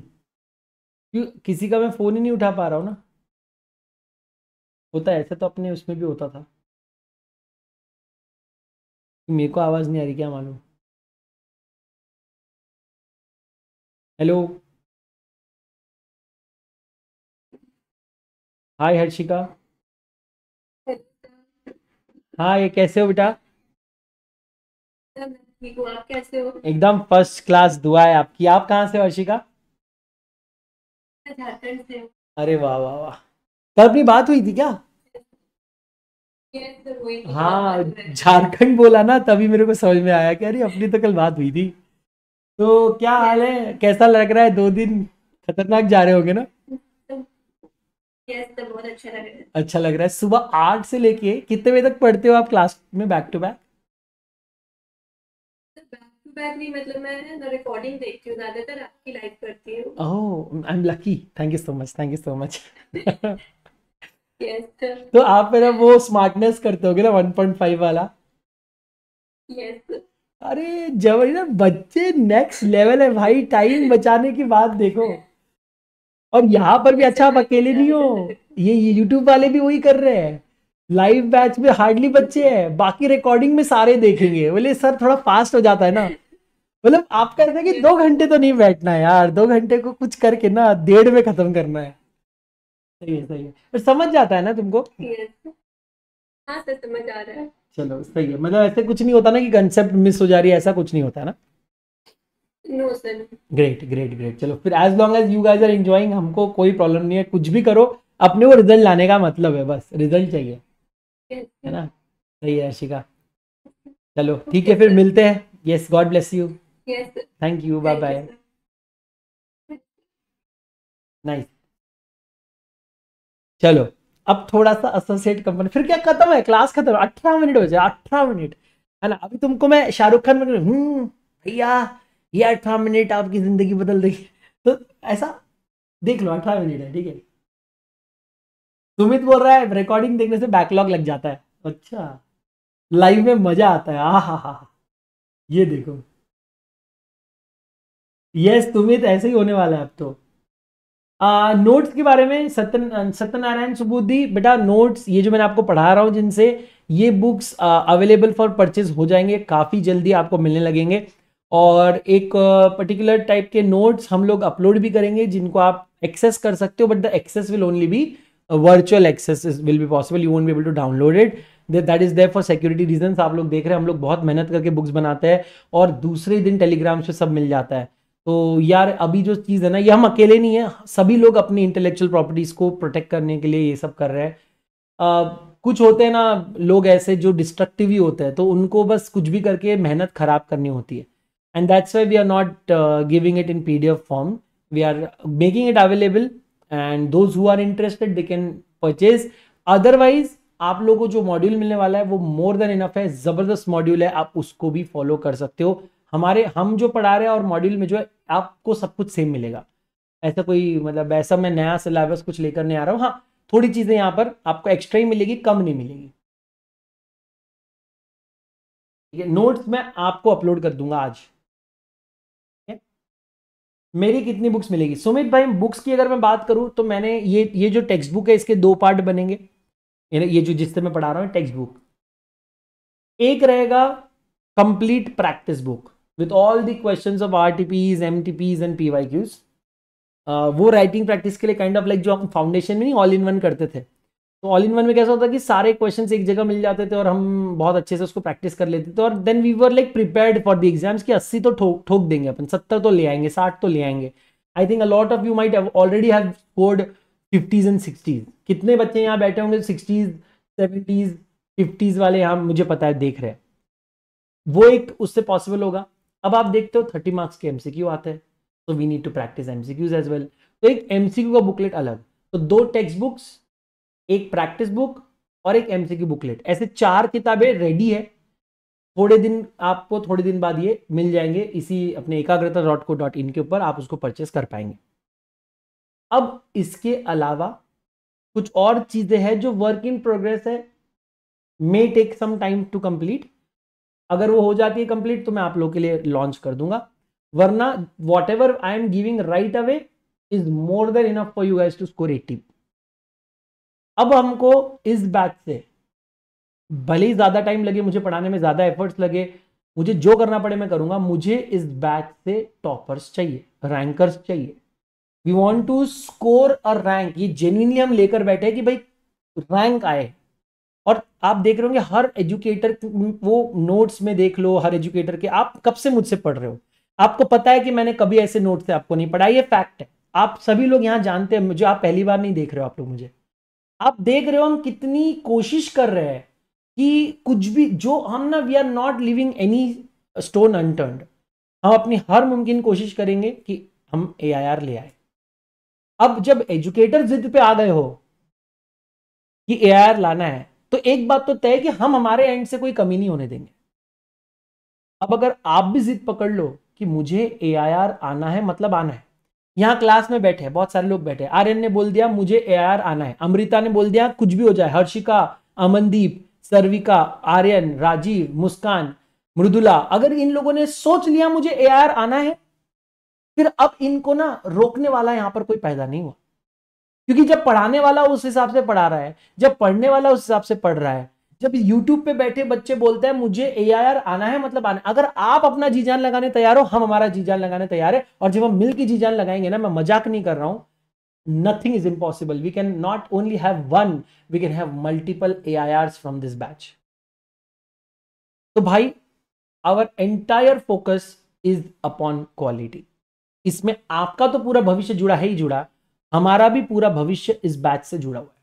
क्यों किसी का मैं फ़ोन ही नहीं उठा पा रहा हूँ ना होता है ऐसा तो अपने उसमें भी होता था मेरे को आवाज़ नहीं आ रही क्या मालूम हेलो हाय हर्षिका हाँ ये कैसे हो बेटा आप कैसे हो एकदम फर्स्ट क्लास दुआ है आपकी आप कहाँ से हर्षिका अरे वाह वाह वाह कल अपनी बात हुई थी क्या हाँ झारखंड बोला ना तभी मेरे को समझ में आया कि अरे अपनी तो कल बात हुई थी तो क्या हाल है कैसा लग रहा है दो दिन खतरनाक जा रहे होंगे ना बहुत अच्छा लग रहा है अच्छा लग रहा है सुबह आठ से लेके कितने बजे तक पढ़ते हो आप क्लास में बैक टू बैक बैक नहीं मतलब मैं रिकॉर्डिंग देखती ज्यादातर आपकी करती तो आप वो करते ना वाला अरे बच्चे नेक्स्ट लेवल है भाई टाइम बचाने की बात देखो और यहाँ पर भी अच्छा आप अकेले नहीं हो ये यूट्यूब वाले भी वही कर रहे हैं लाइव बैच में हार्डली बच्चे हैं बाकी रिकॉर्डिंग में सारे देखेंगे बोले सर थोड़ा फास्ट हो जाता है ना मतलब आप कहते हैं कि दो घंटे तो नहीं बैठना है यार दो घंटे को कुछ करके ना डेढ़ में खत्म करना है सही है सही है पर समझ जाता है ना तुमको हाँ, समझ आ रहा है चलो सही है मतलब ऐसे कुछ नहीं होता ना कि कंसेप्ट मिस हो जा रही है ऐसा कुछ नहीं होता ना ग्रेट ग्रेट ग्रेट चलो फिर as long as you guys are enjoying हमको कोई प्रॉब्लम नहीं है कुछ भी करो अपने को रिजल्ट लाने का मतलब है बस रिजल्ट चाहिए है ना सही है अर्शिका चलो ठीक है फिर मिलते हैं yes God bless you thank you bye bye nice चलो अब थोड़ा सा एसोसिएट कंपनी फिर क्या खत्म है क्लास खत्म अठारह मिनट हो जाए अठारह मिनट है ना अभी तुमको मैं शाहरुख खान में हम्म, भैया ये अठारह मिनट आपकी ज़िंदगी बदल देगी तो ऐसा देख लो अठारह मिनट है ठीक है सुमित बोल रहा है रिकॉर्डिंग देखने से बैकलॉग लग जाता है अच्छा लाइव में मज़ा आता है आ हा हा ये देखो यस सुमित ऐसे ही होने वाला है अब तो आ, नोट्स के बारे में सत्यन सत्यनारायण सुबुद्धि बेटा नोट्स ये जो मैंने आपको पढ़ा रहा हूँ जिनसे ये बुक्स अवेलेबल फॉर परचेज हो जाएंगे काफ़ी जल्दी आपको मिलने लगेंगे और एक पर्टिकुलर टाइप के नोट्स हम लोग अपलोड भी करेंगे जिनको आप एक्सेस कर सकते हो but the access will only be virtual access will be possible you won't be able to download it that is there for security reason आप लोग देख रहे हैं हम लोग बहुत मेहनत करके बुक्स बनाते हैं और दूसरे दिन टेलीग्राम से सब मिल जाता है तो यार अभी जो चीज़ है ना ये हम अकेले नहीं है सभी लोग अपनी इंटेलेक्चुअल प्रॉपर्टीज़ को प्रोटेक्ट करने के लिए ये सब कर रहे हैं uh, कुछ होते हैं ना लोग ऐसे जो डिस्ट्रक्टिव ही होते हैं तो उनको बस कुछ भी करके मेहनत खराब करनी होती है and that's why we are not uh, giving it in pdf form we are making it available and those who are interested they can purchase otherwise आप लोगों को जो मॉड्यूल मिलने वाला है वो मोर देन इनफ है जबरदस्त मॉड्यूल है आप उसको भी फॉलो कर सकते हो हमारे हम जो पढ़ा रहे हैं और मॉड्यूल में जो है आपको सब कुछ सेम मिलेगा ऐसा कोई मतलब ऐसा मैं नया सिलेबस कुछ लेकर नहीं आ रहा हूँ हाँ थोड़ी चीज़ें यहाँ पर आपको एक्स्ट्रा ही मिलेगी कम नहीं मिलेगी ठीक है नोट्स मैं आपको अपलोड कर दूंगा आज मेरी कितनी बुक्स मिलेगी सुमित भाई बुक्स की अगर मैं बात करूं तो मैंने ये ये जो टेक्स्ट बुक है इसके दो पार्ट बनेंगे ये जो जिससे मैं पढ़ा रहा हूं टेक्स्ट बुक एक रहेगा complete practice book with all the question of R T M T and P Y Qs वो राइटिंग प्रैक्टिस के लिए काइंड ऑफ लाइक जो हम फाउंडेशन में नहीं ऑल इन वन करते थे तो ऑल इन वन में कैसा होता कि सारे क्वेश्चन एक जगह मिल जाते थे और हम बहुत अच्छे से उसको प्रैक्टिस कर लेते थे और then we were like prepared for the exams कि अस्सी तो ठोक ठोक देंगे अपन सत्तर तो ले आएंगे साठ तो ले आएंगे I think a lot of you might already have scored fifties and sixties कितने बच्चे यहाँ बैठे होंगे सिक्सटीज सेवेंटीज फिफ्टीज वाले यहाँ मुझे पता है देख रहे हैं वो एक उससे पॉसिबल होगा अब आप देखते हो थर्टी मार्क्स के एमसीक्यू आते हैं तो we need to practice MCQs as well तो एक एमसीक्यू का बुकलेट अलग तो दो टेक्स्ट बुक्स एक प्रैक्टिस बुक और एक की बुकलेट ऐसे चार किताबें रेडी है थोड़े दिन आपको थोड़े दिन बाद ये मिल जाएंगे इसी अपने एकाग्रता डॉट को डॉट इन के ऊपर आप उसको परचेस कर पाएंगे अब इसके अलावा कुछ और चीज़ें हैं जो वर्क इन प्रोग्रेस है may take some time to complete अगर वो हो जाती है कंप्लीट तो मैं आप लोगों के लिए लॉन्च कर दूंगा वरना whatever I am giving right away is more than enough for you guys to score eighty अब हमको इस बैच से भले ही ज़्यादा टाइम लगे मुझे पढ़ाने में ज़्यादा एफर्ट्स लगे मुझे जो करना पड़े मैं करूंगा मुझे इस बैच से टॉपर्स चाहिए रैंकर्स चाहिए we want to score a rank ये जेन्यूनली हम लेकर बैठे कि भाई रैंक आए और आप देख रहे होंगे हर एजुकेटर वो नोट्स में देख लो हर एजुकेटर के आप कब से मुझसे पढ़ रहे हो आपको पता है कि मैंने कभी ऐसे नोट से आपको नहीं पढ़ा ये फैक्ट है आप सभी लोग यहाँ जानते हैं मुझे आप पहली बार नहीं देख रहे हो आप लोग मुझे आप देख रहे हो हम कितनी कोशिश कर रहे हैं कि कुछ भी जो हम ना we are not leaving any stone unturned हम अपनी हर मुमकिन कोशिश करेंगे कि हम ए ले आए अब जब एजुकेटर जिद पे आ गए हो कि ए लाना है तो एक बात तो तय कि हम हमारे एंड से कोई कमी नहीं होने देंगे अब अगर आप भी जिद पकड़ लो कि मुझे ए आना है मतलब आना है यहाँ क्लास में बैठे बहुत सारे लोग बैठे आर्यन ने बोल दिया मुझे ए आना है अमृता ने बोल दिया कुछ भी हो जाए हर्षिका अमनदीप सर्विका आर्यन राजीव मुस्कान मृदुला अगर इन लोगों ने सोच लिया मुझे ए आना है फिर अब इनको ना रोकने वाला यहां पर कोई पैदा नहीं हुआ क्योंकि जब पढ़ाने वाला उस हिसाब से पढ़ा रहा है जब पढ़ने वाला उस हिसाब से पढ़ रहा है जब YouTube पे बैठे बच्चे बोलते हैं मुझे ए आना है मतलब आना अगर आप अपना जी जान लगाने तैयार हो हम हमारा जी जान लगाने तैयार है और जब हम मिल के जी जान लगाएंगे ना मैं मजाक नहीं कर रहा हूं nothing is impossible we can not only have one we can have multiple A from this batch तो भाई our entire focus is upon quality इसमें आपका तो पूरा भविष्य जुड़ा है ही जुड़ा हमारा भी पूरा भविष्य इस बैच से जुड़ा हुआ है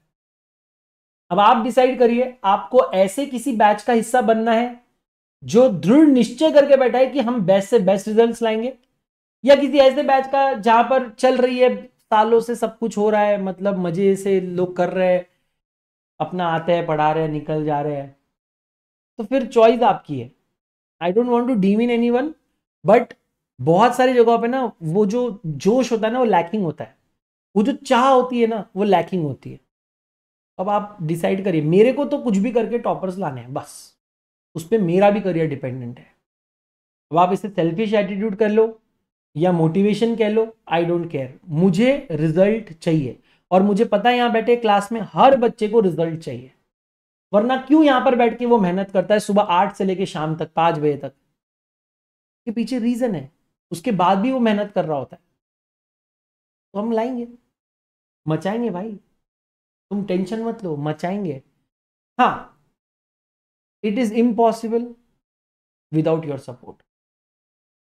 अब आप डिसाइड करिए आपको ऐसे किसी बैच का हिस्सा बनना है जो दृढ़ निश्चय करके बैठा है कि हम बेस्ट से बेस्ट रिजल्ट्स लाएंगे या किसी ऐसे बैच का जहां पर चल रही है सालों से सब कुछ हो रहा है मतलब मजे से लोग कर रहे हैं अपना आते हैं पढ़ा रहे हैं निकल जा रहे हैं तो फिर चॉइस आपकी है I don't want to deem in any one but बहुत सारी जगहों पे ना वो जो जोश होता है ना वो लैकिंग होता है वो जो चाह होती है ना वो लैकिंग होती है अब आप डिसाइड करिए मेरे को तो कुछ भी करके टॉपर्स लाने हैं बस उस पर मेरा भी करियर डिपेंडेंट है अब आप इसे सेल्फिश एटीट्यूड कर लो या मोटिवेशन कह लो आई डोंट केयर मुझे रिजल्ट चाहिए और मुझे पता है यहाँ बैठे क्लास में हर बच्चे को रिजल्ट चाहिए वरना क्यों यहाँ पर बैठ के वो मेहनत करता है सुबह आठ से लेकर शाम तक पाँच बजे तक के पीछे रीज़न है उसके बाद भी वो मेहनत कर रहा होता है तो हम लाएंगे मचाएंगे भाई तुम टेंशन मत लो मचाएंगे हाँ it is impossible without your support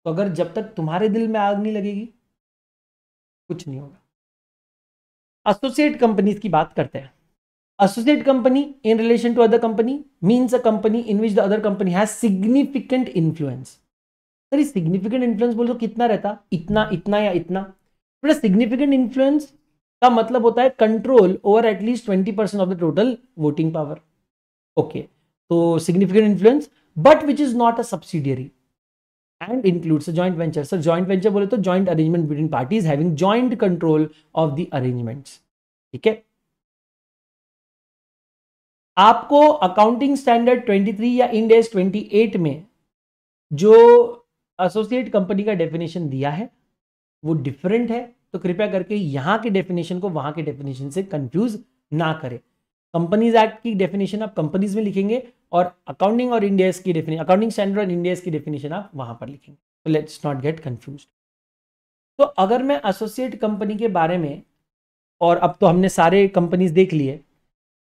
तो अगर जब तक तुम्हारे दिल में आग नहीं लगेगी कुछ नहीं होगा एसोसिएट कंपनीज की बात करते हैं associate company in relation to other company means a company in which the other company has significant influence sir ये सिग्निफिकेंट इन्फ्लुएंस बोलो कितना रहता इतना इतना या इतना सिग्निफिकेंट इन्फ्लुएंस का मतलब होता है control over at least twenty percent of the total voting power okay तो significant influence but which is not a subsidiary and includes a joint venture. So joint venture बोले तो joint arrangement between parties having joint control of the arrangements. ठीक है आपको अकाउंटिंग स्टैंडर्ड 23 या इन ट्वेंटी एट में जो एसोसिएट कंपनी का डेफिनेशन दिया है वो डिफरेंट है तो कृपया करके यहाँ के डेफिनेशन को वहाँ के डेफिनेशन से कंफ्यूज ना करें कंपनीज एक्ट की डेफिनेशन आप कंपनीज में लिखेंगे और अकाउंटिंग और इंडियाज की डेफिनेशन अकाउंटिंग स्टैंडर्ड और इंडियाज की डेफिनेशन आप वहाँ पर लिखेंगे तो लेट्स नॉट गेट कन्फ्यूज तो अगर मैं एसोसिएट कंपनी के बारे में और अब तो हमने सारे कंपनीज देख लिए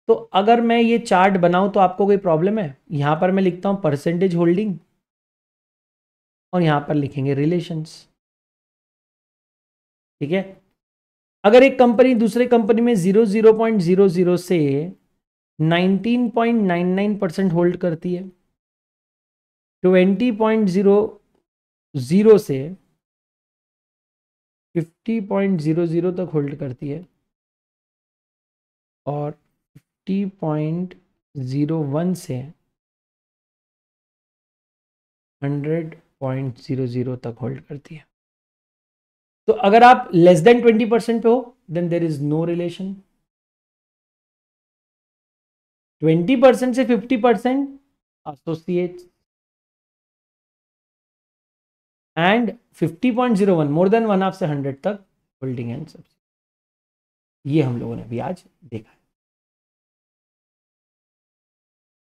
तो अगर मैं ये चार्ट बनाऊं तो आपको कोई प्रॉब्लम है यहां पर मैं लिखता हूं परसेंटेज होल्डिंग और यहां पर लिखेंगे रिलेशंस ठीक है अगर एक कंपनी दूसरे कंपनी में zero zero point zero zero से nineteen point nine nine percent hold करती है ट्वेंटी पॉइंट जीरो जीरो से फिफ्टी पॉइंट जीरो जीरो तक होल्ड करती है और फिफ्टी पॉइंट ज़ीरो वन से हंड्रेड पॉइंट ज़ीरो ज़ीरो तक होल्ड करती है तो अगर आप लेस देन ट्वेंटी परसेंट पे हो then there is no relation twenty percent से fifty percent associate and fifty point zero one more than one of से हंड्रेड तक होल्डिंग एंड सब ये हम लोगों ने अभी आज देखा है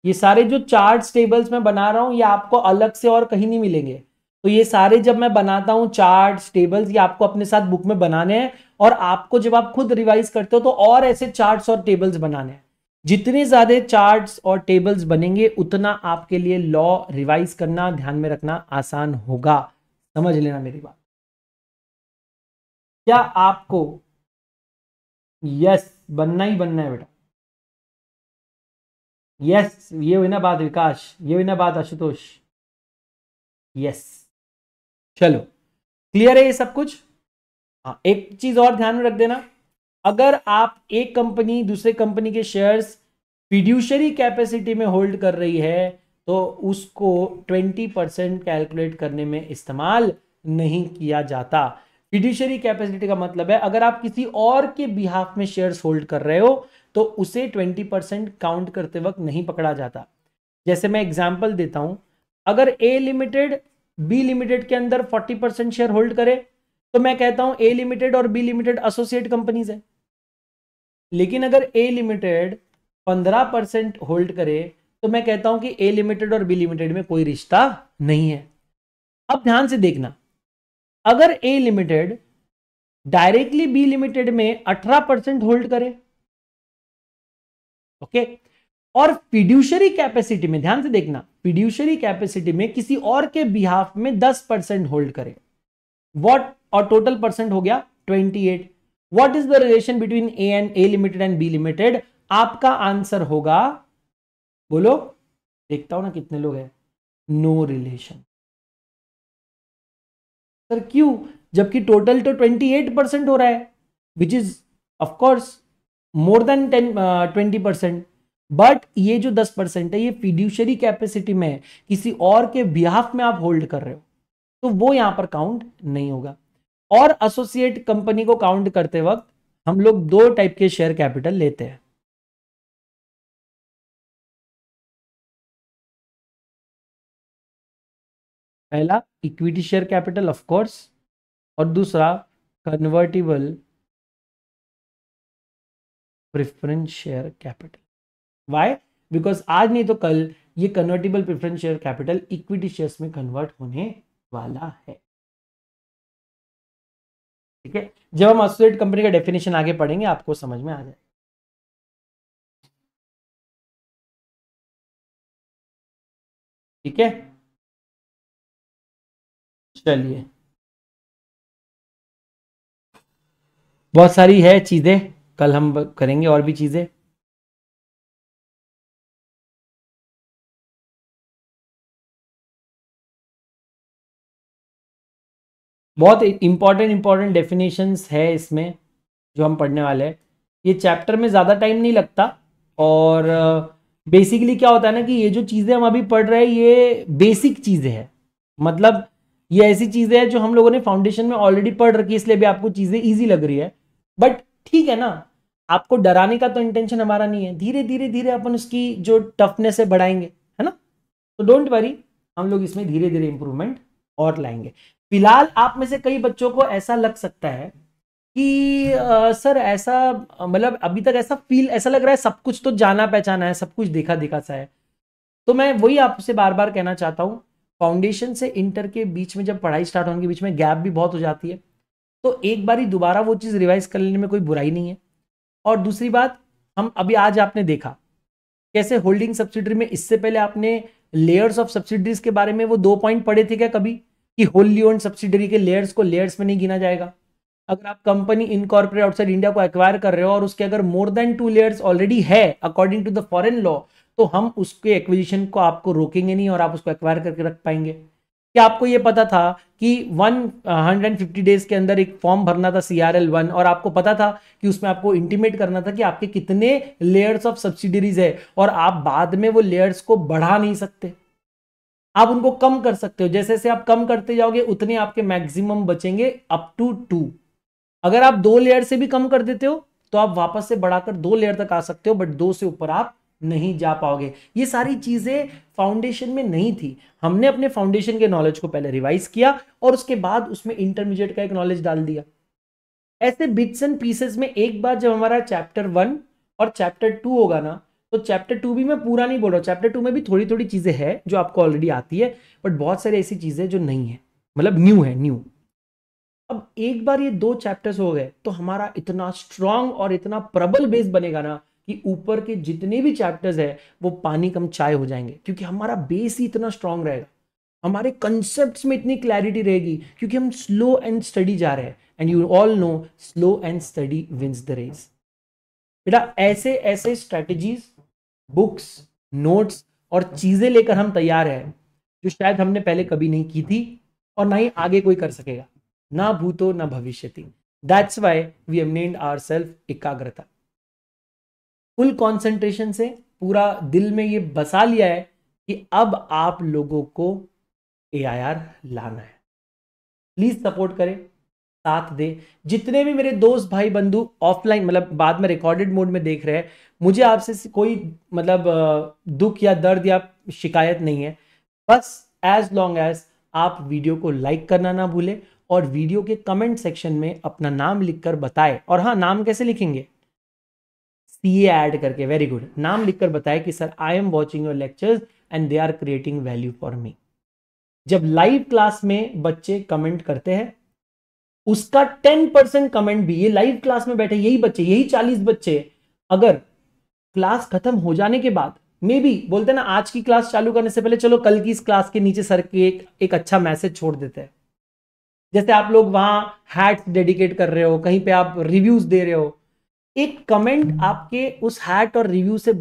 ये सारे जो चार्ट टेबल्स मैं बना रहा हूं ये आपको अलग से और कहीं नहीं मिलेंगे तो ये सारे जब मैं बनाता हूँ चार्ट्स टेबल्स ये आपको अपने साथ बुक में बनाने हैं और आपको जब आप खुद रिवाइज करते हो तो और ऐसे चार्ट्स और टेबल्स बनाने हैं जितने ज्यादा चार्ट्स और टेबल्स बनेंगे उतना आपके लिए लॉ रिवाइज करना ध्यान में रखना आसान होगा समझ लेना मेरी बात क्या आपको यस बनना ही बनना है बेटा यस ये हुई ना बात विकास ये हुई ना बात आशुतोष यस चलो क्लियर है ये सब कुछ हाँ एक चीज और ध्यान में रख देना अगर आप एक कंपनी दूसरे कंपनी के शेयर्स फिड्यूशरी कैपेसिटी में होल्ड कर रही है तो उसको 20 परसेंट कैलकुलेट करने में इस्तेमाल नहीं किया जाता फिड्यूशरी कैपेसिटी का मतलब है अगर आप किसी और के बिहाफ में शेयर्स होल्ड कर रहे हो तो उसे 20 परसेंट काउंट करते वक्त नहीं पकड़ा जाता जैसे मैं एग्जाम्पल देता हूं अगर ए लिमिटेड बी लिमिटेड के अंदर फोर्टी परसेंट शेयर होल्ड करे तो मैं कहता हूं ए लिमिटेड और बी लिमिटेड एसोसिएट कंपनीज है लेकिन अगर ए लिमिटेड पंद्रह परसेंट होल्ड करे तो मैं कहता हूं कि ए लिमिटेड और बी लिमिटेड में कोई रिश्ता नहीं है अब ध्यान से देखना अगर A limited directly B limited में अठारह परसेंट होल्ड करे ओके और फिड्यूशरी कैपेसिटी में ध्यान से देखना फिड्यूशरी कैपेसिटी में किसी और के बिहाफ में दस परसेंट होल्ड करें वॉट और टोटल परसेंट हो गया twenty eight what is the relation between A and A limited and B limited आपका आंसर होगा बोलो देखता हूं ना कितने लोग हैं नो रिलेशन सर क्यों जबकि टोटल तो 28 परसेंट हो रहा है which is of course more than ten twenty percent but ये जो दस परसेंट है ये फिड्यूशरी कैपेसिटी में है किसी और के बिहाफ में आप होल्ड कर रहे हो तो वो यहां पर काउंट नहीं होगा और एसोसिएट कंपनी को काउंट करते वक्त हम लोग दो टाइप के शेयर कैपिटल लेते हैं पहला equity share capital of course और दूसरा convertible preference share capital why because आज नहीं तो कल ये convertible preference share capital equity shares में कन्वर्ट होने वाला है ठीक है जब हम एसोसिएट कंपनी का डेफिनेशन आगे पढ़ेंगे आपको समझ में आ जाएगा ठीक है चलिए बहुत सारी है चीज़ें कल हम करेंगे और भी चीज़ें बहुत इंपॉर्टेंट इंपॉर्टेंट डेफिनेशंस है इसमें जो हम पढ़ने वाले हैं ये चैप्टर में ज़्यादा टाइम नहीं लगता और बेसिकली uh, क्या होता है ना कि ये जो चीज़ें हम अभी पढ़ रहे हैं ये बेसिक चीज़ें हैं मतलब ये ऐसी चीज़ें हैं जो हम लोगों ने फाउंडेशन में ऑलरेडी पढ़ रखी है इसलिए भी आपको चीज़ें ईजी लग रही है बट ठीक है ना आपको डराने का तो इंटेंशन हमारा नहीं है धीरे धीरे धीरे अपन उसकी जो टफनेस है बढ़ाएंगे है ना तो डोंट वरी हम लोग इसमें धीरे धीरे इंप्रूवमेंट और लाएंगे फिलहाल आप में से कई बच्चों को ऐसा लग सकता है कि आ, सर ऐसा मतलब अभी तक ऐसा फील ऐसा लग रहा है सब कुछ तो जाना पहचाना है सब कुछ देखा देखा सा है तो मैं वही आपसे बार बार कहना चाहता हूँ फाउंडेशन से इंटर के बीच में जब पढ़ाई स्टार्ट होने के बीच में गैप भी बहुत हो जाती है तो एक बार ही दोबारा वो चीज़ रिवाइज कर लेने में कोई बुराई नहीं है और दूसरी बात हम अभी आज आपने देखा कैसे होल्डिंग सब्सिडरी में इससे पहले आपने लेयर्स ऑफ सब्सिडरीज के बारे में वो दो पॉइंट पढ़े थे क्या कभी कि होली ओन सब्सिडरी के लेयर्स को लेयर्स में नहीं गिना जाएगा अगर आप कंपनी इनकॉर्पोरेट आउटसाइड इंडिया को एक्वायर कर रहे हो और उसके अगर more than two layers already है according to the foreign law तो हम उसके एक्विजिशन को आपको रोकेंगे नहीं और आप उसको एक्वायर करके रख पाएंगे क्या आपको यह पता था कि 150 डेज uh, के अंदर एक फॉर्म भरना था सीआरएल वन और आपको पता था कि उसमें आपको इंटीमेट करना था कि आपके कितने लेयर्स ऑफ सब्सिडरीज है और आप बाद में वो लेयर्स को बढ़ा नहीं सकते आप उनको कम कर सकते हो जैसे जैसे आप कम करते जाओगे उतने आपके मैक्सिमम बचेंगे अप टू टू अगर आप दो लेयर से भी कम कर देते हो तो आप वापस से बढ़ाकर दो लेयर तक आ सकते हो बट दो से ऊपर आप नहीं जा पाओगे ये सारी चीज़ें फाउंडेशन में नहीं थी हमने अपने फाउंडेशन के नॉलेज को पहले रिवाइज किया और उसके बाद उसमें इंटरमीडिएट का एक नॉलेज डाल दिया ऐसे बिट्स एंड पीसेस में एक बार जब हमारा चैप्टर वन और चैप्टर टू होगा ना तो चैप्टर टू भी मैं पूरा नहीं बोल रहा हूँ चैप्टर टू में भी थोड़ी थोड़ी चीज़ें हैं जो आपको ऑलरेडी आती है बट बहुत सारी ऐसी चीज़ें जो नहीं मतलब है मतलब न्यू है न्यू अब एक बार ये दो चैप्टर्स हो गए तो हमारा इतना स्ट्रांग और इतना प्रबल बेस बनेगा ना कि ऊपर के जितने भी चैप्टर्स है वो पानी कम चाय हो जाएंगे क्योंकि हमारा बेस ही इतना स्ट्रांग रहेगा हमारे कंसेप्ट में इतनी क्लैरिटी रहेगी क्योंकि हम स्लो एंड स्टडी जा रहे हैं and you all know slow and steady wins the race बेटा ऐसे ऐसे स्ट्रेटेजीज बुक्स नोट्स और चीज़ें लेकर हम तैयार हैं जो शायद हमने पहले कभी नहीं की थी और ना ही आगे कोई कर सकेगा ना भूतो ना भविष्य थी that's why we am named our self Ekagrata full concentration से पूरा दिल में ये बसा लिया है कि अब आप लोगों को ए लाना है प्लीज सपोर्ट करें साथ दे जितने भी मेरे दोस्त भाई बंधु ऑफलाइन मतलब बाद में रिकॉर्डेड मोड में देख रहे हैं मुझे आपसे कोई मतलब दुख या दर्द या शिकायत नहीं है बस एज लॉन्ग एज आप वीडियो को लाइक करना ना भूलें और वीडियो के कमेंट सेक्शन में अपना नाम लिखकर बताएं और हाँ नाम कैसे लिखेंगे सी ऐड करके वेरी गुड नाम लिखकर बताए कि sir I am watching your lectures and they are creating value for me जब लाइव क्लास में बच्चे कमेंट करते हैं उसका टेन परसेंट कमेंट भी ये लाइव क्लास में बैठे यही बच्चे यही चालीस बच्चे अगर क्लास खत्म हो जाने के बाद मे बी बोलते ना आज की क्लास चालू करने से पहले चलो कल की इस क्लास के नीचे सर के एक, एक अच्छा मैसेज छोड़ देते हैं जैसे आप लोग वहां हैट्स डेडिकेट कर रहे हो कहीं पे आप रिव्यूज दे रहे हो एक कमेंट आपके उस हैट और रिव्यू से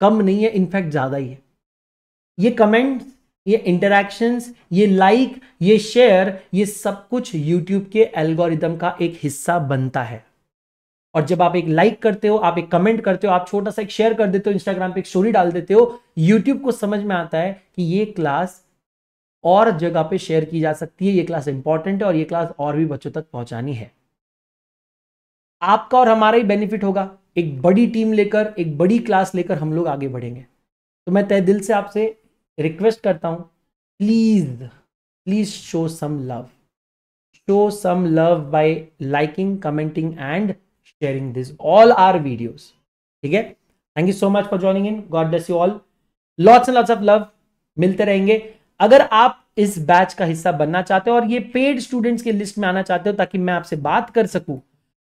कम नहीं है इनफैक्ट ज्यादा ही है ये कमेंट्स ये इंटरैक्शंस ये लाइक ये शेयर ये सब कुछ यूट्यूब के एल्गोरिदम का एक हिस्सा बनता है और जब आप एक लाइक like करते हो आप एक कमेंट करते हो आप छोटा सा एक शेयर कर देते हो इंस्टाग्राम पे एक स्टोरी डाल देते हो यूट्यूब को समझ में आता है कि ये क्लास और जगह पे शेयर की जा सकती है ये क्लास इंपॉर्टेंट है और ये क्लास और भी बच्चों तक पहुंचानी है आपका और हमारा ही बेनिफिट होगा एक बड़ी टीम लेकर एक बड़ी क्लास लेकर हम लोग आगे बढ़ेंगे तो मैं तय दिल से आपसे रिक्वेस्ट करता हूँ please please show some love show some love by liking commenting and sharing this all our videos ठीक है thank you so much for joining in God bless you all lots and lots of love मिलते रहेंगे अगर आप इस बैच का हिस्सा बनना चाहते हो और ये पेड स्टूडेंट्स की लिस्ट में आना चाहते हो ताकि मैं आपसे बात कर सकूं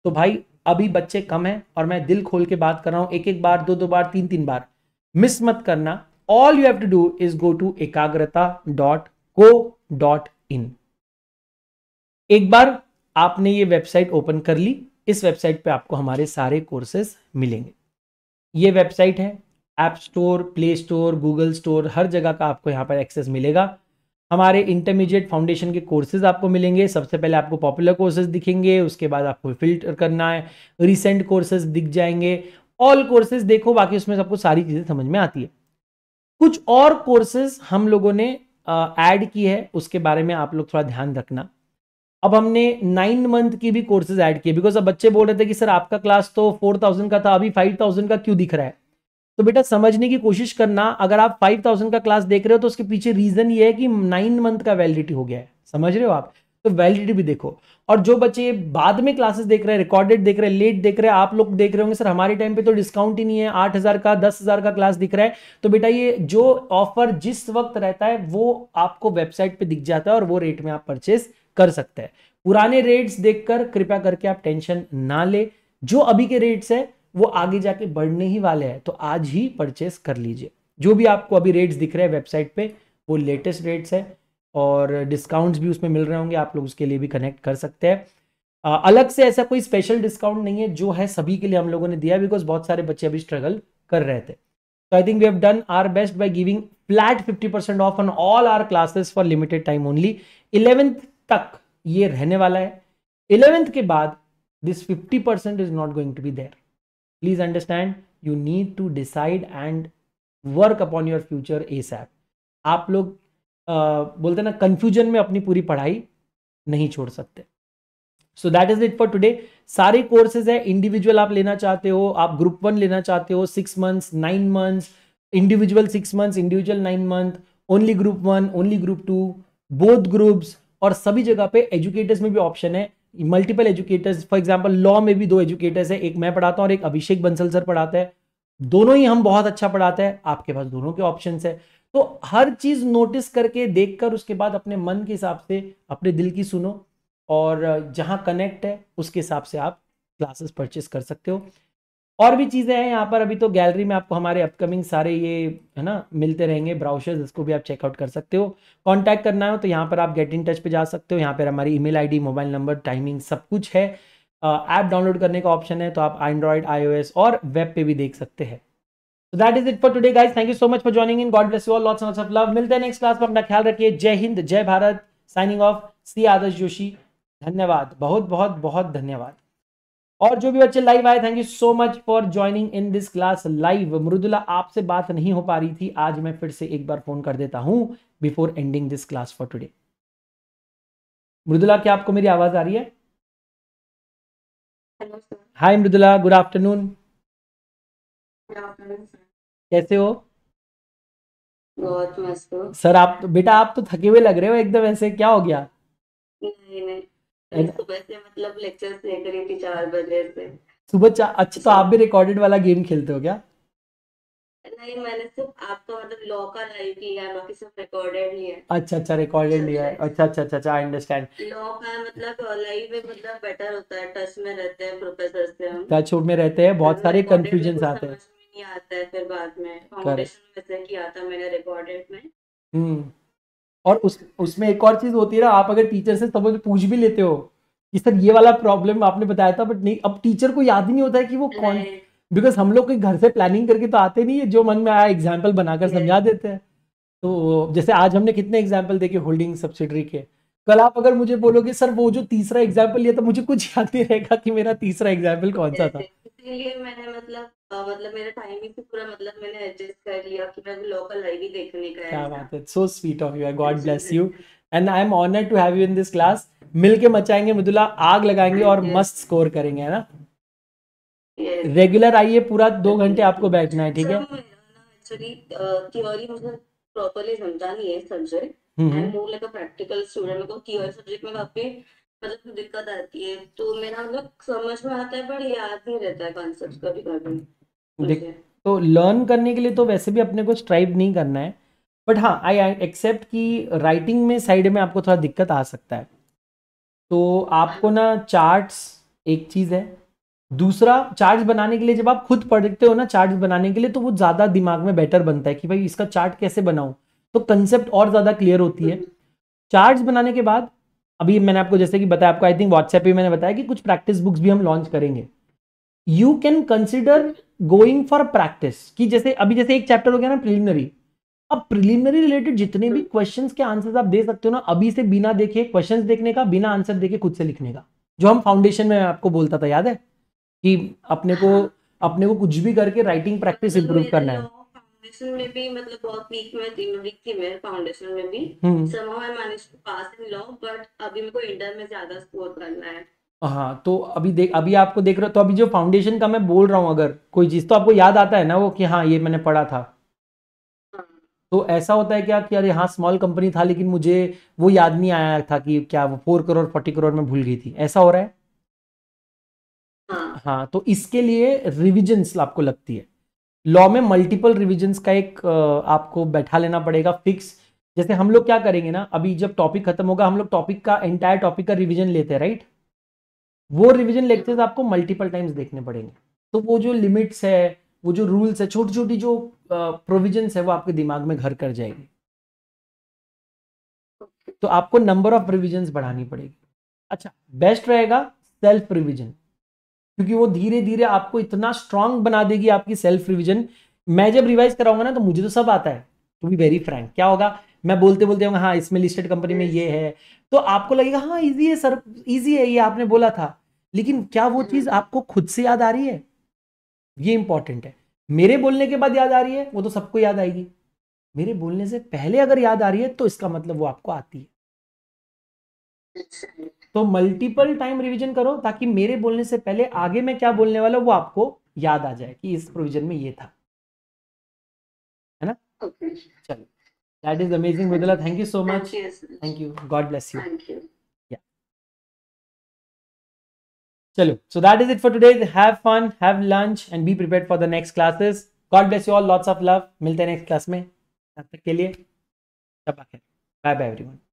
तो भाई अभी बच्चे कम हैं और मैं दिल खोल के बात कर रहा हूं एक एक बार दो दो बार तीन तीन बार मिस मत करना all you have to do is go to Ekagrata dot co dot in एक बार आपने ये वेबसाइट ओपन कर ली इस वेबसाइट पे आपको हमारे सारे कोर्सेस मिलेंगे ये वेबसाइट है app store play store Google store हर जगह का आपको यहाँ पर एक्सेस मिलेगा हमारे इंटरमीडिएट फाउंडेशन के कोर्सेज आपको मिलेंगे सबसे पहले आपको पॉपुलर कोर्सेज दिखेंगे उसके बाद आपको फिल्टर करना है रिसेंट कोर्सेज दिख जाएंगे ऑल कोर्सेज देखो बाकी उसमें सबको सारी चीज़ें समझ में आती है कुछ और कोर्सेज हम लोगों ने ऐड की है उसके बारे में आप लोग थोड़ा ध्यान रखना अब हमने नाइन मंथ की भी कोर्सेज ऐड किए बिकॉज अब बच्चे बोल रहे थे कि सर आपका क्लास तो फोर थाउजेंड का था अभी फाइव थाउजेंड का क्यों दिख रहा है तो बेटा समझने की कोशिश करना अगर आप फाइव थाउजेंड का क्लास देख रहे हो तो उसके पीछे रीजन ये है कि नाइन मंथ का वैलिडिटी हो गया है समझ रहे हो आप तो वैलिडिटी भी देखो और जो बच्चे बाद में क्लासेस देख रहे हैं रिकॉर्डेड देख रहे हैं लेट देख रहे हैं आप लोग देख रहे होंगे सर हमारे टाइम पे तो डिस्काउंट ही नहीं है आठ हज़ार का दस हज़ार का क्लास दिख रहा है तो बेटा ये जो ऑफर जिस वक्त रहता है वो आपको वेबसाइट पे दिख जाता है और वो रेट में आप परचेस कर सकते हैं पुराने रेट्स देखकर कृपया करके आप टेंशन ना ले जो अभी के रेट्स है वो आगे जाके बढ़ने ही वाले हैं तो आज ही परचेस कर लीजिए जो भी आपको अभी रेट्स दिख रहे हैं वेबसाइट पे वो लेटेस्ट रेट्स है और डिस्काउंट्स भी उसमें मिल रहे होंगे आप लोग उसके लिए भी कनेक्ट कर सकते हैं अलग से ऐसा कोई स्पेशल डिस्काउंट नहीं है जो है सभी के लिए हम लोगों ने दिया बिकॉज बहुत सारे बच्चे अभी स्ट्रगल कर रहे थे तो I think we have done our best by giving flat percent off on all our classes for limited time only eleventh तक ये रहने वाला है इलेवेंथ के बाद this fifty percent is not going to be there please understand you need to decide and work upon your future a आप लोग बोलते ना कंफ्यूजन में अपनी पूरी पढ़ाई नहीं छोड़ सकते so that is it for today सारे कोर्सेज है इंडिविजुअल आप लेना चाहते हो आप ग्रुप वन लेना चाहते हो six months nine months individual six months individual nine month only group one only group two both groups और सभी जगह पे एजुकेटर्स में भी ऑप्शन है multiple educators for example law में भी दो एजुकेटर्स है एक मैं पढ़ाता हूँ और एक अभिषेक बंसल सर पढ़ाता है दोनों ही हम बहुत अच्छा पढ़ाते हैं आपके पास दोनों के ऑप्शन है तो हर चीज नोटिस करके देखकर उसके बाद अपने मन के हिसाब से अपने दिल की सुनो और जहाँ कनेक्ट है उसके हिसाब से आप क्लासेस परचेस कर सकते हो और भी चीज़ें हैं यहाँ पर अभी तो गैलरी में आपको हमारे अपकमिंग सारे ये है ना मिलते रहेंगे ब्राउशर्स इसको भी आप चेकआउट कर सकते हो कांटेक्ट करना हो तो यहाँ पर आप गेट इन टच पे जा सकते हो यहाँ पर हमारी email ID mobile number timing सब कुछ है ऐप डाउनलोड करने का ऑप्शन है तो आप एंड्रॉयड आईओएस और वेब पे भी देख सकते हैं So that is it for today, guys. Thank you so much for joining in. God bless you all. Lots and lots of love. मिलते हैं नेक्स्ट क्लास में अपना ख्याल रखिए जय हिंद जय Bharat signing off C Adarsh Joshi धन्यवाद बहुत बहुत बहुत धन्यवाद और जो भी बच्चे लाइव आए thank you so much for joining in this class live Mridula आपसे बात नहीं हो पा रही थी आज मैं फिर से एक बार फोन कर देता हूं before ending this class for today Mridula क्या आपको मेरी आवाज आ रही है हाय मृदुला गुड आफ्टरनून कैसे हो बहुत सर आप तो बेटा आप तो थके हुए लग रहे हो एकदम ऐसे क्या हो गया नहीं नहीं सुबह से मतलब लेक्चर थी बजे से सुबह चा... अच्छा तो आप भी रिकॉर्डेड वाला गेम खेलते हो क्या नहीं मैंने सिर्फ आपका मतलब लॉ का लाइव किया बाकी सब रिकॉर्डेड ही है अच्छा अच्छा रिकॉर्डेड ही है अच्छा अच्छा अच्छा अच्छा अंडरस्टैंड लॉ का मतलब लाइव में मतलब बेटर होता है टच में रहते हैं प्रोफेसर से हम टच में रहते हैं बहुत सारे कंफ्यूजन आते हैं नहीं आता है फिर बाद में फाउंडेशन में किया था मैंने रिकॉर्डेड में हम्म और उस उसमें एक और चीज होती है ना आप अगर टीचर से समझ पूछ भी लेते हो कि सर ये वाला प्रॉब्लम आपने बताया था बट नहीं अब टीचर को याद ही नहीं होता है कि वो कौन बिकॉज हम लोग घर से प्लानिंग करके तो आते नहीं है जो मन में आया एग्जाम्पल बनाकर समझा देते हैं तो जैसे आज हमने कितने एग्जाम्पल देखे होल्डिंग सब्सिडरी के कल आप अगर मुझे बोलोगे सर वो जो तीसरा एग्जाम्पल लिया था मुझे कुछ याद नहीं रहेगा कि मेरा तीसरा एग्जाम्पल कौन सा था इसीलिए मैंने मतलब मतलब मेरा टाइमिंग भी पूरा मतलब मैंने एडजस्ट कर लिया कि मैं लोकल आईवी देखने का क्या बात है so sweet of you God bless you and I am honoured to have you in this class मिलके मचाएंगे मृदुला आग लगाएंगे और मस्त स्कोर करेंगे है ना रेगुलर आइए पूरा दो घंटे आपको बैठना है ठीक है थ्योरी मुझे प्रॉपरली समझा नहीं है subject I more like a practical student को थ्योरी सब्जेक्ट में काफी मतलब दिक्कत आती है तो मेरा मतलब समझ में आता है पर याद नहीं रहता है कॉन्सेप्ट कभी कभी देख तो लर्न करने के लिए तो वैसे भी अपने को स्ट्राइव नहीं करना है बट हाँ आई एक्सेप्ट कि राइटिंग में साइड में आपको थोड़ा दिक्कत आ सकता है तो आपको ना चार्ट्स एक चीज़ है दूसरा चार्ट बनाने के लिए जब आप खुद पढ़ते हो ना चार्ट बनाने के लिए तो वो ज़्यादा दिमाग में बेटर बनता है कि भाई इसका चार्ट कैसे बनाऊँ तो कंसेप्ट और ज़्यादा क्लियर होती है चार्ट हम्म। बनाने के बाद अभी मैंने आपको जैसे कि बताया आपको आई थिंक व्हाट्सएप पर मैंने बताया कि कुछ प्रैक्टिस बुक्स भी हम लॉन्च करेंगे you can consider going for practice कि जैसे अभी जैसे एक चैप्टर हो गया ना प्रिलिमिनरी अब प्रिलिमिनरी रिलेटेड जितने भी क्वेश्चन के आंसर आप दे सकते हो ना अभी से बिना देखे क्वेश्चन देखने का बिना आंसर देखे खुद से लिखने का जो हम फाउंडेशन में आपको बोलता था याद है कि अपने को अपने को कुछ भी करके राइटिंग प्रैक्टिस इम्प्रूव करना है में भी मतलब बहुत वीक में तीन वीक थी मैं फाउंडेशन में भी somehow I manage to pass in law but अभी मेरे को इंटर में ज्यादा स्कोर करना है हाँ तो अभी देख अभी आपको देख रहे हो तो अभी जो फाउंडेशन का मैं बोल रहा हूँ अगर कोई चीज़ तो आपको याद आता है ना वो कि हाँ ये मैंने पढ़ा था तो ऐसा होता है क्या कि अरे हाँ स्मॉल कंपनी था लेकिन मुझे वो याद नहीं आया था कि क्या वो फोर करोड़ फोर्टी करोड़ में भूल गई थी ऐसा हो रहा है हाँ तो इसके लिए रिविजन्स आपको लगती है लॉ में मल्टीपल रिविजन्स का एक आपको बैठा लेना पड़ेगा फिक्स जैसे हम लोग क्या करेंगे ना अभी जब टॉपिक खत्म होगा हम लोग टॉपिक का एंटायर टॉपिक का रिविजन लेते हैं राइट वो रिविजन लेक्चर्स आपको मल्टीपल टाइम्स देखने पड़ेंगे तो वो जो लिमिट्स है वो जो रूल्स है छोटी छोटी जो प्रोविजंस है वो आपके दिमाग में घर कर जाएगी तो आपको नंबर ऑफ रिविजन बढ़ानी पड़ेगी अच्छा बेस्ट रहेगा सेल्फ रिविजन क्योंकि वो धीरे धीरे आपको इतना स्ट्रांग बना देगी आपकी सेल्फ रिविजन मैं जब रिवाइज कराऊंगा ना तो मुझे तो सब आता है टू बी वेरी फ्रैंक क्या होगा मैं बोलते बोलते हूँ हाँ इसमें लिस्टेड कंपनी में ये है तो आपको लगेगा हाँ ईजी है सर ईजी है ये आपने बोला था लेकिन क्या वो हम्म। चीज़ आपको खुद से याद आ रही है ये इंपॉर्टेंट है मेरे बोलने के बाद याद आ रही है वो तो सबको याद आएगी मेरे बोलने से पहले अगर याद आ रही है तो इसका मतलब वो आपको आती है तो मल्टीपल टाइम रिवीजन करो ताकि मेरे बोलने से पहले आगे मैं क्या बोलने वाला वो आपको याद आ जाए कि इस प्रोविजन में ये था है ना चलो That is amazing, Vidula. Thank you so much. Thank you. Thank you. God bless you. Thank you. Chalo. So that is it for today. Have fun, have lunch, and be prepared for the next classes. God bless you all. Lots of love. मिलते हैं नेक्स्ट क्लास में तब तक के लिए बाय बाय एवरीवन